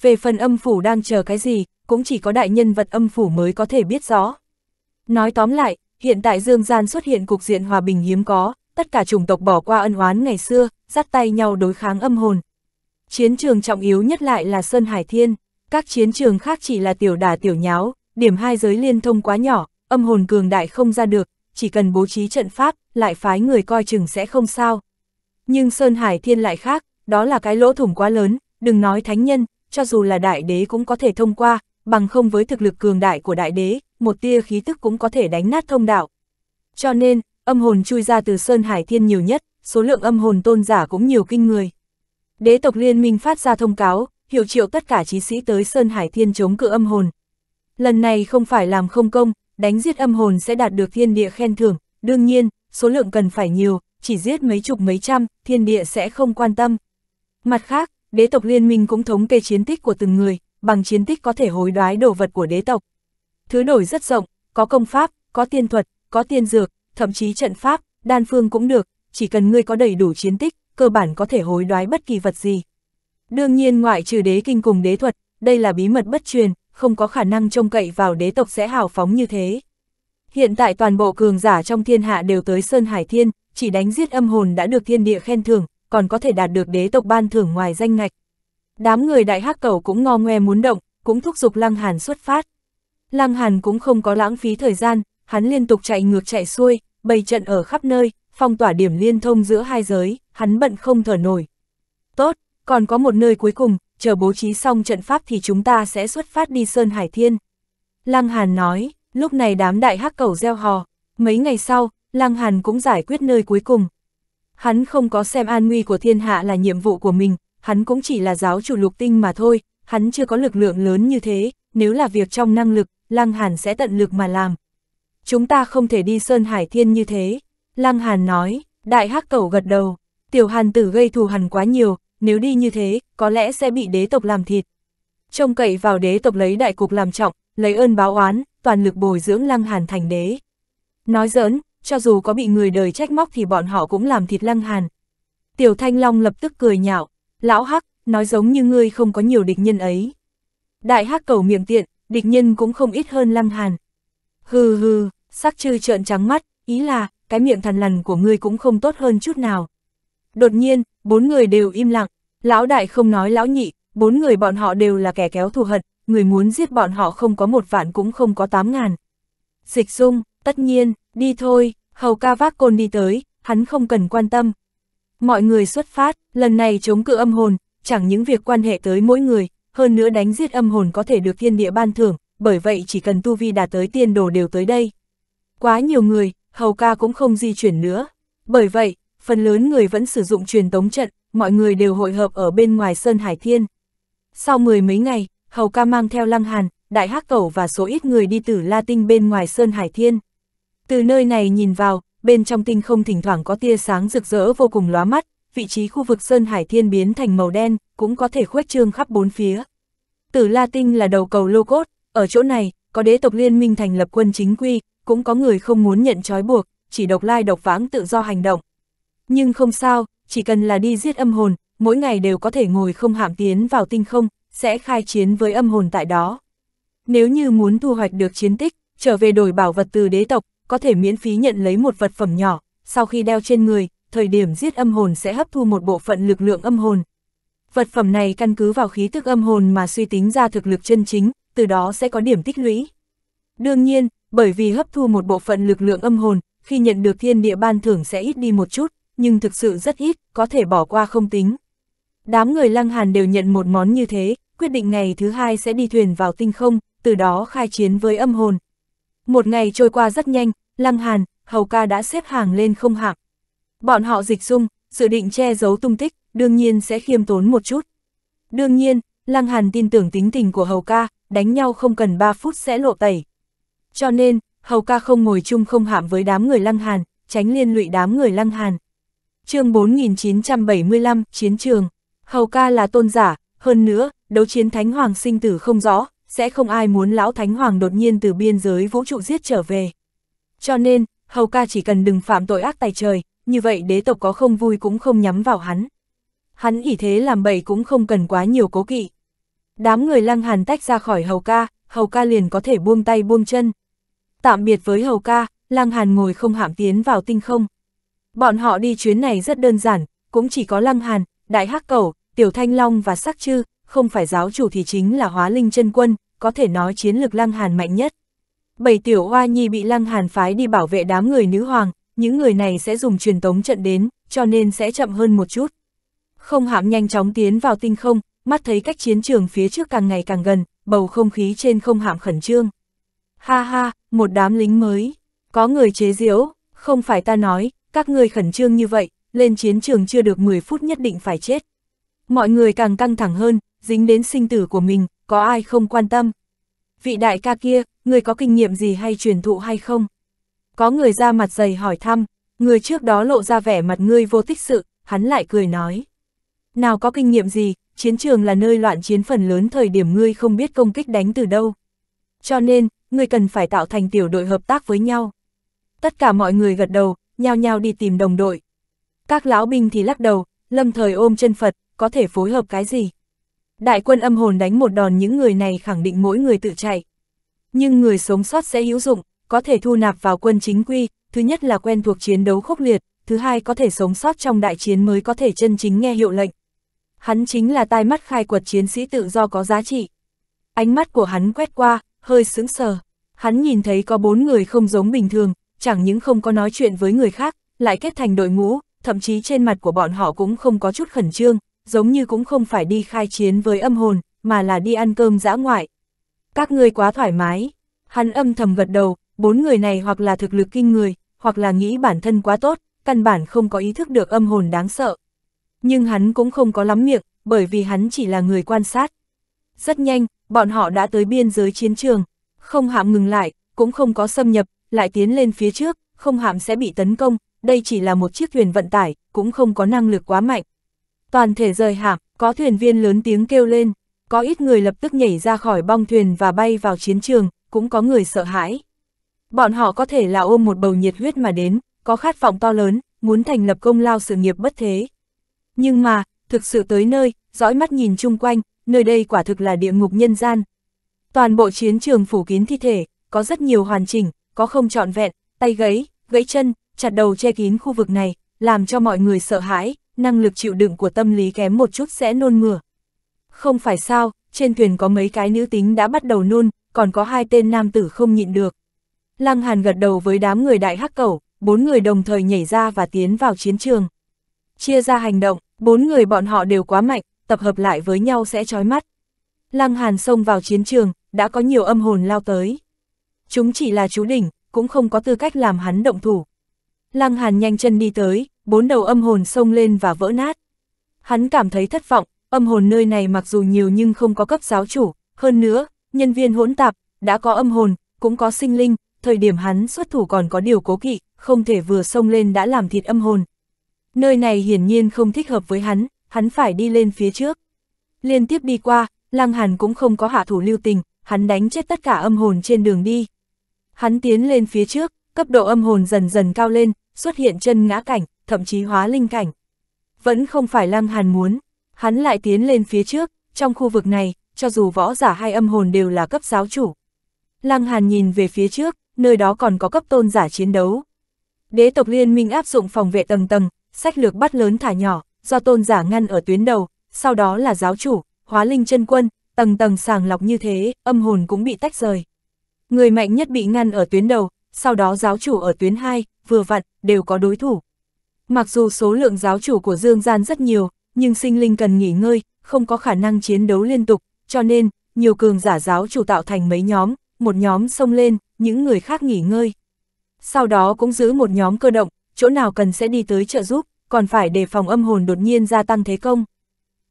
[SPEAKER 1] Về phần âm phủ đang chờ cái gì, cũng chỉ có đại nhân vật âm phủ mới có thể biết rõ. Nói tóm lại, hiện tại dương gian xuất hiện cục diện hòa bình hiếm có, tất cả chủng tộc bỏ qua ân oán ngày xưa, dắt tay nhau đối kháng âm hồn. Chiến trường trọng yếu nhất lại là Sơn Hải Thiên, các chiến trường khác chỉ là tiểu đà tiểu nháo, điểm hai giới liên thông quá nhỏ, âm hồn cường đại không ra được, chỉ cần bố trí trận pháp, lại phái người coi chừng sẽ không sao. Nhưng Sơn Hải Thiên lại khác, đó là cái lỗ thủng quá lớn, đừng nói thánh nhân, cho dù là đại đế cũng có thể thông qua, bằng không với thực lực cường đại của đại đế, một tia khí tức cũng có thể đánh nát thông đạo. Cho nên, âm hồn chui ra từ Sơn Hải Thiên nhiều nhất, số lượng âm hồn tôn giả cũng nhiều kinh người. Đế tộc liên minh phát ra thông cáo, hiệu triệu tất cả chí sĩ tới Sơn Hải Thiên chống cự âm hồn, Lần này không phải làm không công, đánh giết âm hồn sẽ đạt được thiên địa khen thưởng, đương nhiên, số lượng cần phải nhiều, chỉ giết mấy chục mấy trăm, thiên địa sẽ không quan tâm. Mặt khác, đế tộc liên minh cũng thống kê chiến tích của từng người, bằng chiến tích có thể hối đoái đồ vật của đế tộc. Thứ đổi rất rộng, có công pháp, có tiên thuật, có tiên dược, thậm chí trận pháp, đan phương cũng được, chỉ cần ngươi có đầy đủ chiến tích, cơ bản có thể hối đoái bất kỳ vật gì. Đương nhiên ngoại trừ đế kinh cùng đế thuật, đây là bí mật bất truyền, không có khả năng trông cậy vào đế tộc sẽ hào phóng như thế. Hiện tại toàn bộ cường giả trong thiên hạ đều tới Sơn Hải Thiên, chỉ đánh giết âm hồn đã được thiên địa khen thưởng, còn có thể đạt được đế tộc ban thưởng ngoài danh ngạch. Đám người đại hắc cầu cũng ngo ngoe muốn động, cũng thúc giục Lăng Hàn xuất phát. Lăng Hàn cũng không có lãng phí thời gian, hắn liên tục chạy ngược chạy xuôi, bày trận ở khắp nơi, phong tỏa điểm liên thông giữa hai giới, hắn bận không thở nổi. Tốt, còn có một nơi cuối cùng, chờ bố trí xong trận pháp thì chúng ta sẽ xuất phát đi Sơn Hải Thiên. Lăng Hàn nói, lúc này đám đại hắc cầu gieo hò, mấy ngày sau, Lăng Hàn cũng giải quyết nơi cuối cùng. Hắn không có xem an nguy của thiên hạ là nhiệm vụ của mình, hắn cũng chỉ là giáo chủ lục tinh mà thôi, hắn chưa có lực lượng lớn như thế, nếu là việc trong năng lực, Lăng Hàn sẽ tận lực mà làm. Chúng ta không thể đi Sơn Hải Thiên như thế, Lăng Hàn nói, đại hắc cầu gật đầu, tiểu hàn tử gây thù hằn quá nhiều, nếu đi như thế, có lẽ sẽ bị đế tộc làm thịt. Trông cậy vào đế tộc lấy đại cục làm trọng, lấy ơn báo oán, toàn lực bồi dưỡng Lăng Hàn thành đế. Nói giỡn, cho dù có bị người đời trách móc thì bọn họ cũng làm thịt Lăng Hàn. Tiểu Thanh Long lập tức cười nhạo, lão hắc, nói giống như ngươi không có nhiều địch nhân ấy. Đại hắc cầu miệng tiện, địch nhân cũng không ít hơn Lăng Hàn. Hừ hừ, sắc chư trợn trắng mắt, ý là, cái miệng thằn lằn của ngươi cũng không tốt hơn chút nào. Đột nhiên, bốn người đều im lặng, lão đại không nói lão nhị, bốn người bọn họ đều là kẻ kéo thù hận, người muốn giết bọn họ không có một vạn cũng không có tám ngàn. Dịch dung, tất nhiên, đi thôi, hầu ca vác côn đi tới, hắn không cần quan tâm. Mọi người xuất phát, lần này chống cự âm hồn, chẳng những việc quan hệ tới mỗi người, hơn nữa đánh giết âm hồn có thể được thiên địa ban thưởng, bởi vậy chỉ cần tu vi đạt tới tiên đồ đều tới đây. Quá nhiều người, hầu ca cũng không di chuyển nữa. Bởi vậy, phần lớn người vẫn sử dụng truyền tống trận, mọi người đều hội hợp ở bên ngoài Sơn Hải Thiên. Sau mười mấy ngày, Hầu Ca mang theo Lăng Hàn, Đại Hắc Cẩu và số ít người đi tử La Tinh bên ngoài Sơn Hải Thiên. Từ nơi này nhìn vào, bên trong tinh không thỉnh thoảng có tia sáng rực rỡ vô cùng lóa mắt, vị trí khu vực Sơn Hải Thiên biến thành màu đen, cũng có thể khuếch trương khắp bốn phía. Tử La Tinh là đầu cầu lô cốt, ở chỗ này, có đế tộc liên minh thành lập quân chính quy, cũng có người không muốn nhận trói buộc, chỉ độc lai độc vãng tự do hành động. Nhưng không sao, chỉ cần là đi giết âm hồn, mỗi ngày đều có thể ngồi không hạm tiến vào tinh không, sẽ khai chiến với âm hồn tại đó. Nếu như muốn thu hoạch được chiến tích, trở về đổi bảo vật từ đế tộc, có thể miễn phí nhận lấy một vật phẩm nhỏ, sau khi đeo trên người, thời điểm giết âm hồn sẽ hấp thu một bộ phận lực lượng âm hồn. Vật phẩm này căn cứ vào khí tức âm hồn mà suy tính ra thực lực chân chính, từ đó sẽ có điểm tích lũy. Đương nhiên, bởi vì hấp thu một bộ phận lực lượng âm hồn, khi nhận được thiên địa ban thưởng sẽ ít đi một chút, nhưng thực sự rất ít, có thể bỏ qua không tính. Đám người Lăng Hàn đều nhận một món như thế, quyết định ngày thứ hai sẽ đi thuyền vào tinh không, từ đó khai chiến với âm hồn. Một ngày trôi qua rất nhanh, Lăng Hàn, Hầu Ca đã xếp hàng lên không hạng. Bọn họ dịch dung, dự định che giấu tung tích, đương nhiên sẽ khiêm tốn một chút. Đương nhiên, Lăng Hàn tin tưởng tính tình của Hầu Ca, đánh nhau không cần 3 phút sẽ lộ tẩy. Cho nên, Hầu Ca không ngồi chung không hạm với đám người Lăng Hàn, tránh liên lụy đám người Lăng Hàn chương 4975, Chiến trường. Hầu ca là tôn giả, hơn nữa, đấu chiến Thánh Hoàng sinh tử không rõ, sẽ không ai muốn lão Thánh Hoàng đột nhiên từ biên giới vũ trụ giết trở về. Cho nên, Hầu ca chỉ cần đừng phạm tội ác tài trời, như vậy đế tộc có không vui cũng không nhắm vào hắn. Hắn ỉ thế làm bậy cũng không cần quá nhiều cố kỵ. Đám người lăng hàn tách ra khỏi hầu ca, hầu ca liền có thể buông tay buông chân. Tạm biệt với hầu ca, lăng hàn ngồi không hạm tiến vào tinh không. Bọn họ đi chuyến này rất đơn giản, cũng chỉ có Lăng Hàn, Đại Hắc Cẩu, Tiểu Thanh Long và Sắc Trư, không phải giáo chủ thì chính là Hóa Linh chân quân, có thể nói chiến lực Lăng Hàn mạnh nhất. Bảy tiểu hoa nhi bị Lăng Hàn phái đi bảo vệ đám người nữ hoàng, những người này sẽ dùng truyền tống trận đến, cho nên sẽ chậm hơn một chút. Không hạm nhanh chóng tiến vào tinh không, mắt thấy cách chiến trường phía trước càng ngày càng gần, bầu không khí trên không hạm khẩn trương. Ha ha, một đám lính mới, có người chế giễu, không phải ta nói, các người khẩn trương như vậy, lên chiến trường chưa được 10 phút nhất định phải chết. Mọi người càng căng thẳng hơn, dính đến sinh tử của mình, có ai không quan tâm. Vị đại ca kia, người có kinh nghiệm gì hay truyền thụ hay không? Có người ra mặt dày hỏi thăm, người trước đó lộ ra vẻ mặt ngươi vô tích sự, hắn lại cười nói. Nào có kinh nghiệm gì, chiến trường là nơi loạn chiến phần lớn thời điểm ngươi không biết công kích đánh từ đâu. Cho nên, ngươi cần phải tạo thành tiểu đội hợp tác với nhau. Tất cả mọi người gật đầu, nhao nhao đi tìm đồng đội. Các lão binh thì lắc đầu, lâm thời ôm chân Phật, có thể phối hợp cái gì? Đại quân âm hồn đánh một đòn những người này khẳng định mỗi người tự chạy. Nhưng người sống sót sẽ hữu dụng, có thể thu nạp vào quân chính quy, thứ nhất là quen thuộc chiến đấu khốc liệt, thứ hai có thể sống sót trong đại chiến mới có thể chân chính nghe hiệu lệnh. Hắn chính là tai mắt khai quật chiến sĩ tự do có giá trị. Ánh mắt của hắn quét qua, hơi sững sờ. Hắn nhìn thấy có bốn người không giống bình thường, chẳng những không có nói chuyện với người khác, lại kết thành đội ngũ, thậm chí trên mặt của bọn họ cũng không có chút khẩn trương, giống như cũng không phải đi khai chiến với âm hồn, mà là đi ăn cơm dã ngoại. Các ngươi quá thoải mái, hắn âm thầm gật đầu, bốn người này hoặc là thực lực kinh người, hoặc là nghĩ bản thân quá tốt, căn bản không có ý thức được âm hồn đáng sợ. Nhưng hắn cũng không có lắm miệng, bởi vì hắn chỉ là người quan sát. Rất nhanh, bọn họ đã tới biên giới chiến trường, không hạm ngừng lại, cũng không có xâm nhập, lại tiến lên phía trước, không hạm sẽ bị tấn công, đây chỉ là một chiếc thuyền vận tải, cũng không có năng lực quá mạnh. Toàn thể rời hạm, có thuyền viên lớn tiếng kêu lên, có ít người lập tức nhảy ra khỏi bong thuyền và bay vào chiến trường, cũng có người sợ hãi. Bọn họ có thể là ôm một bầu nhiệt huyết mà đến, có khát vọng to lớn, muốn thành lập công lao sự nghiệp bất thế. Nhưng mà, thực sự tới nơi, dõi mắt nhìn chung quanh, nơi đây quả thực là địa ngục nhân gian. Toàn bộ chiến trường phủ kín thi thể, có rất nhiều hoàn chỉnh, có không trọn vẹn, tay gấy, gãy chân, chặt đầu che kín khu vực này, làm cho mọi người sợ hãi, năng lực chịu đựng của tâm lý kém một chút sẽ nôn mửa. Không phải sao, trên thuyền có mấy cái nữ tính đã bắt đầu nôn, còn có hai tên nam tử không nhịn được. Lăng Hàn gật đầu với đám người đại hắc cẩu, bốn người đồng thời nhảy ra và tiến vào chiến trường. Chia ra hành động, bốn người bọn họ đều quá mạnh, tập hợp lại với nhau sẽ chói mắt. Lăng Hàn xông vào chiến trường, đã có nhiều âm hồn lao tới chúng chỉ là chú đỉnh, cũng không có tư cách làm hắn động thủ. Lăng Hàn nhanh chân đi tới, bốn đầu âm hồn sông lên và vỡ nát. Hắn cảm thấy thất vọng, âm hồn nơi này mặc dù nhiều nhưng không có cấp giáo chủ, hơn nữa, nhân viên hỗn tạp, đã có âm hồn, cũng có sinh linh, thời điểm hắn xuất thủ còn có điều cố kỵ, không thể vừa sông lên đã làm thịt âm hồn. Nơi này hiển nhiên không thích hợp với hắn, hắn phải đi lên phía trước. Liên tiếp đi qua, Lăng Hàn cũng không có hạ thủ lưu tình, hắn đánh chết tất cả âm hồn trên đường đi, Hắn tiến lên phía trước, cấp độ âm hồn dần dần cao lên, xuất hiện chân ngã cảnh, thậm chí hóa linh cảnh. Vẫn không phải Lăng Hàn muốn, hắn lại tiến lên phía trước, trong khu vực này, cho dù võ giả hay âm hồn đều là cấp giáo chủ. Lăng Hàn nhìn về phía trước, nơi đó còn có cấp tôn giả chiến đấu. Đế tộc liên minh áp dụng phòng vệ tầng tầng, sách lược bắt lớn thả nhỏ, do tôn giả ngăn ở tuyến đầu, sau đó là giáo chủ, hóa linh chân quân, tầng tầng sàng lọc như thế, âm hồn cũng bị tách rời. Người mạnh nhất bị ngăn ở tuyến đầu, sau đó giáo chủ ở tuyến 2, vừa vặn, đều có đối thủ. Mặc dù số lượng giáo chủ của Dương Gian rất nhiều, nhưng sinh linh cần nghỉ ngơi, không có khả năng chiến đấu liên tục, cho nên, nhiều cường giả giáo chủ tạo thành mấy nhóm, một nhóm xông lên, những người khác nghỉ ngơi. Sau đó cũng giữ một nhóm cơ động, chỗ nào cần sẽ đi tới trợ giúp, còn phải đề phòng âm hồn đột nhiên gia tăng thế công.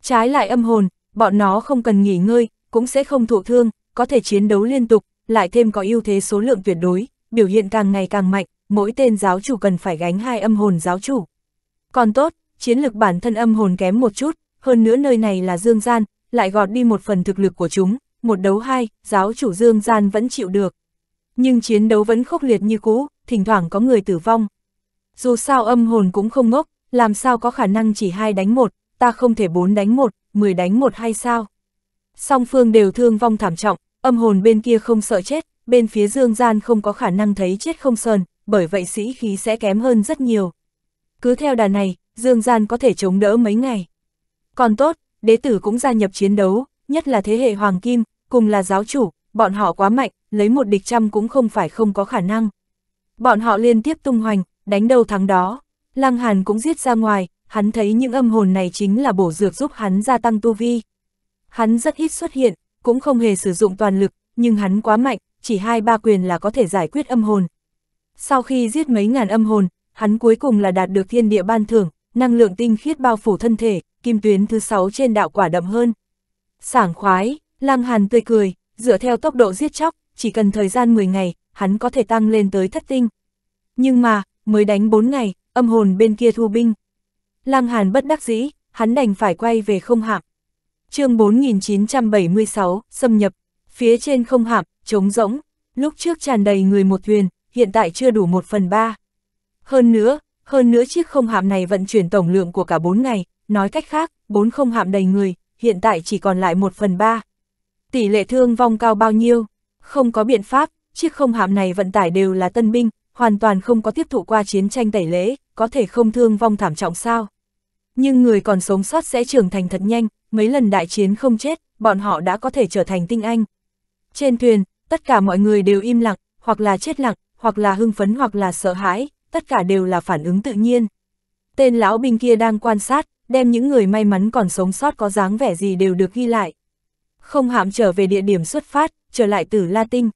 [SPEAKER 1] Trái lại âm hồn, bọn nó không cần nghỉ ngơi, cũng sẽ không thụ thương, có thể chiến đấu liên tục, lại thêm có ưu thế số lượng tuyệt đối, biểu hiện càng ngày càng mạnh, mỗi tên giáo chủ cần phải gánh hai âm hồn giáo chủ. Còn tốt, chiến lực bản thân âm hồn kém một chút, hơn nữa nơi này là dương gian, lại gọt đi một phần thực lực của chúng, một đấu hai, giáo chủ dương gian vẫn chịu được. Nhưng chiến đấu vẫn khốc liệt như cũ, thỉnh thoảng có người tử vong. Dù sao âm hồn cũng không ngốc, làm sao có khả năng chỉ hai đánh một, ta không thể bốn đánh một, mười đánh một hay sao? Song phương đều thương vong thảm trọng, Âm hồn bên kia không sợ chết, bên phía dương gian không có khả năng thấy chết không sờn, bởi vậy sĩ khí sẽ kém hơn rất nhiều. Cứ theo đà này, dương gian có thể chống đỡ mấy ngày. Còn tốt, đế tử cũng gia nhập chiến đấu, nhất là thế hệ Hoàng Kim, cùng là giáo chủ, bọn họ quá mạnh, lấy một địch trăm cũng không phải không có khả năng. Bọn họ liên tiếp tung hoành, đánh đầu thắng đó. Lăng Hàn cũng giết ra ngoài, hắn thấy những âm hồn này chính là bổ dược giúp hắn gia tăng tu vi. Hắn rất ít xuất hiện, cũng không hề sử dụng toàn lực, nhưng hắn quá mạnh, chỉ hai ba quyền là có thể giải quyết âm hồn. Sau khi giết mấy ngàn âm hồn, hắn cuối cùng là đạt được thiên địa ban thưởng, năng lượng tinh khiết bao phủ thân thể, kim tuyến thứ sáu trên đạo quả đậm hơn. Sảng khoái, Lang Hàn tươi cười, dựa theo tốc độ giết chóc, chỉ cần thời gian 10 ngày, hắn có thể tăng lên tới thất tinh. Nhưng mà, mới đánh 4 ngày, âm hồn bên kia thu binh. Lang Hàn bất đắc dĩ, hắn đành phải quay về không hạng chương 4976, xâm nhập, phía trên không hạm trống rỗng, lúc trước tràn đầy người một thuyền, hiện tại chưa đủ một phần ba. Hơn nữa, hơn nữa chiếc không hạm này vận chuyển tổng lượng của cả bốn ngày, nói cách khác, bốn không hạm đầy người, hiện tại chỉ còn lại một phần ba. Tỷ lệ thương vong cao bao nhiêu? Không có biện pháp, chiếc không hạm này vận tải đều là tân binh, hoàn toàn không có tiếp thụ qua chiến tranh tẩy lễ, có thể không thương vong thảm trọng sao. Nhưng người còn sống sót sẽ trưởng thành thật nhanh, mấy lần đại chiến không chết, bọn họ đã có thể trở thành tinh anh. Trên thuyền, tất cả mọi người đều im lặng, hoặc là chết lặng, hoặc là hưng phấn hoặc là sợ hãi, tất cả đều là phản ứng tự nhiên. Tên lão binh kia đang quan sát, đem những người may mắn còn sống sót có dáng vẻ gì đều được ghi lại. Không hạm trở về địa điểm xuất phát, trở lại từ La Tinh.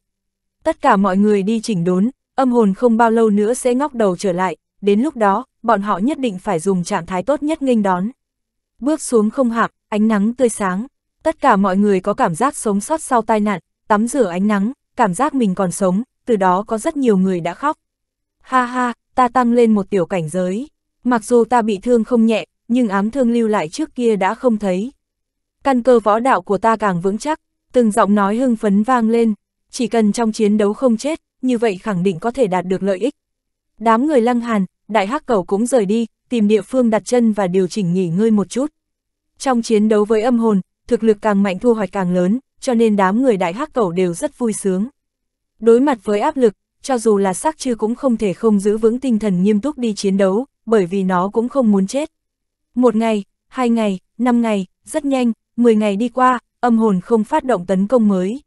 [SPEAKER 1] Tất cả mọi người đi chỉnh đốn, âm hồn không bao lâu nữa sẽ ngóc đầu trở lại, đến lúc đó, bọn họ nhất định phải dùng trạng thái tốt nhất nghênh đón bước xuống không hạp, ánh nắng tươi sáng. Tất cả mọi người có cảm giác sống sót sau tai nạn, tắm rửa ánh nắng, cảm giác mình còn sống, từ đó có rất nhiều người đã khóc. Ha ha, ta tăng lên một tiểu cảnh giới. Mặc dù ta bị thương không nhẹ, nhưng ám thương lưu lại trước kia đã không thấy. Căn cơ võ đạo của ta càng vững chắc, từng giọng nói hưng phấn vang lên, chỉ cần trong chiến đấu không chết, như vậy khẳng định có thể đạt được lợi ích. Đám người lăng hàn, đại hắc cầu cũng rời đi, tìm địa phương đặt chân và điều chỉnh nghỉ ngơi một chút. Trong chiến đấu với âm hồn, thực lực càng mạnh thu hoạch càng lớn, cho nên đám người đại hắc cầu đều rất vui sướng. Đối mặt với áp lực, cho dù là xác chư cũng không thể không giữ vững tinh thần nghiêm túc đi chiến đấu, bởi vì nó cũng không muốn chết. Một ngày, hai ngày, năm ngày, rất nhanh, mười ngày đi qua, âm hồn không phát động tấn công mới.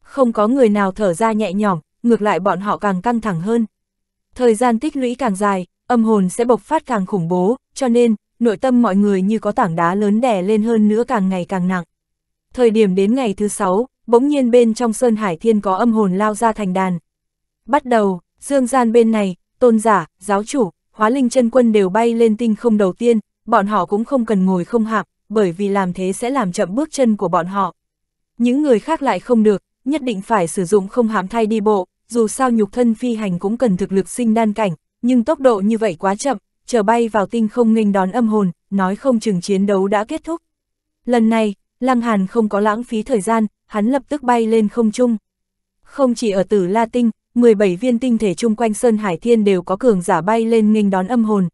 [SPEAKER 1] Không có người nào thở ra nhẹ nhõm, ngược lại bọn họ càng căng thẳng hơn. Thời gian tích lũy càng dài, âm hồn sẽ bộc phát càng khủng bố, cho nên, nội tâm mọi người như có tảng đá lớn đè lên hơn nữa càng ngày càng nặng. Thời điểm đến ngày thứ sáu, bỗng nhiên bên trong Sơn Hải Thiên có âm hồn lao ra thành đàn. Bắt đầu, dương gian bên này, tôn giả, giáo chủ, hóa linh chân quân đều bay lên tinh không đầu tiên, bọn họ cũng không cần ngồi không hạp, bởi vì làm thế sẽ làm chậm bước chân của bọn họ. Những người khác lại không được, nhất định phải sử dụng không hàm thay đi bộ, dù sao nhục thân phi hành cũng cần thực lực sinh đan cảnh, nhưng tốc độ như vậy quá chậm, chờ bay vào tinh không nghênh đón âm hồn, nói không chừng chiến đấu đã kết thúc. Lần này, Lăng Hàn không có lãng phí thời gian, hắn lập tức bay lên không trung. Không chỉ ở tử La Tinh, 17 viên tinh thể chung quanh Sơn Hải Thiên đều có cường giả bay lên nghênh đón âm hồn.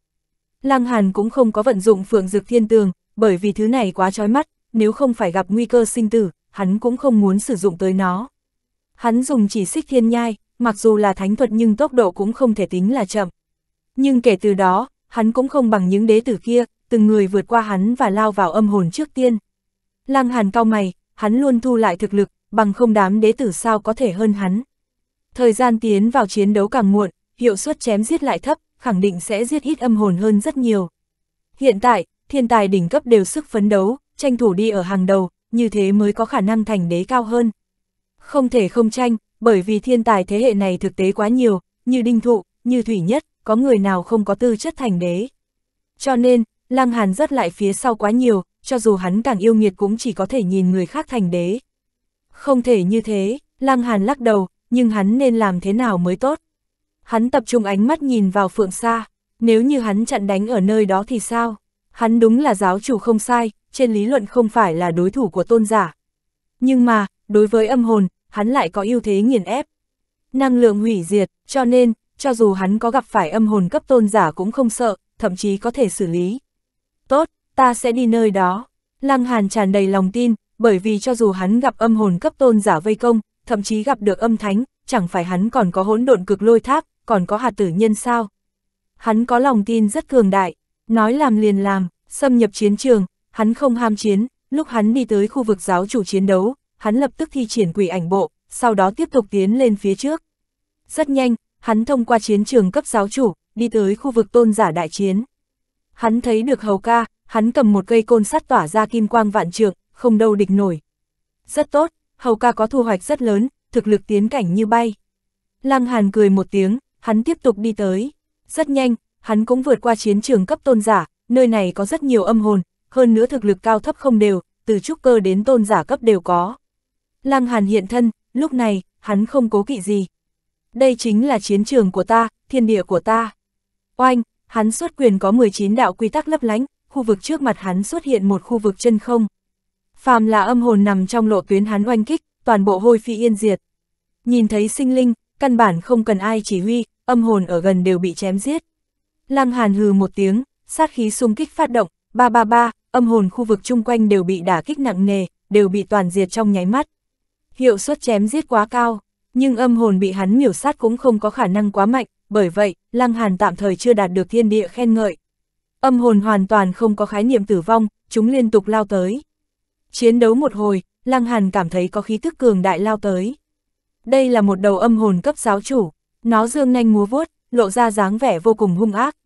[SPEAKER 1] Lăng Hàn cũng không có vận dụng phượng dực thiên tường, bởi vì thứ này quá chói mắt, nếu không phải gặp nguy cơ sinh tử, hắn cũng không muốn sử dụng tới nó. Hắn dùng chỉ xích thiên nhai, mặc dù là thánh thuật nhưng tốc độ cũng không thể tính là chậm. Nhưng kể từ đó, hắn cũng không bằng những đế tử kia, từng người vượt qua hắn và lao vào âm hồn trước tiên. Lăng hàn cao mày, hắn luôn thu lại thực lực, bằng không đám đế tử sao có thể hơn hắn. Thời gian tiến vào chiến đấu càng muộn, hiệu suất chém giết lại thấp, khẳng định sẽ giết ít âm hồn hơn rất nhiều. Hiện tại, thiên tài đỉnh cấp đều sức phấn đấu, tranh thủ đi ở hàng đầu, như thế mới có khả năng thành đế cao hơn. Không thể không tranh, bởi vì thiên tài thế hệ này thực tế quá nhiều, như đinh thụ, như thủy nhất, có người nào không có tư chất thành đế. Cho nên, Lăng Hàn rất lại phía sau quá nhiều, cho dù hắn càng yêu nghiệt cũng chỉ có thể nhìn người khác thành đế. Không thể như thế, Lăng Hàn lắc đầu, nhưng hắn nên làm thế nào mới tốt. Hắn tập trung ánh mắt nhìn vào phượng xa, nếu như hắn chặn đánh ở nơi đó thì sao? Hắn đúng là giáo chủ không sai, trên lý luận không phải là đối thủ của tôn giả. Nhưng mà, đối với âm hồn, hắn lại có ưu thế nghiền ép. Năng lượng hủy diệt, cho nên, cho dù hắn có gặp phải âm hồn cấp tôn giả cũng không sợ, thậm chí có thể xử lý. Tốt, ta sẽ đi nơi đó. Lăng Hàn tràn đầy lòng tin, bởi vì cho dù hắn gặp âm hồn cấp tôn giả vây công, thậm chí gặp được âm thánh, chẳng phải hắn còn có hỗn độn cực lôi tháp, còn có hạt tử nhân sao. Hắn có lòng tin rất cường đại, nói làm liền làm, xâm nhập chiến trường, hắn không ham chiến, lúc hắn đi tới khu vực giáo chủ chiến đấu, hắn lập tức thi triển quỷ ảnh bộ, sau đó tiếp tục tiến lên phía trước. Rất nhanh, hắn thông qua chiến trường cấp giáo chủ, đi tới khu vực tôn giả đại chiến. Hắn thấy được hầu ca, hắn cầm một cây côn sắt tỏa ra kim quang vạn trượng, không đâu địch nổi. Rất tốt, hầu ca có thu hoạch rất lớn, thực lực tiến cảnh như bay. Lăng Hàn cười một tiếng, hắn tiếp tục đi tới. Rất nhanh, hắn cũng vượt qua chiến trường cấp tôn giả, nơi này có rất nhiều âm hồn, hơn nữa thực lực cao thấp không đều, từ trúc cơ đến tôn giả cấp đều có. Lăng Hàn hiện thân, lúc này, hắn không cố kỵ gì. Đây chính là chiến trường của ta, thiên địa của ta. Oanh, hắn xuất quyền có 19 đạo quy tắc lấp lánh, khu vực trước mặt hắn xuất hiện một khu vực chân không. Phàm là âm hồn nằm trong lộ tuyến hắn oanh kích, toàn bộ hôi phi yên diệt. Nhìn thấy sinh linh, căn bản không cần ai chỉ huy, âm hồn ở gần đều bị chém giết. Lăng Hàn hừ một tiếng, sát khí xung kích phát động, ba ba ba, âm hồn khu vực chung quanh đều bị đả kích nặng nề, đều bị toàn diệt trong nháy mắt hiệu suất chém giết quá cao, nhưng âm hồn bị hắn miểu sát cũng không có khả năng quá mạnh, bởi vậy, Lăng Hàn tạm thời chưa đạt được thiên địa khen ngợi. Âm hồn hoàn toàn không có khái niệm tử vong, chúng liên tục lao tới. Chiến đấu một hồi, Lăng Hàn cảm thấy có khí thức cường đại lao tới. Đây là một đầu âm hồn cấp giáo chủ, nó dương nanh múa vuốt, lộ ra dáng vẻ vô cùng hung ác.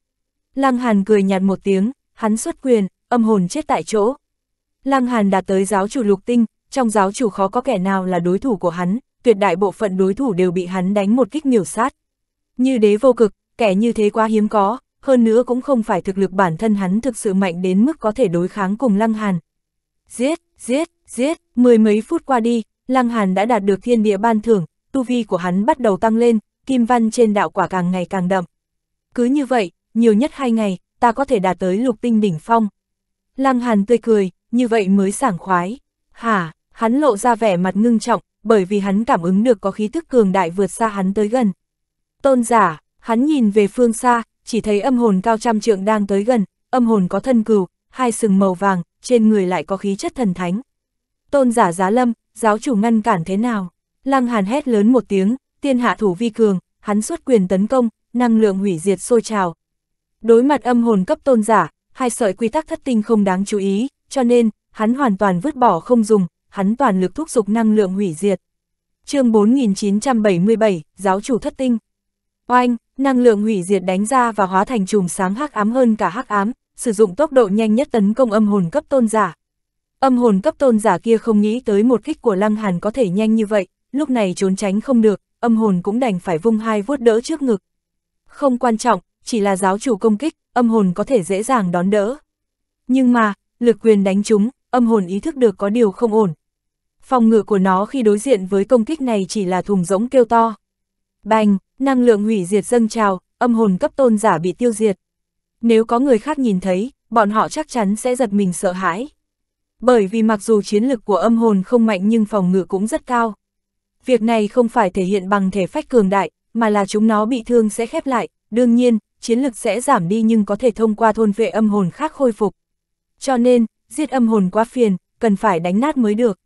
[SPEAKER 1] Lăng Hàn cười nhạt một tiếng, hắn xuất quyền, âm hồn chết tại chỗ. Lăng Hàn đạt tới giáo chủ lục tinh, trong giáo chủ khó có kẻ nào là đối thủ của hắn, tuyệt đại bộ phận đối thủ đều bị hắn đánh một kích miểu sát. Như đế vô cực, kẻ như thế quá hiếm có, hơn nữa cũng không phải thực lực bản thân hắn thực sự mạnh đến mức có thể đối kháng cùng Lăng Hàn. Giết, giết, giết, mười mấy phút qua đi, Lăng Hàn đã đạt được thiên địa ban thưởng, tu vi của hắn bắt đầu tăng lên, kim văn trên đạo quả càng ngày càng đậm. Cứ như vậy, nhiều nhất hai ngày, ta có thể đạt tới lục tinh đỉnh phong. Lăng Hàn tươi cười, như vậy mới sảng khoái. Hả, hắn lộ ra vẻ mặt ngưng trọng, bởi vì hắn cảm ứng được có khí thức cường đại vượt xa hắn tới gần. Tôn giả, hắn nhìn về phương xa, chỉ thấy âm hồn cao trăm trượng đang tới gần, âm hồn có thân cừu, hai sừng màu vàng, trên người lại có khí chất thần thánh. Tôn giả giá lâm, giáo chủ ngăn cản thế nào? Lăng hàn hét lớn một tiếng, tiên hạ thủ vi cường, hắn xuất quyền tấn công, năng lượng hủy diệt sôi trào. Đối mặt âm hồn cấp tôn giả, hai sợi quy tắc thất tinh không đáng chú ý, cho nên, hắn hoàn toàn vứt bỏ không dùng, hắn toàn lực thúc giục năng lượng hủy diệt. chương 4977, giáo chủ thất tinh. Oanh, năng lượng hủy diệt đánh ra và hóa thành chùm sáng hắc ám hơn cả hắc ám, sử dụng tốc độ nhanh nhất tấn công âm hồn cấp tôn giả. Âm hồn cấp tôn giả kia không nghĩ tới một kích của Lăng Hàn có thể nhanh như vậy, lúc này trốn tránh không được, âm hồn cũng đành phải vung hai vuốt đỡ trước ngực. Không quan trọng, chỉ là giáo chủ công kích, âm hồn có thể dễ dàng đón đỡ. Nhưng mà, lực quyền đánh chúng, âm hồn ý thức được có điều không ổn, phòng ngự của nó khi đối diện với công kích này chỉ là thùng rỗng kêu to. Bành, năng lượng hủy diệt dâng trào, âm hồn cấp tôn giả bị tiêu diệt. Nếu có người khác nhìn thấy, bọn họ chắc chắn sẽ giật mình sợ hãi. Bởi vì mặc dù chiến lực của âm hồn không mạnh nhưng phòng ngự cũng rất cao. Việc này không phải thể hiện bằng thể phách cường đại, mà là chúng nó bị thương sẽ khép lại, đương nhiên, chiến lực sẽ giảm đi nhưng có thể thông qua thôn vệ âm hồn khác khôi phục. Cho nên, giết âm hồn quá phiền, cần phải đánh nát mới được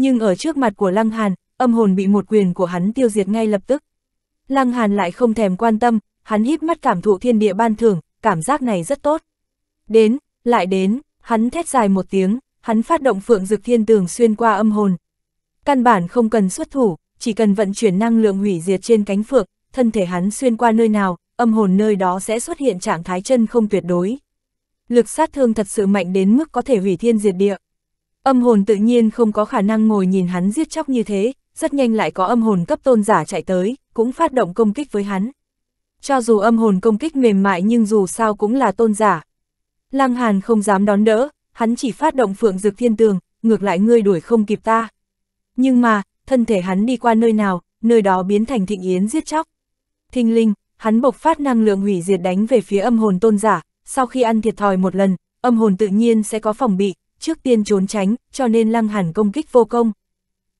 [SPEAKER 1] nhưng ở trước mặt của Lăng Hàn, âm hồn bị một quyền của hắn tiêu diệt ngay lập tức. Lăng Hàn lại không thèm quan tâm, hắn híp mắt cảm thụ thiên địa ban thưởng, cảm giác này rất tốt. Đến, lại đến, hắn thét dài một tiếng, hắn phát động phượng dực thiên tường xuyên qua âm hồn. Căn bản không cần xuất thủ, chỉ cần vận chuyển năng lượng hủy diệt trên cánh phượng, thân thể hắn xuyên qua nơi nào, âm hồn nơi đó sẽ xuất hiện trạng thái chân không tuyệt đối. Lực sát thương thật sự mạnh đến mức có thể hủy thiên diệt địa. Âm hồn tự nhiên không có khả năng ngồi nhìn hắn giết chóc như thế, rất nhanh lại có âm hồn cấp tôn giả chạy tới, cũng phát động công kích với hắn. Cho dù âm hồn công kích mềm mại nhưng dù sao cũng là tôn giả. Lăng Hàn không dám đón đỡ, hắn chỉ phát động phượng dực thiên tường, ngược lại ngươi đuổi không kịp ta. Nhưng mà, thân thể hắn đi qua nơi nào, nơi đó biến thành thịnh yến giết chóc. Thinh linh, hắn bộc phát năng lượng hủy diệt đánh về phía âm hồn tôn giả, sau khi ăn thiệt thòi một lần, âm hồn tự nhiên sẽ có phòng bị, trước tiên trốn tránh, cho nên Lăng Hàn công kích vô công.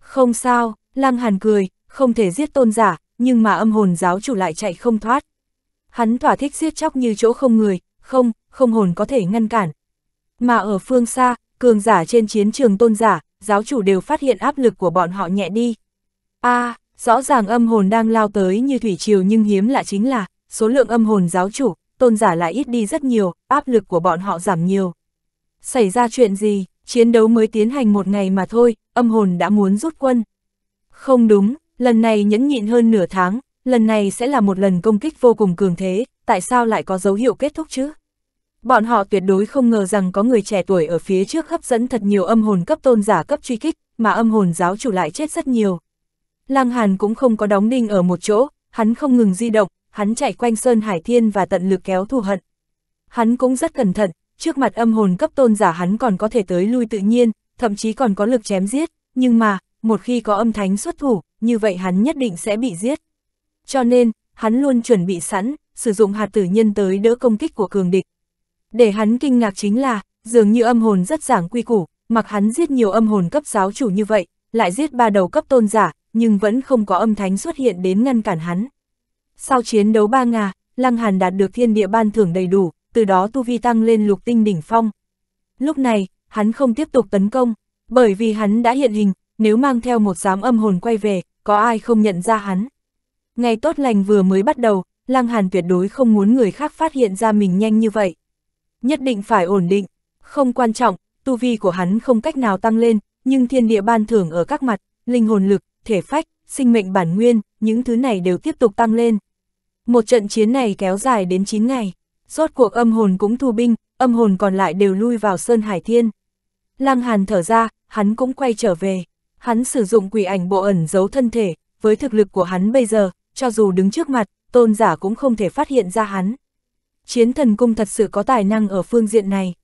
[SPEAKER 1] Không sao, Lăng Hàn cười, không thể giết tôn giả, nhưng mà âm hồn giáo chủ lại chạy không thoát. Hắn thỏa thích giết chóc như chỗ không người, không, không hồn có thể ngăn cản. Mà ở phương xa, cường giả trên chiến trường tôn giả, giáo chủ đều phát hiện áp lực của bọn họ nhẹ đi. a à, rõ ràng âm hồn đang lao tới như thủy triều nhưng hiếm lạ chính là, số lượng âm hồn giáo chủ, tôn giả lại ít đi rất nhiều, áp lực của bọn họ giảm nhiều. Xảy ra chuyện gì, chiến đấu mới tiến hành một ngày mà thôi, âm hồn đã muốn rút quân. Không đúng, lần này nhẫn nhịn hơn nửa tháng, lần này sẽ là một lần công kích vô cùng cường thế, tại sao lại có dấu hiệu kết thúc chứ? Bọn họ tuyệt đối không ngờ rằng có người trẻ tuổi ở phía trước hấp dẫn thật nhiều âm hồn cấp tôn giả cấp truy kích, mà âm hồn giáo chủ lại chết rất nhiều. Lăng Hàn cũng không có đóng đinh ở một chỗ, hắn không ngừng di động, hắn chạy quanh Sơn Hải Thiên và tận lực kéo thù hận. Hắn cũng rất cẩn thận, trước mặt âm hồn cấp tôn giả hắn còn có thể tới lui tự nhiên, thậm chí còn có lực chém giết, nhưng mà, một khi có âm thánh xuất thủ, như vậy hắn nhất định sẽ bị giết. Cho nên, hắn luôn chuẩn bị sẵn, sử dụng hạt tử nhân tới đỡ công kích của cường địch. Để hắn kinh ngạc chính là, dường như âm hồn rất giảng quy củ, mặc hắn giết nhiều âm hồn cấp giáo chủ như vậy, lại giết ba đầu cấp tôn giả, nhưng vẫn không có âm thánh xuất hiện đến ngăn cản hắn. Sau chiến đấu ba ngà, Lăng Hàn đạt được thiên địa ban thưởng đầy đủ, từ đó tu vi tăng lên lục tinh đỉnh phong. Lúc này, hắn không tiếp tục tấn công, bởi vì hắn đã hiện hình, nếu mang theo một giám âm hồn quay về, có ai không nhận ra hắn. Ngày tốt lành vừa mới bắt đầu, Lăng Hàn tuyệt đối không muốn người khác phát hiện ra mình nhanh như vậy. Nhất định phải ổn định, không quan trọng, tu vi của hắn không cách nào tăng lên, nhưng thiên địa ban thưởng ở các mặt, linh hồn lực, thể phách, sinh mệnh bản nguyên, những thứ này đều tiếp tục tăng lên. Một trận chiến này kéo dài đến 9 ngày. Rốt cuộc âm hồn cũng thu binh, âm hồn còn lại đều lui vào Sơn Hải Thiên. Lăng Hàn thở ra, hắn cũng quay trở về. Hắn sử dụng quỷ ảnh bộ ẩn giấu thân thể, với thực lực của hắn bây giờ, cho dù đứng trước mặt, tôn giả cũng không thể phát hiện ra hắn. Chiến thần cung thật sự có tài năng ở phương diện này.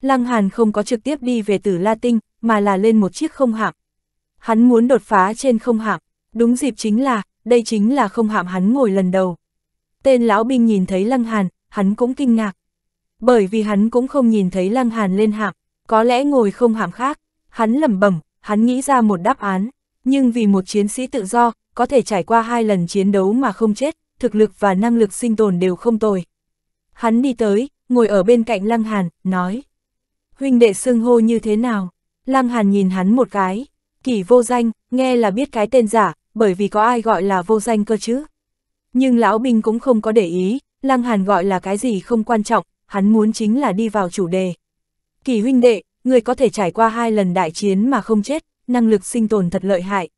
[SPEAKER 1] Lăng Hàn không có trực tiếp đi về từ La Tinh, mà là lên một chiếc không hạm. Hắn muốn đột phá trên không hạm, đúng dịp chính là, đây chính là không hạm hắn ngồi lần đầu. Tên lão binh nhìn thấy Lăng Hàn, hắn cũng kinh ngạc. Bởi vì hắn cũng không nhìn thấy Lăng Hàn lên hạm, có lẽ ngồi không hạm khác, hắn lẩm bẩm, hắn nghĩ ra một đáp án, nhưng vì một chiến sĩ tự do, có thể trải qua hai lần chiến đấu mà không chết, thực lực và năng lực sinh tồn đều không tồi. Hắn đi tới, ngồi ở bên cạnh Lăng Hàn, nói. Huynh đệ xưng hô như thế nào? Lăng Hàn nhìn hắn một cái. Kỷ vô danh, nghe là biết cái tên giả, bởi vì có ai gọi là vô danh cơ chứ. Nhưng lão binh cũng không có để ý, Lăng Hàn gọi là cái gì không quan trọng, hắn muốn chính là đi vào chủ đề. Kỳ huynh đệ, người có thể trải qua hai lần đại chiến mà không chết, năng lực sinh tồn thật lợi hại.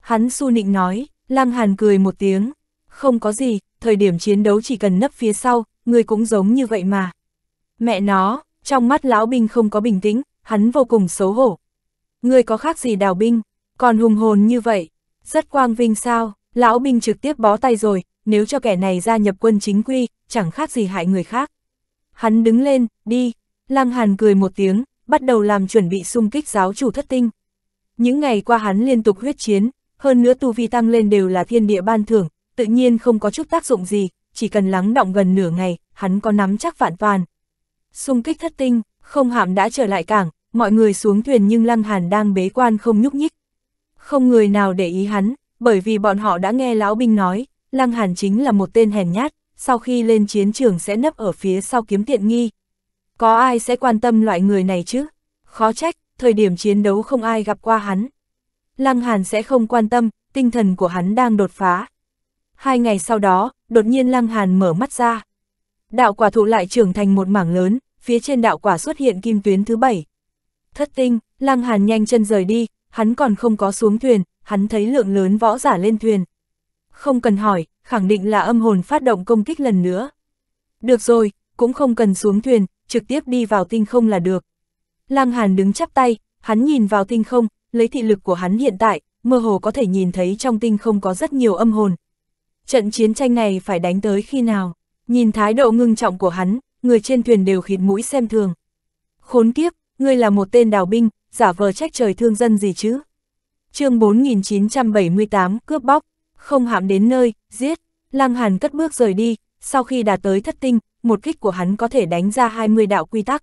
[SPEAKER 1] Hắn su nịnh nói, Lăng Hàn cười một tiếng, không có gì, thời điểm chiến đấu chỉ cần nấp phía sau, người cũng giống như vậy mà. Mẹ nó, trong mắt lão binh không có bình tĩnh, hắn vô cùng xấu hổ. Người có khác gì đào binh, còn hùng hồn như vậy, rất quang vinh sao. Lão binh trực tiếp bó tay rồi, nếu cho kẻ này gia nhập quân chính quy, chẳng khác gì hại người khác. Hắn đứng lên, đi. Lăng Hàn cười một tiếng, bắt đầu làm chuẩn bị xung kích giáo chủ thất tinh. Những ngày qua hắn liên tục huyết chiến, hơn nữa tu vi tăng lên đều là thiên địa ban thưởng, tự nhiên không có chút tác dụng gì, chỉ cần lắng động gần nửa ngày, hắn có nắm chắc vạn toàn. Xung kích thất tinh, không hạm đã trở lại cảng, mọi người xuống thuyền nhưng Lăng Hàn đang bế quan không nhúc nhích. Không người nào để ý hắn, bởi vì bọn họ đã nghe lão binh nói, Lăng Hàn chính là một tên hèn nhát, sau khi lên chiến trường sẽ nấp ở phía sau kiếm tiện nghi. Có ai sẽ quan tâm loại người này chứ? Khó trách, thời điểm chiến đấu không ai gặp qua hắn. Lăng Hàn sẽ không quan tâm, tinh thần của hắn đang đột phá. Hai ngày sau đó, đột nhiên Lăng Hàn mở mắt ra. Đạo quả thụ lại trưởng thành một mảng lớn, phía trên đạo quả xuất hiện kim tuyến thứ bảy. Thất tinh, Lăng Hàn nhanh chân rời đi, hắn còn không có xuống thuyền, hắn thấy lượng lớn võ giả lên thuyền. Không cần hỏi, khẳng định là âm hồn phát động công kích lần nữa. Được rồi, cũng không cần xuống thuyền, trực tiếp đi vào tinh không là được. Lăng Hàn đứng chắp tay, hắn nhìn vào tinh không, lấy thị lực của hắn hiện tại, mơ hồ có thể nhìn thấy trong tinh không có rất nhiều âm hồn. Trận chiến tranh này phải đánh tới khi nào? Nhìn thái độ ngưng trọng của hắn, người trên thuyền đều khịt mũi xem thường. Khốn kiếp, ngươi là một tên đào binh, giả vờ trách trời thương dân gì chứ? chương 4978 cướp bóc, không hạm đến nơi, giết, Lăng Hàn cất bước rời đi, sau khi đạt tới thất tinh, một kích của hắn có thể đánh ra 20 đạo quy tắc.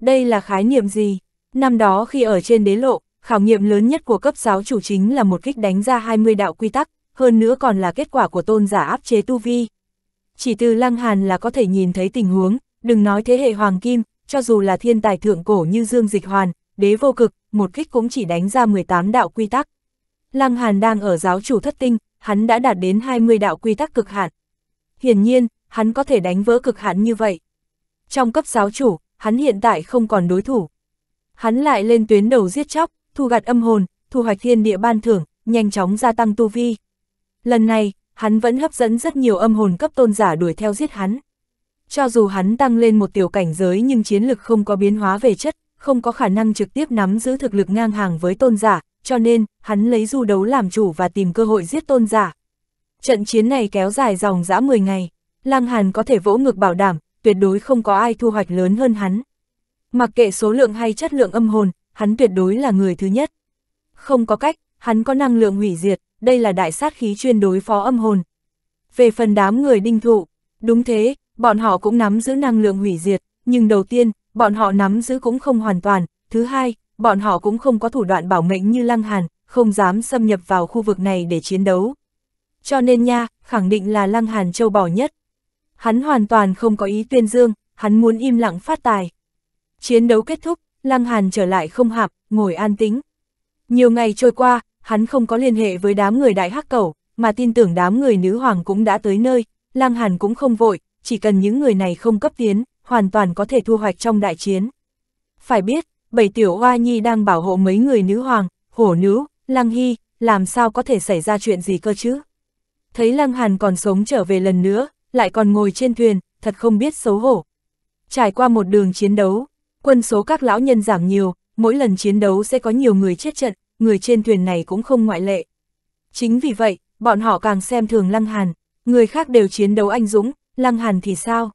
[SPEAKER 1] Đây là khái niệm gì? Năm đó khi ở trên đế lộ, khảo nghiệm lớn nhất của cấp giáo chủ chính là một kích đánh ra 20 đạo quy tắc, hơn nữa còn là kết quả của tôn giả áp chế tu vi. Chỉ từ Lăng Hàn là có thể nhìn thấy tình huống, đừng nói thế hệ hoàng kim, cho dù là thiên tài thượng cổ như Dương Dịch Hoàn, đế vô cực, một kích cũng chỉ đánh ra 18 đạo quy tắc. Lăng Hàn đang ở giáo chủ thất tinh, hắn đã đạt đến 20 đạo quy tắc cực hạn. Hiển nhiên, hắn có thể đánh vỡ cực hạn như vậy. Trong cấp giáo chủ, hắn hiện tại không còn đối thủ. Hắn lại lên tuyến đầu giết chóc, thu gặt âm hồn, thu hoạch thiên địa ban thưởng, nhanh chóng gia tăng tu vi. Lần này, hắn vẫn hấp dẫn rất nhiều âm hồn cấp tôn giả đuổi theo giết hắn. Cho dù hắn tăng lên một tiểu cảnh giới nhưng chiến lực không có biến hóa về chất, không có khả năng trực tiếp nắm giữ thực lực ngang hàng với tôn giả, cho nên, hắn lấy du đấu làm chủ và tìm cơ hội giết tôn giả. Trận chiến này kéo dài dòng dã 10 ngày, Lăng Hàn có thể vỗ ngược bảo đảm, tuyệt đối không có ai thu hoạch lớn hơn hắn. Mặc kệ số lượng hay chất lượng âm hồn, hắn tuyệt đối là người thứ nhất. Không có cách, hắn có năng lượng hủy diệt, đây là đại sát khí chuyên đối phó âm hồn. Về phần đám người đinh thụ, đúng thế, bọn họ cũng nắm giữ năng lượng hủy diệt, nhưng đầu tiên, bọn họ nắm giữ cũng không hoàn toàn, thứ hai, bọn họ cũng không có thủ đoạn bảo mệnh như Lăng Hàn, không dám xâm nhập vào khu vực này để chiến đấu. Cho nên nha, khẳng định là Lăng Hàn châu bò nhất. Hắn hoàn toàn không có ý tuyên dương, hắn muốn im lặng phát tài. Chiến đấu kết thúc, Lăng Hàn trở lại không hạp, ngồi an tĩnh. Nhiều ngày trôi qua, hắn không có liên hệ với đám người đại hắc cẩu, mà tin tưởng đám người nữ hoàng cũng đã tới nơi, Lăng Hàn cũng không vội, chỉ cần những người này không cấp tiến, hoàn toàn có thể thu hoạch trong đại chiến. Phải biết, bảy tiểu hoa nhi đang bảo hộ mấy người nữ hoàng, hổ nữ, lăng hy, làm sao có thể xảy ra chuyện gì cơ chứ? Thấy lăng hàn còn sống trở về lần nữa, lại còn ngồi trên thuyền, thật không biết xấu hổ. Trải qua một đường chiến đấu, quân số các lão nhân giảm nhiều, mỗi lần chiến đấu sẽ có nhiều người chết trận, người trên thuyền này cũng không ngoại lệ. Chính vì vậy, bọn họ càng xem thường Lăng Hàn, người khác đều chiến đấu anh dũng, Lăng Hàn thì sao?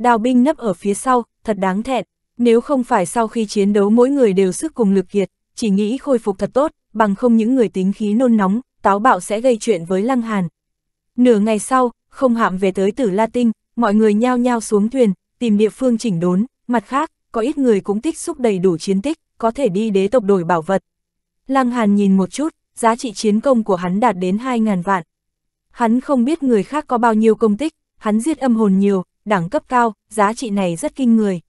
[SPEAKER 1] đào binh nấp ở phía sau, thật đáng thẹn, nếu không phải sau khi chiến đấu mỗi người đều sức cùng lực kiệt, chỉ nghĩ khôi phục thật tốt, bằng không những người tính khí nôn nóng, táo bạo sẽ gây chuyện với Lăng Hàn. Nửa ngày sau, không hạm về tới Tử La Tinh, mọi người nhao nhao xuống thuyền, tìm địa phương chỉnh đốn, mặt khác, có ít người cũng tích xúc đầy đủ chiến tích, có thể đi đế tộc đổi bảo vật. Lăng Hàn nhìn một chút, giá trị chiến công của hắn đạt đến 2.000 vạn. Hắn không biết người khác có bao nhiêu công tích, hắn giết âm hồn nhiều, đẳng cấp cao, giá trị này rất kinh người.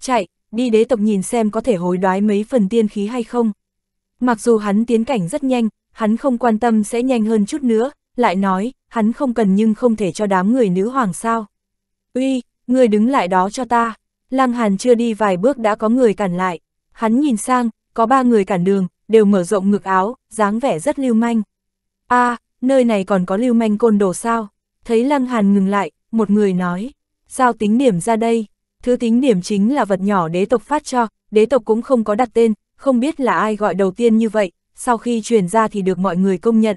[SPEAKER 1] Chạy, đi đế tộc nhìn xem có thể hối đoái mấy phần tiên khí hay không. Mặc dù hắn tiến cảnh rất nhanh, hắn không quan tâm sẽ nhanh hơn chút nữa, lại nói, hắn không cần nhưng không thể cho đám người nữ hoàng sao. Uy, người đứng lại đó cho ta. Lăng Hàn chưa đi vài bước đã có người cản lại. Hắn nhìn sang, có ba người cản đường, đều mở rộng ngực áo, dáng vẻ rất lưu manh. a à, nơi này còn có lưu manh côn đồ sao? Thấy Lăng Hàn ngừng lại, một người nói giao tính điểm ra đây. Thứ tính điểm chính là vật nhỏ đế tộc phát cho, đế tộc cũng không có đặt tên, không biết là ai gọi đầu tiên như vậy, sau khi truyền ra thì được mọi người công nhận.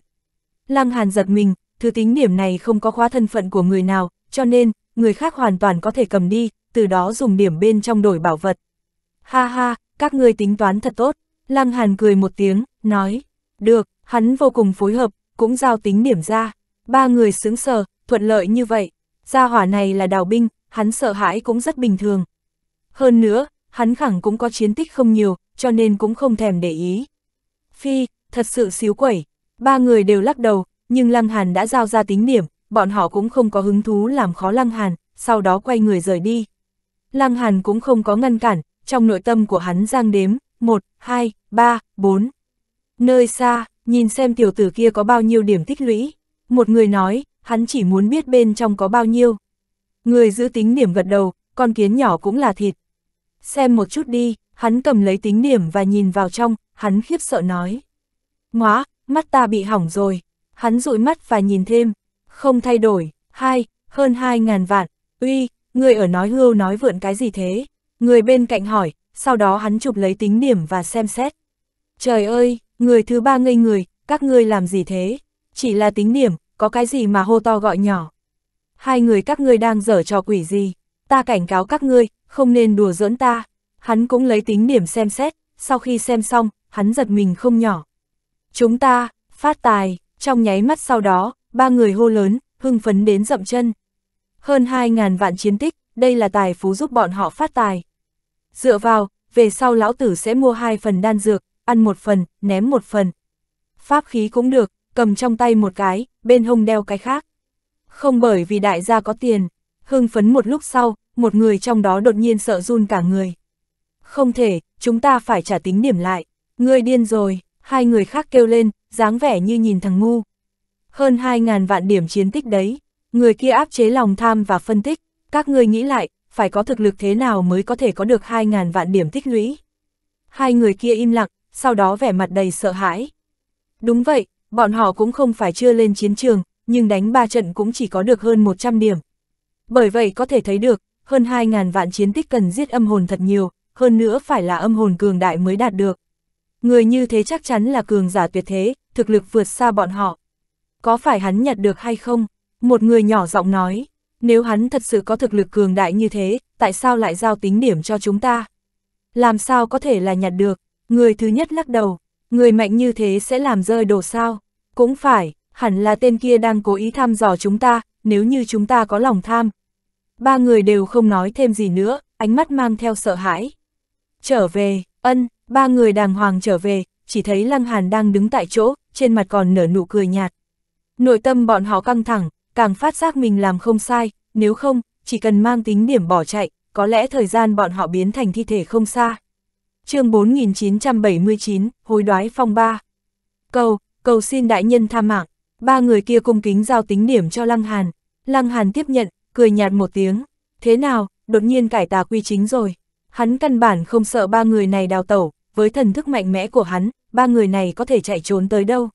[SPEAKER 1] Lăng Hàn giật mình, thứ tính điểm này không có khóa thân phận của người nào, cho nên, người khác hoàn toàn có thể cầm đi, từ đó dùng điểm bên trong đổi bảo vật. Ha ha, các ngươi tính toán thật tốt, Lăng Hàn cười một tiếng, nói, được, hắn vô cùng phối hợp, cũng giao tính điểm ra. Ba người sướng sờ, thuận lợi như vậy, gia hỏa này là đào binh, hắn sợ hãi cũng rất bình thường. Hơn nữa, hắn khẳng cũng có chiến tích không nhiều, cho nên cũng không thèm để ý. Phi, thật sự xíu quẩy, ba người đều lắc đầu, nhưng Lăng Hàn đã giao ra tính điểm, bọn họ cũng không có hứng thú làm khó Lăng Hàn, sau đó quay người rời đi. Lăng Hàn cũng không có ngăn cản, trong nội tâm của hắn giang đếm, 1, 2, 3, 4. Nơi xa, nhìn xem tiểu tử kia có bao nhiêu điểm tích lũy. Một người nói, hắn chỉ muốn biết bên trong có bao nhiêu. Người giữ tính điểm gật đầu, con kiến nhỏ cũng là thịt. Xem một chút đi, hắn cầm lấy tính điểm và nhìn vào trong, hắn khiếp sợ nói. Ngoá, mắt ta bị hỏng rồi. Hắn dụi mắt và nhìn thêm. Không thay đổi, hai, hơn hai ngàn vạn. Uy, người ở nói hưu nói vượn cái gì thế? Người bên cạnh hỏi, sau đó hắn chụp lấy tính điểm và xem xét. Trời ơi, người thứ ba ngây người, các ngươi làm gì thế? Chỉ là tính điểm, có cái gì mà hô to gọi nhỏ. Hai người các ngươi đang dở trò quỷ gì, ta cảnh cáo các ngươi, không nên đùa giỡn ta. Hắn cũng lấy tính điểm xem xét, sau khi xem xong, hắn giật mình không nhỏ. Chúng ta, phát tài, trong nháy mắt sau đó, ba người hô lớn, hưng phấn đến dậm chân. Hơn hai ngàn vạn chiến tích, đây là tài phú giúp bọn họ phát tài. Dựa vào, về sau lão tử sẽ mua hai phần đan dược, ăn một phần, ném một phần. Pháp khí cũng được, cầm trong tay một cái, bên hông đeo cái khác. Không bởi vì đại gia có tiền, hưng phấn một lúc sau, một người trong đó đột nhiên sợ run cả người. Không thể, chúng ta phải trả tính điểm lại. Ngươi điên rồi, hai người khác kêu lên, dáng vẻ như nhìn thằng ngu. Hơn 2.000 vạn điểm chiến tích đấy, người kia áp chế lòng tham và phân tích, các ngươi nghĩ lại, phải có thực lực thế nào mới có thể có được 2.000 vạn điểm tích lũy. Hai người kia im lặng, sau đó vẻ mặt đầy sợ hãi. Đúng vậy, Bọn họ cũng không phải chưa lên chiến trường, nhưng đánh 3 trận cũng chỉ có được hơn 100 điểm. Bởi vậy có thể thấy được, hơn 2.000 vạn chiến tích cần giết âm hồn thật nhiều, hơn nữa phải là âm hồn cường đại mới đạt được. Người như thế chắc chắn là cường giả tuyệt thế, thực lực vượt xa bọn họ. Có phải hắn nhặt được hay không? Một người nhỏ giọng nói, nếu hắn thật sự có thực lực cường đại như thế, tại sao lại giao tính điểm cho chúng ta? Làm sao có thể là nhặt được? Người thứ nhất lắc đầu, Người mạnh như thế sẽ làm rơi đồ sao? Cũng phải, hẳn là tên kia đang cố ý thăm dò chúng ta, nếu như chúng ta có lòng tham. Ba người đều không nói thêm gì nữa, ánh mắt mang theo sợ hãi. Trở về, ân, ba người đàng hoàng trở về, chỉ thấy Lăng Hàn đang đứng tại chỗ, trên mặt còn nở nụ cười nhạt. Nội tâm bọn họ căng thẳng, càng phát giác mình làm không sai, nếu không, chỉ cần mang tính điểm bỏ chạy, có lẽ thời gian bọn họ biến thành thi thể không xa chương 4979, hồi đoái phong ba. Cầu, cầu xin đại nhân tha mạng, ba người kia cung kính giao tính điểm cho Lăng Hàn. Lăng Hàn tiếp nhận, cười nhạt một tiếng. Thế nào, đột nhiên cải tà quy chính rồi. Hắn căn bản không sợ ba người này đào tẩu, với thần thức mạnh mẽ của hắn, ba người này có thể chạy trốn tới đâu.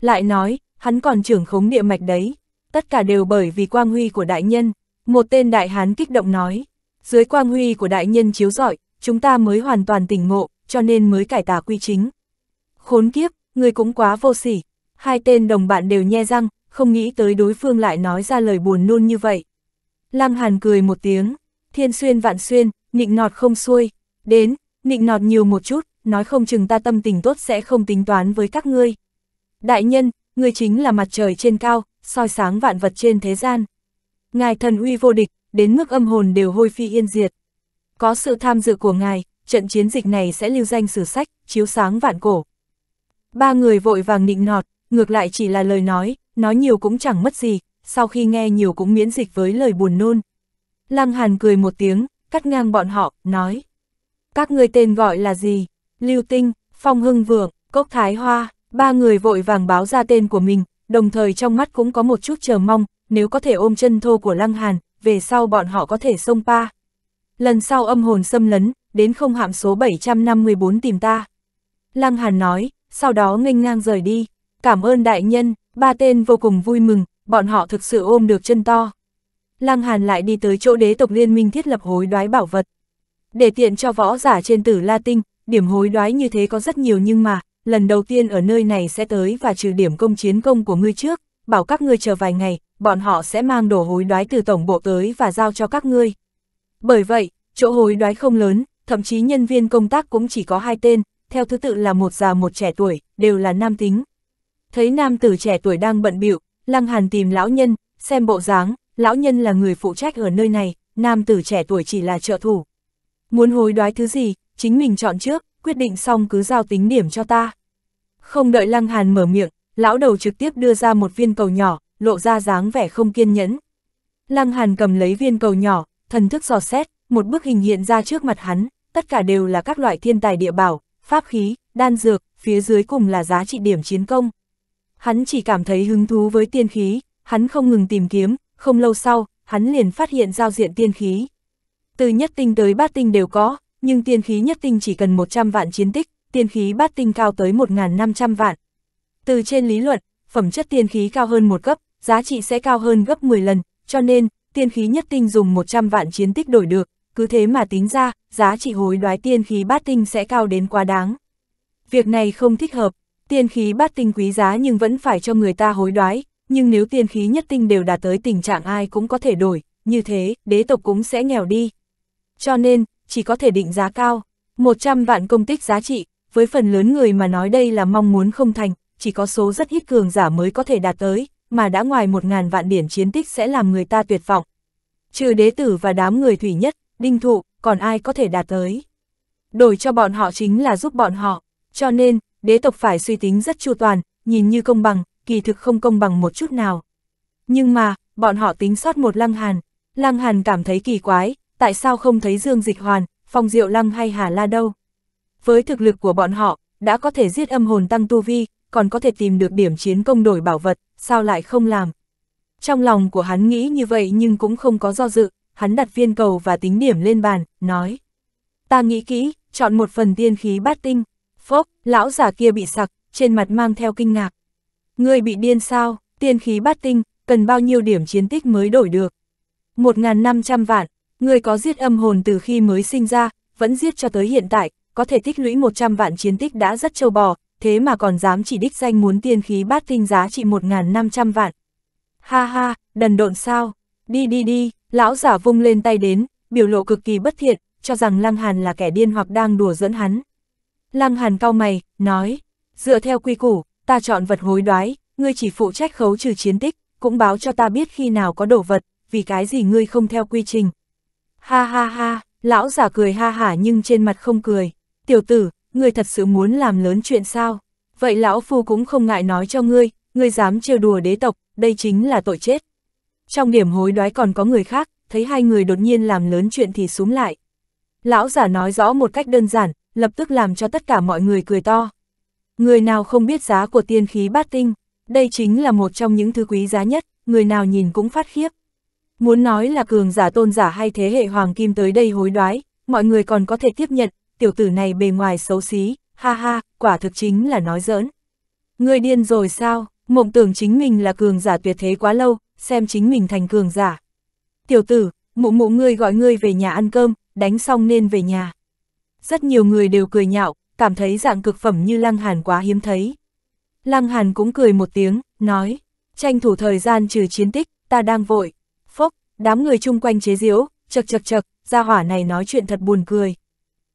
[SPEAKER 1] Lại nói, hắn còn trưởng khống địa mạch đấy. Tất cả đều bởi vì quang huy của đại nhân. Một tên đại hán kích động nói. Dưới quang huy của đại nhân chiếu rọi, chúng ta mới hoàn toàn tỉnh ngộ, cho nên mới cải tà quy chính. Khốn kiếp, người cũng quá vô sỉ. Hai tên đồng bạn đều nhe răng, không nghĩ tới đối phương lại nói ra lời buồn nôn như vậy. Lam Hàn cười một tiếng, thiên xuyên vạn xuyên, nịnh nọt không xuôi, đến, nịnh nọt nhiều một chút, nói không chừng ta tâm tình tốt sẽ không tính toán với các ngươi. Đại nhân, người chính là mặt trời trên cao, soi sáng vạn vật trên thế gian. Ngài thần uy vô địch, đến mức âm hồn đều hôi phi yên diệt. Có sự tham dự của ngài, trận chiến dịch này sẽ lưu danh sử sách, chiếu sáng vạn cổ. Ba người vội vàng nịnh nọt, ngược lại chỉ là lời nói, nói nhiều cũng chẳng mất gì, sau khi nghe nhiều cũng miễn dịch với lời buồn nôn. Lăng Hàn cười một tiếng, cắt ngang bọn họ, nói. Các người tên gọi là gì? Lưu Tinh, Phong Hưng Vượng, Cốc Thái Hoa, ba người vội vàng báo ra tên của mình, đồng thời trong mắt cũng có một chút chờ mong, nếu có thể ôm chân thô của Lăng Hàn, về sau bọn họ có thể xông pa. Lần sau âm hồn xâm lấn, đến không hạm số 754 tìm ta. Lăng Hàn nói, sau đó nghênh ngang rời đi. Cảm ơn đại nhân, ba tên vô cùng vui mừng, bọn họ thực sự ôm được chân to. Lăng Hàn lại đi tới chỗ đế tộc liên minh thiết lập hối đoái bảo vật. Để tiện cho võ giả trên tử La Tinh, điểm hối đoái như thế có rất nhiều nhưng mà, lần đầu tiên ở nơi này sẽ tới và trừ điểm công chiến công của ngươi trước, bảo các ngươi chờ vài ngày, bọn họ sẽ mang đồ hối đoái từ tổng bộ tới và giao cho các ngươi. Bởi vậy, chỗ hối đoái không lớn, thậm chí nhân viên công tác cũng chỉ có hai tên, theo thứ tự là một già một trẻ tuổi, đều là nam tính. Thấy nam tử trẻ tuổi đang bận bịu, Lăng Hàn tìm lão nhân, xem bộ dáng, lão nhân là người phụ trách ở nơi này, nam tử trẻ tuổi chỉ là trợ thủ. Muốn hối đoái thứ gì, chính mình chọn trước, quyết định xong cứ giao tính điểm cho ta. Không đợi Lăng Hàn mở miệng, lão đầu trực tiếp đưa ra một viên cầu nhỏ, lộ ra dáng vẻ không kiên nhẫn. Lăng Hàn cầm lấy viên cầu nhỏ, thần thức dò xét, một bức hình hiện ra trước mặt hắn, tất cả đều là các loại thiên tài địa bảo, pháp khí, đan dược, phía dưới cùng là giá trị điểm chiến công. Hắn chỉ cảm thấy hứng thú với tiên khí, hắn không ngừng tìm kiếm, không lâu sau, hắn liền phát hiện giao diện tiên khí. Từ nhất tinh tới bát tinh đều có, nhưng tiên khí nhất tinh chỉ cần 100 vạn chiến tích, tiên khí bát tinh cao tới 1.500 vạn. Từ trên lý luận, phẩm chất tiên khí cao hơn một cấp, giá trị sẽ cao hơn gấp 10 lần, cho nên, tiên khí nhất tinh dùng 100 vạn chiến tích đổi được, cứ thế mà tính ra, giá trị hối đoái tiên khí bát tinh sẽ cao đến quá đáng. Việc này không thích hợp, tiên khí bát tinh quý giá nhưng vẫn phải cho người ta hối đoái, nhưng nếu tiên khí nhất tinh đều đạt tới tình trạng ai cũng có thể đổi, như thế, đế tộc cũng sẽ nghèo đi. Cho nên, chỉ có thể định giá cao, 100 vạn công tích giá trị, với phần lớn người mà nói đây là mong muốn không thành, chỉ có số rất ít cường giả mới có thể đạt tới mà đã ngoài một ngàn vạn điển chiến tích sẽ làm người ta tuyệt vọng. Trừ đế tử và đám người thủy nhất, đinh thụ, còn ai có thể đạt tới. Đổi cho bọn họ chính là giúp bọn họ, cho nên, đế tộc phải suy tính rất chu toàn, nhìn như công bằng, kỳ thực không công bằng một chút nào. Nhưng mà, bọn họ tính sót một lăng hàn, lăng hàn cảm thấy kỳ quái, tại sao không thấy Dương Dịch Hoàn, Phong Diệu Lăng hay Hà La đâu. Với thực lực của bọn họ, đã có thể giết âm hồn tăng tu vi, còn có thể tìm được điểm chiến công đổi bảo vật, sao lại không làm. Trong lòng của hắn nghĩ như vậy nhưng cũng không có do dự, hắn đặt viên cầu và tính điểm lên bàn, nói. Ta nghĩ kỹ, chọn một phần tiên khí bát tinh. Phốc, lão giả kia bị sặc, trên mặt mang theo kinh ngạc. Ngươi bị điên sao, tiên khí bát tinh, cần bao nhiêu điểm chiến tích mới đổi được? 1.500 vạn, ngươi có giết âm hồn từ khi mới sinh ra, vẫn giết cho tới hiện tại, có thể tích lũy 100 vạn chiến tích đã rất trâu bò, thế mà còn dám chỉ đích danh muốn tiên khí bát tinh giá trị 1.500 vạn. Ha ha, đần độn sao? Đi đi đi, lão giả vung lên tay đến, biểu lộ cực kỳ bất thiện, cho rằng Lăng Hàn là kẻ điên hoặc đang đùa dẫn hắn. Lăng Hàn cau mày, nói, dựa theo quy củ, ta chọn vật hối đoái, ngươi chỉ phụ trách khấu trừ chiến tích, cũng báo cho ta biết khi nào có đổ vật, vì cái gì ngươi không theo quy trình. Ha ha ha, lão giả cười ha hả nhưng trên mặt không cười, tiểu tử, ngươi thật sự muốn làm lớn chuyện sao? Vậy lão phu cũng không ngại nói cho ngươi, ngươi dám trêu đùa đế tộc, đây chính là tội chết. Trong điểm hối đoái còn có người khác, thấy hai người đột nhiên làm lớn chuyện thì súng lại. Lão giả nói rõ một cách đơn giản, lập tức làm cho tất cả mọi người cười to. Người nào không biết giá của tiên khí bát tinh, đây chính là một trong những thứ quý giá nhất, người nào nhìn cũng phát khiếp. Muốn nói là cường giả tôn giả hay thế hệ hoàng kim tới đây hối đoái, mọi người còn có thể tiếp nhận, tiểu tử này bề ngoài xấu xí, ha ha, quả thực chính là nói giỡn. Người điên rồi sao, mộng tưởng chính mình là cường giả tuyệt thế quá lâu, xem chính mình thành cường giả. Tiểu tử, mụ mụ ngươi gọi ngươi về nhà ăn cơm, đánh xong nên về nhà. Rất nhiều người đều cười nhạo, cảm thấy dạng cực phẩm như Lăng Hàn quá hiếm thấy. Lăng Hàn cũng cười một tiếng, nói, tranh thủ thời gian trừ chiến tích, ta đang vội. Phốc, đám người chung quanh chế diễu, chật chật chật, gia hỏa này nói chuyện thật buồn cười.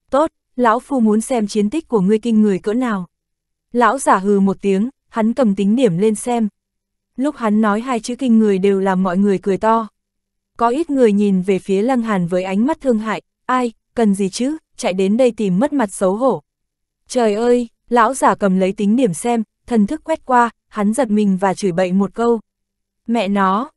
[SPEAKER 1] Tốt, lão phu muốn xem chiến tích của ngươi kinh người cỡ nào. Lão giả hừ một tiếng, hắn cầm tính điểm lên xem. Lúc hắn nói hai chữ kinh người đều làm mọi người cười to. Có ít người nhìn về phía Lăng Hàn với ánh mắt thương hại, ai, cần gì chứ, chạy đến đây tìm mất mặt xấu hổ. Trời ơi, lão giả cầm lấy tính điểm xem, thần thức quét qua, hắn giật mình và chửi bậy một câu. Mẹ nó,